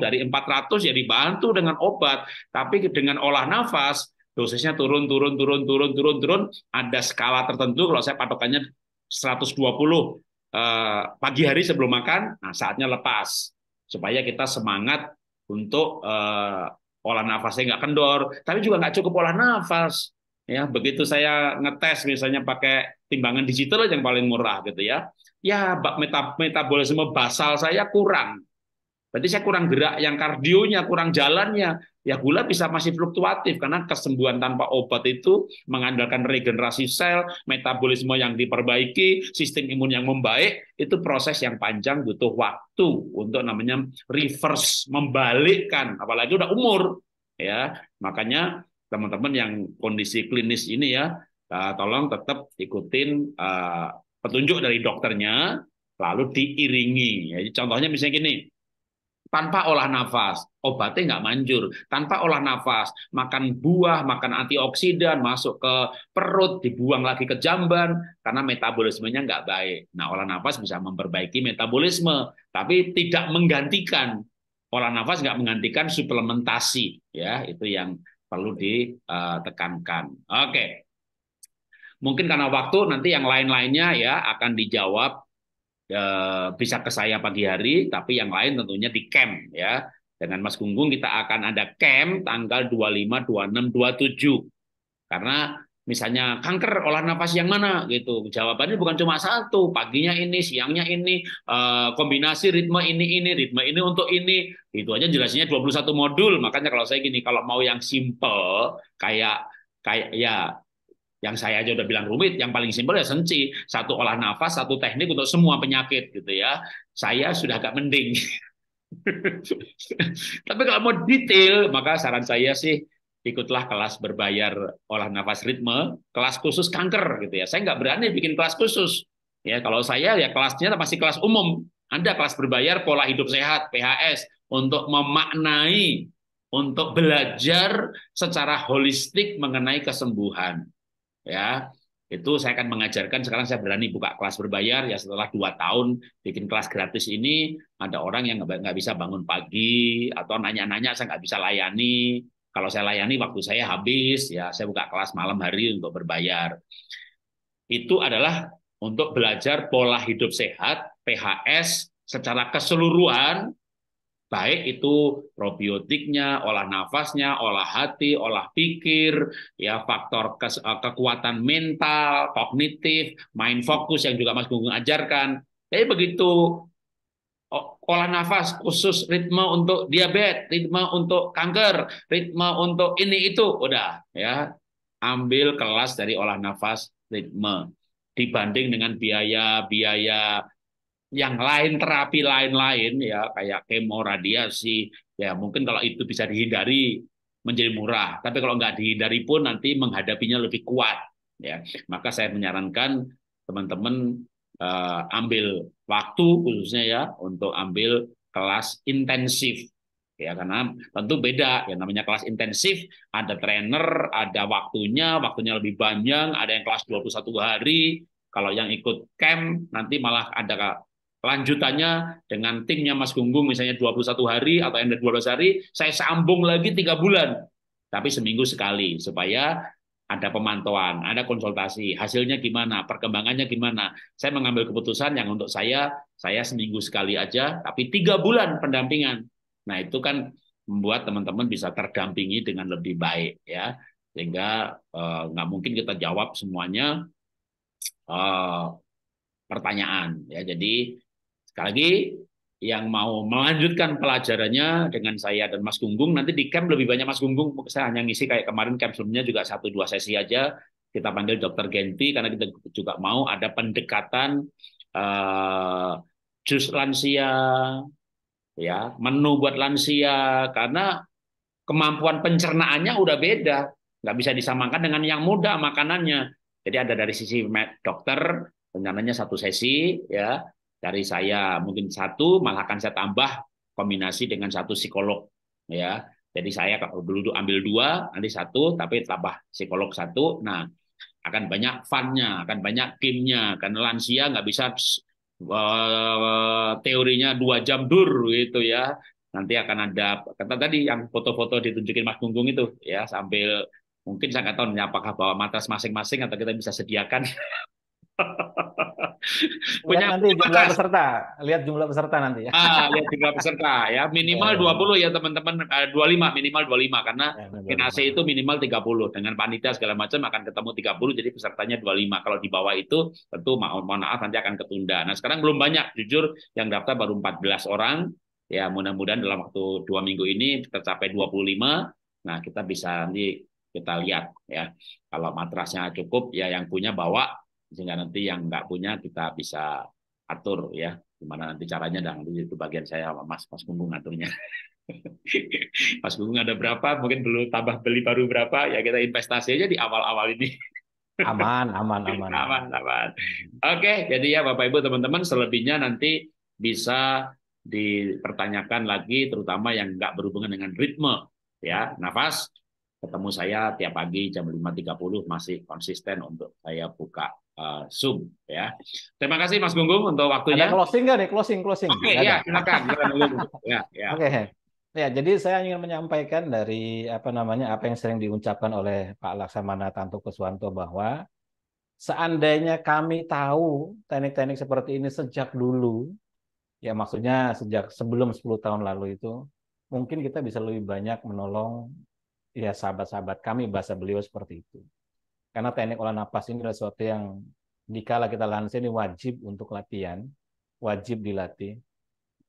dari 400 ya dibantu dengan obat tapi dengan olah nafas dosisnya turun turun turun turun turun turun ada skala tertentu kalau saya patokannya 120 eh, pagi hari sebelum makan nah saatnya lepas supaya kita semangat untuk eh, olah nafasnya nggak kendor tapi juga nggak cukup olah nafas Ya, begitu saya ngetes misalnya pakai timbangan digital yang paling murah gitu ya. Ya, bak metabolisme basal saya kurang. Berarti saya kurang gerak yang kardionya, kurang jalannya. Ya gula bisa masih fluktuatif karena kesembuhan tanpa obat itu mengandalkan regenerasi sel, metabolisme yang diperbaiki, sistem imun yang membaik, itu proses yang panjang butuh waktu untuk namanya reverse membalikkan apalagi udah umur ya. Makanya teman-teman yang kondisi klinis ini ya, eh, tolong tetap ikutin eh, petunjuk dari dokternya, lalu diiringi. Ya, contohnya misalnya gini, tanpa olah nafas, obatnya nggak manjur. Tanpa olah nafas, makan buah, makan antioksidan, masuk ke perut, dibuang lagi ke jamban, karena metabolismenya nggak baik. Nah, olah nafas bisa memperbaiki metabolisme, tapi tidak menggantikan. Olah nafas nggak menggantikan suplementasi. ya Itu yang perlu ditekankan. Oke. Mungkin karena waktu nanti yang lain-lainnya ya akan dijawab eh, bisa ke saya pagi hari, tapi yang lain tentunya di camp ya. Dengan Mas Gunggung kita akan ada camp tanggal 25, 26, 27. Karena misalnya kanker olah nafas yang mana gitu jawabannya bukan cuma satu paginya ini siangnya ini eh, kombinasi ritme ini ini ritme ini untuk ini itu aja jelasnya 21 modul makanya kalau saya gini kalau mau yang simple kayak kayak ya yang saya aja udah bilang rumit yang paling simple ya senci satu olah nafas satu teknik untuk semua penyakit gitu ya saya sudah agak mending (laughs) tapi kalau mau detail maka saran saya sih ikutlah kelas berbayar olah nafas ritme, kelas khusus kanker gitu ya. Saya nggak berani bikin kelas khusus. Ya, kalau saya ya kelasnya masih kelas umum. Anda kelas berbayar pola hidup sehat PHS untuk memaknai untuk belajar secara holistik mengenai kesembuhan. Ya, itu saya akan mengajarkan sekarang saya berani buka kelas berbayar ya setelah dua tahun bikin kelas gratis ini ada orang yang nggak bisa bangun pagi atau nanya-nanya saya nggak bisa layani kalau saya layani waktu saya habis, ya saya buka kelas malam hari untuk berbayar. Itu adalah untuk belajar pola hidup sehat, PHS secara keseluruhan, baik itu probiotiknya, olah nafasnya, olah hati, olah pikir, ya faktor eh, kekuatan mental, kognitif, mind focus yang juga Mas Gunggung ajarkan. Jadi begitu Oh, olah nafas khusus ritme untuk diabetes, ritme untuk kanker, ritme untuk ini itu udah ya. Ambil kelas dari olah nafas ritme dibanding dengan biaya-biaya yang lain terapi lain-lain ya kayak kemo radiasi ya mungkin kalau itu bisa dihindari menjadi murah tapi kalau nggak dihindari pun nanti menghadapinya lebih kuat ya maka saya menyarankan teman-teman uh, ambil waktu khususnya ya untuk ambil kelas intensif ya karena tentu beda ya namanya kelas intensif ada trainer ada waktunya waktunya lebih banyak ada yang kelas 21 hari kalau yang ikut camp nanti malah ada lanjutannya dengan timnya Mas Gunggung misalnya 21 hari atau yang 12 hari saya sambung lagi tiga bulan tapi seminggu sekali supaya ada pemantauan, ada konsultasi, hasilnya gimana, perkembangannya gimana. Saya mengambil keputusan yang untuk saya, saya seminggu sekali aja, tapi tiga bulan pendampingan. Nah itu kan membuat teman-teman bisa terdampingi dengan lebih baik ya, sehingga nggak eh, nggak mungkin kita jawab semuanya uh, pertanyaan ya. Jadi sekali lagi yang mau melanjutkan pelajarannya dengan saya dan Mas Gunggung nanti di camp lebih banyak Mas Gunggung saya hanya ngisi kayak kemarin camp sebelumnya juga satu dua sesi aja kita panggil dokter Genti karena kita juga mau ada pendekatan uh, jus lansia ya menu buat lansia karena kemampuan pencernaannya udah beda nggak bisa disamakan dengan yang muda makanannya jadi ada dari sisi dokter rencananya satu sesi ya dari saya mungkin satu malah akan saya tambah kombinasi dengan satu psikolog ya jadi saya kalau dulu ambil dua nanti satu tapi tambah psikolog satu nah akan banyak funnya akan banyak gamenya karena lansia nggak bisa uh, teorinya dua jam dur gitu ya nanti akan ada kata tadi yang foto-foto ditunjukin Mas Gunggung itu ya sambil mungkin saya nggak tahu apakah bawa matras masing-masing atau kita bisa sediakan (laughs) (laughs) punya nanti jumlah peserta, lihat jumlah peserta nanti ya. Ah, lihat jumlah peserta ya. Minimal iya. dua puluh ya teman-teman, eh, lima minimal dua lima karena ya, itu minimal tiga puluh dengan panitia segala macam akan ketemu tiga puluh jadi pesertanya dua lima Kalau di bawah itu tentu mohon ma maaf nanti akan ketunda. Nah, sekarang belum banyak jujur yang daftar baru empat belas orang. Ya, mudah-mudahan dalam waktu dua minggu ini tercapai lima Nah, kita bisa nanti kita lihat ya. Kalau matrasnya cukup ya yang punya bawa sehingga nanti yang nggak punya kita bisa atur ya gimana nanti caranya dan itu bagian saya sama Mas Mas Punggung aturnya. (laughs) Mas Punggung ada berapa? Mungkin perlu tambah beli baru berapa? Ya kita investasi aja di awal-awal ini. (laughs) Aman, aman, aman. Aman, aman. Oke, jadi ya Bapak Ibu teman-teman selebihnya nanti bisa dipertanyakan lagi terutama yang nggak berhubungan dengan ritme ya nafas ketemu saya tiap pagi jam 5.30 masih konsisten untuk saya buka uh, Zoom ya. Terima kasih Mas Gunggung untuk waktunya. Ada closing nggak nih? Closing, closing. Oke, okay, ya, silakan. (laughs) ya, ya. Oke. Okay. Ya, jadi saya ingin menyampaikan dari apa namanya apa yang sering diucapkan oleh Pak Laksamana Tanto Kuswanto bahwa seandainya kami tahu teknik-teknik seperti ini sejak dulu, ya maksudnya sejak sebelum 10 tahun lalu itu, mungkin kita bisa lebih banyak menolong ya sahabat-sahabat kami bahasa beliau seperti itu. Karena teknik olah napas ini adalah sesuatu yang dikala kita lansia ini wajib untuk latihan, wajib dilatih.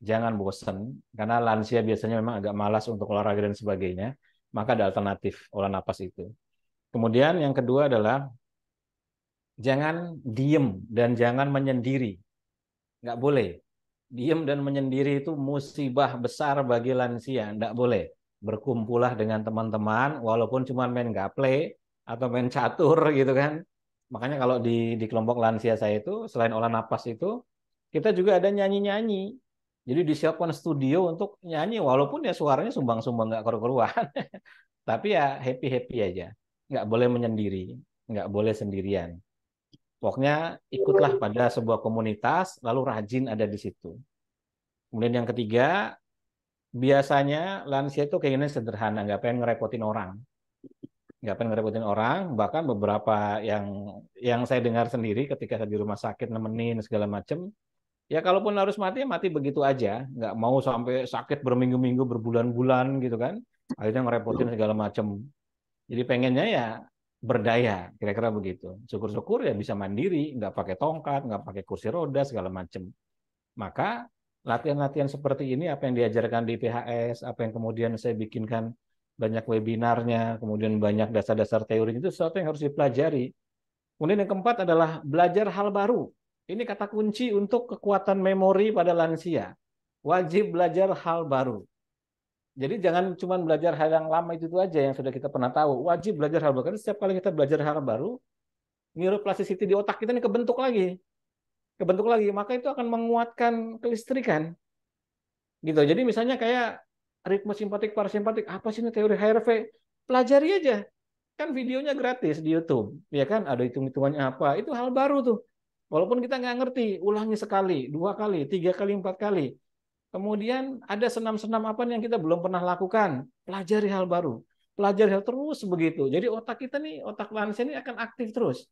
Jangan bosan, karena lansia biasanya memang agak malas untuk olahraga dan sebagainya. Maka ada alternatif olah napas itu. Kemudian yang kedua adalah jangan diem dan jangan menyendiri. Nggak boleh. Diem dan menyendiri itu musibah besar bagi lansia. Nggak boleh. Berkumpulah dengan teman-teman, walaupun cuma main gaple, atau main catur gitu kan. Makanya kalau di di kelompok lansia saya itu selain olah napas itu kita juga ada nyanyi-nyanyi. Jadi disiapkan studio untuk nyanyi walaupun ya suaranya sumbang-sumbang nggak keru-keruan. (laughs) Tapi ya happy-happy aja. Nggak boleh menyendiri, nggak boleh sendirian. Pokoknya ikutlah pada sebuah komunitas, lalu rajin ada di situ. Kemudian yang ketiga, biasanya lansia itu keinginan sederhana, nggak pengen ngerepotin orang nggak pengen ngerepotin orang bahkan beberapa yang yang saya dengar sendiri ketika saya di rumah sakit nemenin segala macem ya kalaupun harus mati ya mati begitu aja nggak mau sampai sakit berminggu-minggu berbulan-bulan gitu kan akhirnya ngerepotin iya. segala macem jadi pengennya ya berdaya kira-kira begitu syukur-syukur ya bisa mandiri nggak pakai tongkat nggak pakai kursi roda segala macem maka latihan-latihan seperti ini apa yang diajarkan di PHS apa yang kemudian saya bikinkan banyak webinarnya, kemudian banyak dasar-dasar teori itu sesuatu yang harus dipelajari. Kemudian yang keempat adalah belajar hal baru. Ini kata kunci untuk kekuatan memori pada lansia. Wajib belajar hal baru. Jadi jangan cuma belajar hal yang lama itu, itu aja yang sudah kita pernah tahu. Wajib belajar hal baru. Karena setiap kali kita belajar hal baru, neuroplasticity di otak kita ini kebentuk lagi. Kebentuk lagi. Maka itu akan menguatkan kelistrikan. Gitu. Jadi misalnya kayak ritme simpatik parasimpatik apa sih ini teori HRV pelajari aja kan videonya gratis di YouTube ya kan ada hitung hitungannya apa itu hal baru tuh walaupun kita nggak ngerti ulangi sekali dua kali tiga kali empat kali kemudian ada senam senam apa yang kita belum pernah lakukan pelajari hal baru pelajari hal terus begitu jadi otak kita nih otak lansia ini akan aktif terus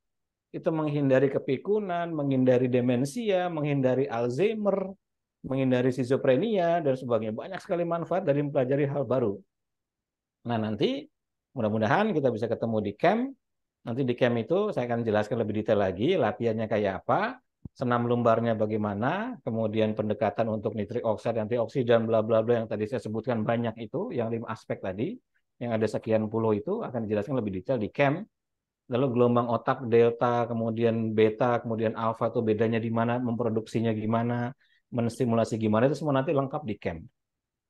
itu menghindari kepikunan menghindari demensia menghindari Alzheimer menghindari schizophrenia dan sebagainya. Banyak sekali manfaat dari mempelajari hal baru. Nah, nanti mudah-mudahan kita bisa ketemu di camp. Nanti di camp itu saya akan jelaskan lebih detail lagi latihannya kayak apa, senam lumbarnya bagaimana, kemudian pendekatan untuk nitrik oksida, antioksidan, bla bla bla yang tadi saya sebutkan banyak itu, yang lima aspek tadi, yang ada sekian puluh itu akan dijelaskan lebih detail di camp. Lalu gelombang otak delta, kemudian beta, kemudian alfa itu bedanya di mana, memproduksinya gimana, menstimulasi gimana itu semua nanti lengkap di camp.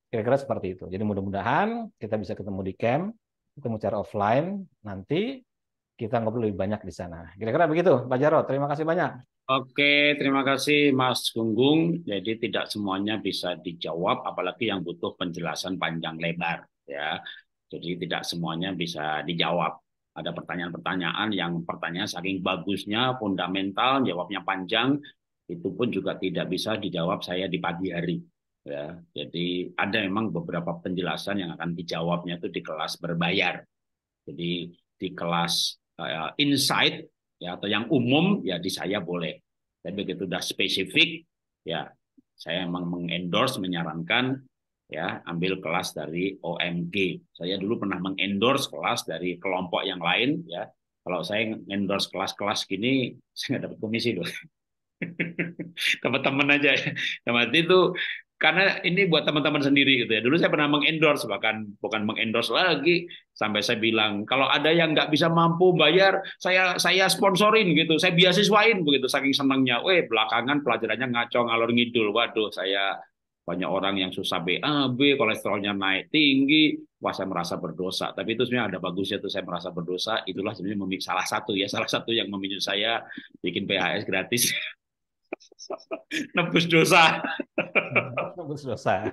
Kira-kira seperti itu. Jadi mudah-mudahan kita bisa ketemu di camp, ketemu secara offline, nanti kita ngobrol lebih banyak di sana. Kira-kira begitu, Pak Jarod. Terima kasih banyak. Oke, terima kasih Mas Gunggung. Jadi tidak semuanya bisa dijawab, apalagi yang butuh penjelasan panjang lebar. ya. Jadi tidak semuanya bisa dijawab. Ada pertanyaan-pertanyaan yang pertanyaan saking bagusnya, fundamental, jawabnya panjang, itu pun juga tidak bisa dijawab saya di pagi hari. Ya, jadi ada memang beberapa penjelasan yang akan dijawabnya itu di kelas berbayar. Jadi di kelas uh, insight ya atau yang umum ya di saya boleh. Tapi begitu sudah spesifik ya saya memang mengendorse menyarankan ya ambil kelas dari OMG. Saya dulu pernah mengendorse kelas dari kelompok yang lain ya. Kalau saya endorse kelas-kelas gini (laughs) saya nggak dapat komisi loh. (laughs) teman-teman aja ya. Teman itu karena ini buat teman-teman sendiri gitu ya. Dulu saya pernah mengendorse bahkan bukan mengendorse lagi sampai saya bilang kalau ada yang nggak bisa mampu bayar saya saya sponsorin gitu, saya biasiswain begitu saking senangnya. Weh belakangan pelajarannya ngaco ngalor ngidul. Waduh saya banyak orang yang susah BAB, kolesterolnya naik tinggi, wah saya merasa berdosa. Tapi itu sebenarnya ada bagusnya tuh saya merasa berdosa. Itulah sebenarnya salah satu ya salah satu yang memicu saya bikin PHS gratis. (laughs) nebus dosa. (laughs) nebus dosa.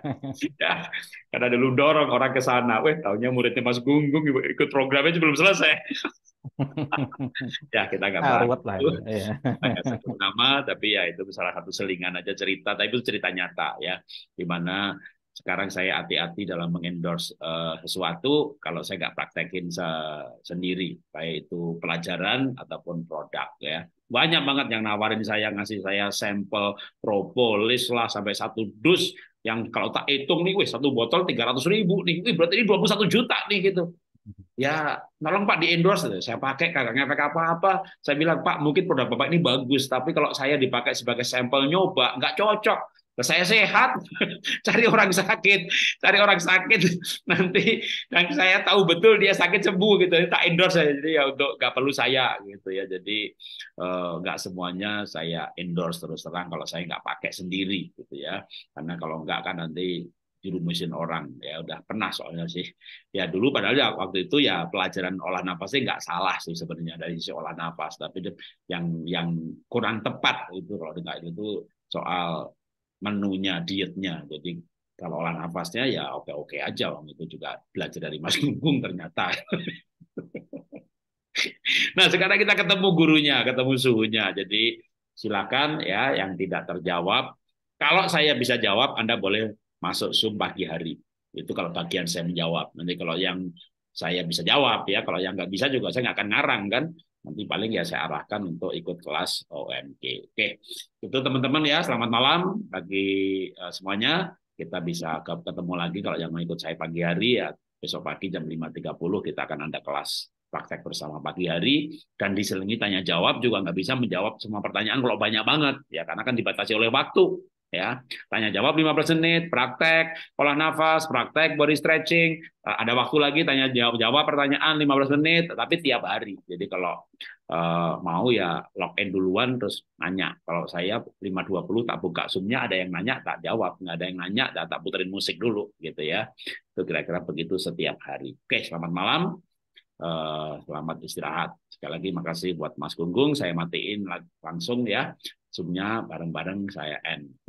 ya, karena dulu dorong orang ke sana. Weh, tahunya muridnya Mas Gunggung ikut programnya belum selesai. (laughs) ya kita nggak tahu. ah, lah Ya. satu nama, tapi ya itu salah satu selingan aja cerita. Tapi itu cerita nyata ya, di mana sekarang saya hati-hati dalam mengendorse uh, sesuatu kalau saya nggak praktekin se sendiri baik itu pelajaran ataupun produk ya banyak banget yang nawarin saya ngasih saya sampel propolis lah sampai satu dus yang kalau tak hitung nih wih satu botol tiga ratus ribu nih wih, berarti ini satu juta nih gitu ya tolong Pak di endorse saya pakai kagak ngefek apa-apa saya bilang Pak mungkin produk Bapak ini bagus tapi kalau saya dipakai sebagai sampel nyoba nggak cocok saya sehat, (laughs) cari orang sakit, cari orang sakit (laughs) nanti yang saya tahu betul dia sakit sembuh gitu, tak endorse saya jadi ya untuk nggak perlu saya gitu ya, jadi eh, nggak uh, semuanya saya endorse terus terang kalau saya nggak pakai sendiri gitu ya, karena kalau nggak kan nanti dirumusin orang ya udah pernah soalnya sih ya dulu padahal ya waktu itu ya pelajaran olah nafas sih nggak salah sih sebenarnya dari sisi olah nafas tapi yang yang kurang tepat itu kalau dengar itu soal menunya, dietnya. Jadi kalau olah nafasnya ya oke-oke aja, om itu juga belajar dari Mas Gunggung ternyata. (laughs) nah sekarang kita ketemu gurunya, ketemu suhunya. Jadi silakan ya yang tidak terjawab. Kalau saya bisa jawab, Anda boleh masuk Zoom pagi hari. Itu kalau bagian saya menjawab. Nanti kalau yang saya bisa jawab ya, kalau yang nggak bisa juga saya nggak akan ngarang kan nanti paling ya saya arahkan untuk ikut kelas OMG. Oke, itu teman-teman ya, selamat malam bagi e, semuanya. Kita bisa ketemu lagi kalau yang mau ikut saya pagi hari ya besok pagi jam 5.30 kita akan ada kelas praktek bersama pagi hari dan diselingi tanya jawab juga nggak bisa menjawab semua pertanyaan kalau banyak banget ya karena kan dibatasi oleh waktu ya tanya jawab 15 menit praktek olah nafas praktek body stretching eh, ada waktu lagi tanya jawab jawab pertanyaan 15 menit tapi tiap hari jadi kalau eh, mau ya login duluan terus nanya kalau saya 520 tak buka zoomnya ada yang nanya tak jawab nggak ada yang nanya tak, tak puterin musik dulu gitu ya itu kira-kira begitu setiap hari oke selamat malam uh, selamat istirahat sekali lagi makasih buat Mas Gunggung saya matiin langsung ya sumnya bareng-bareng saya end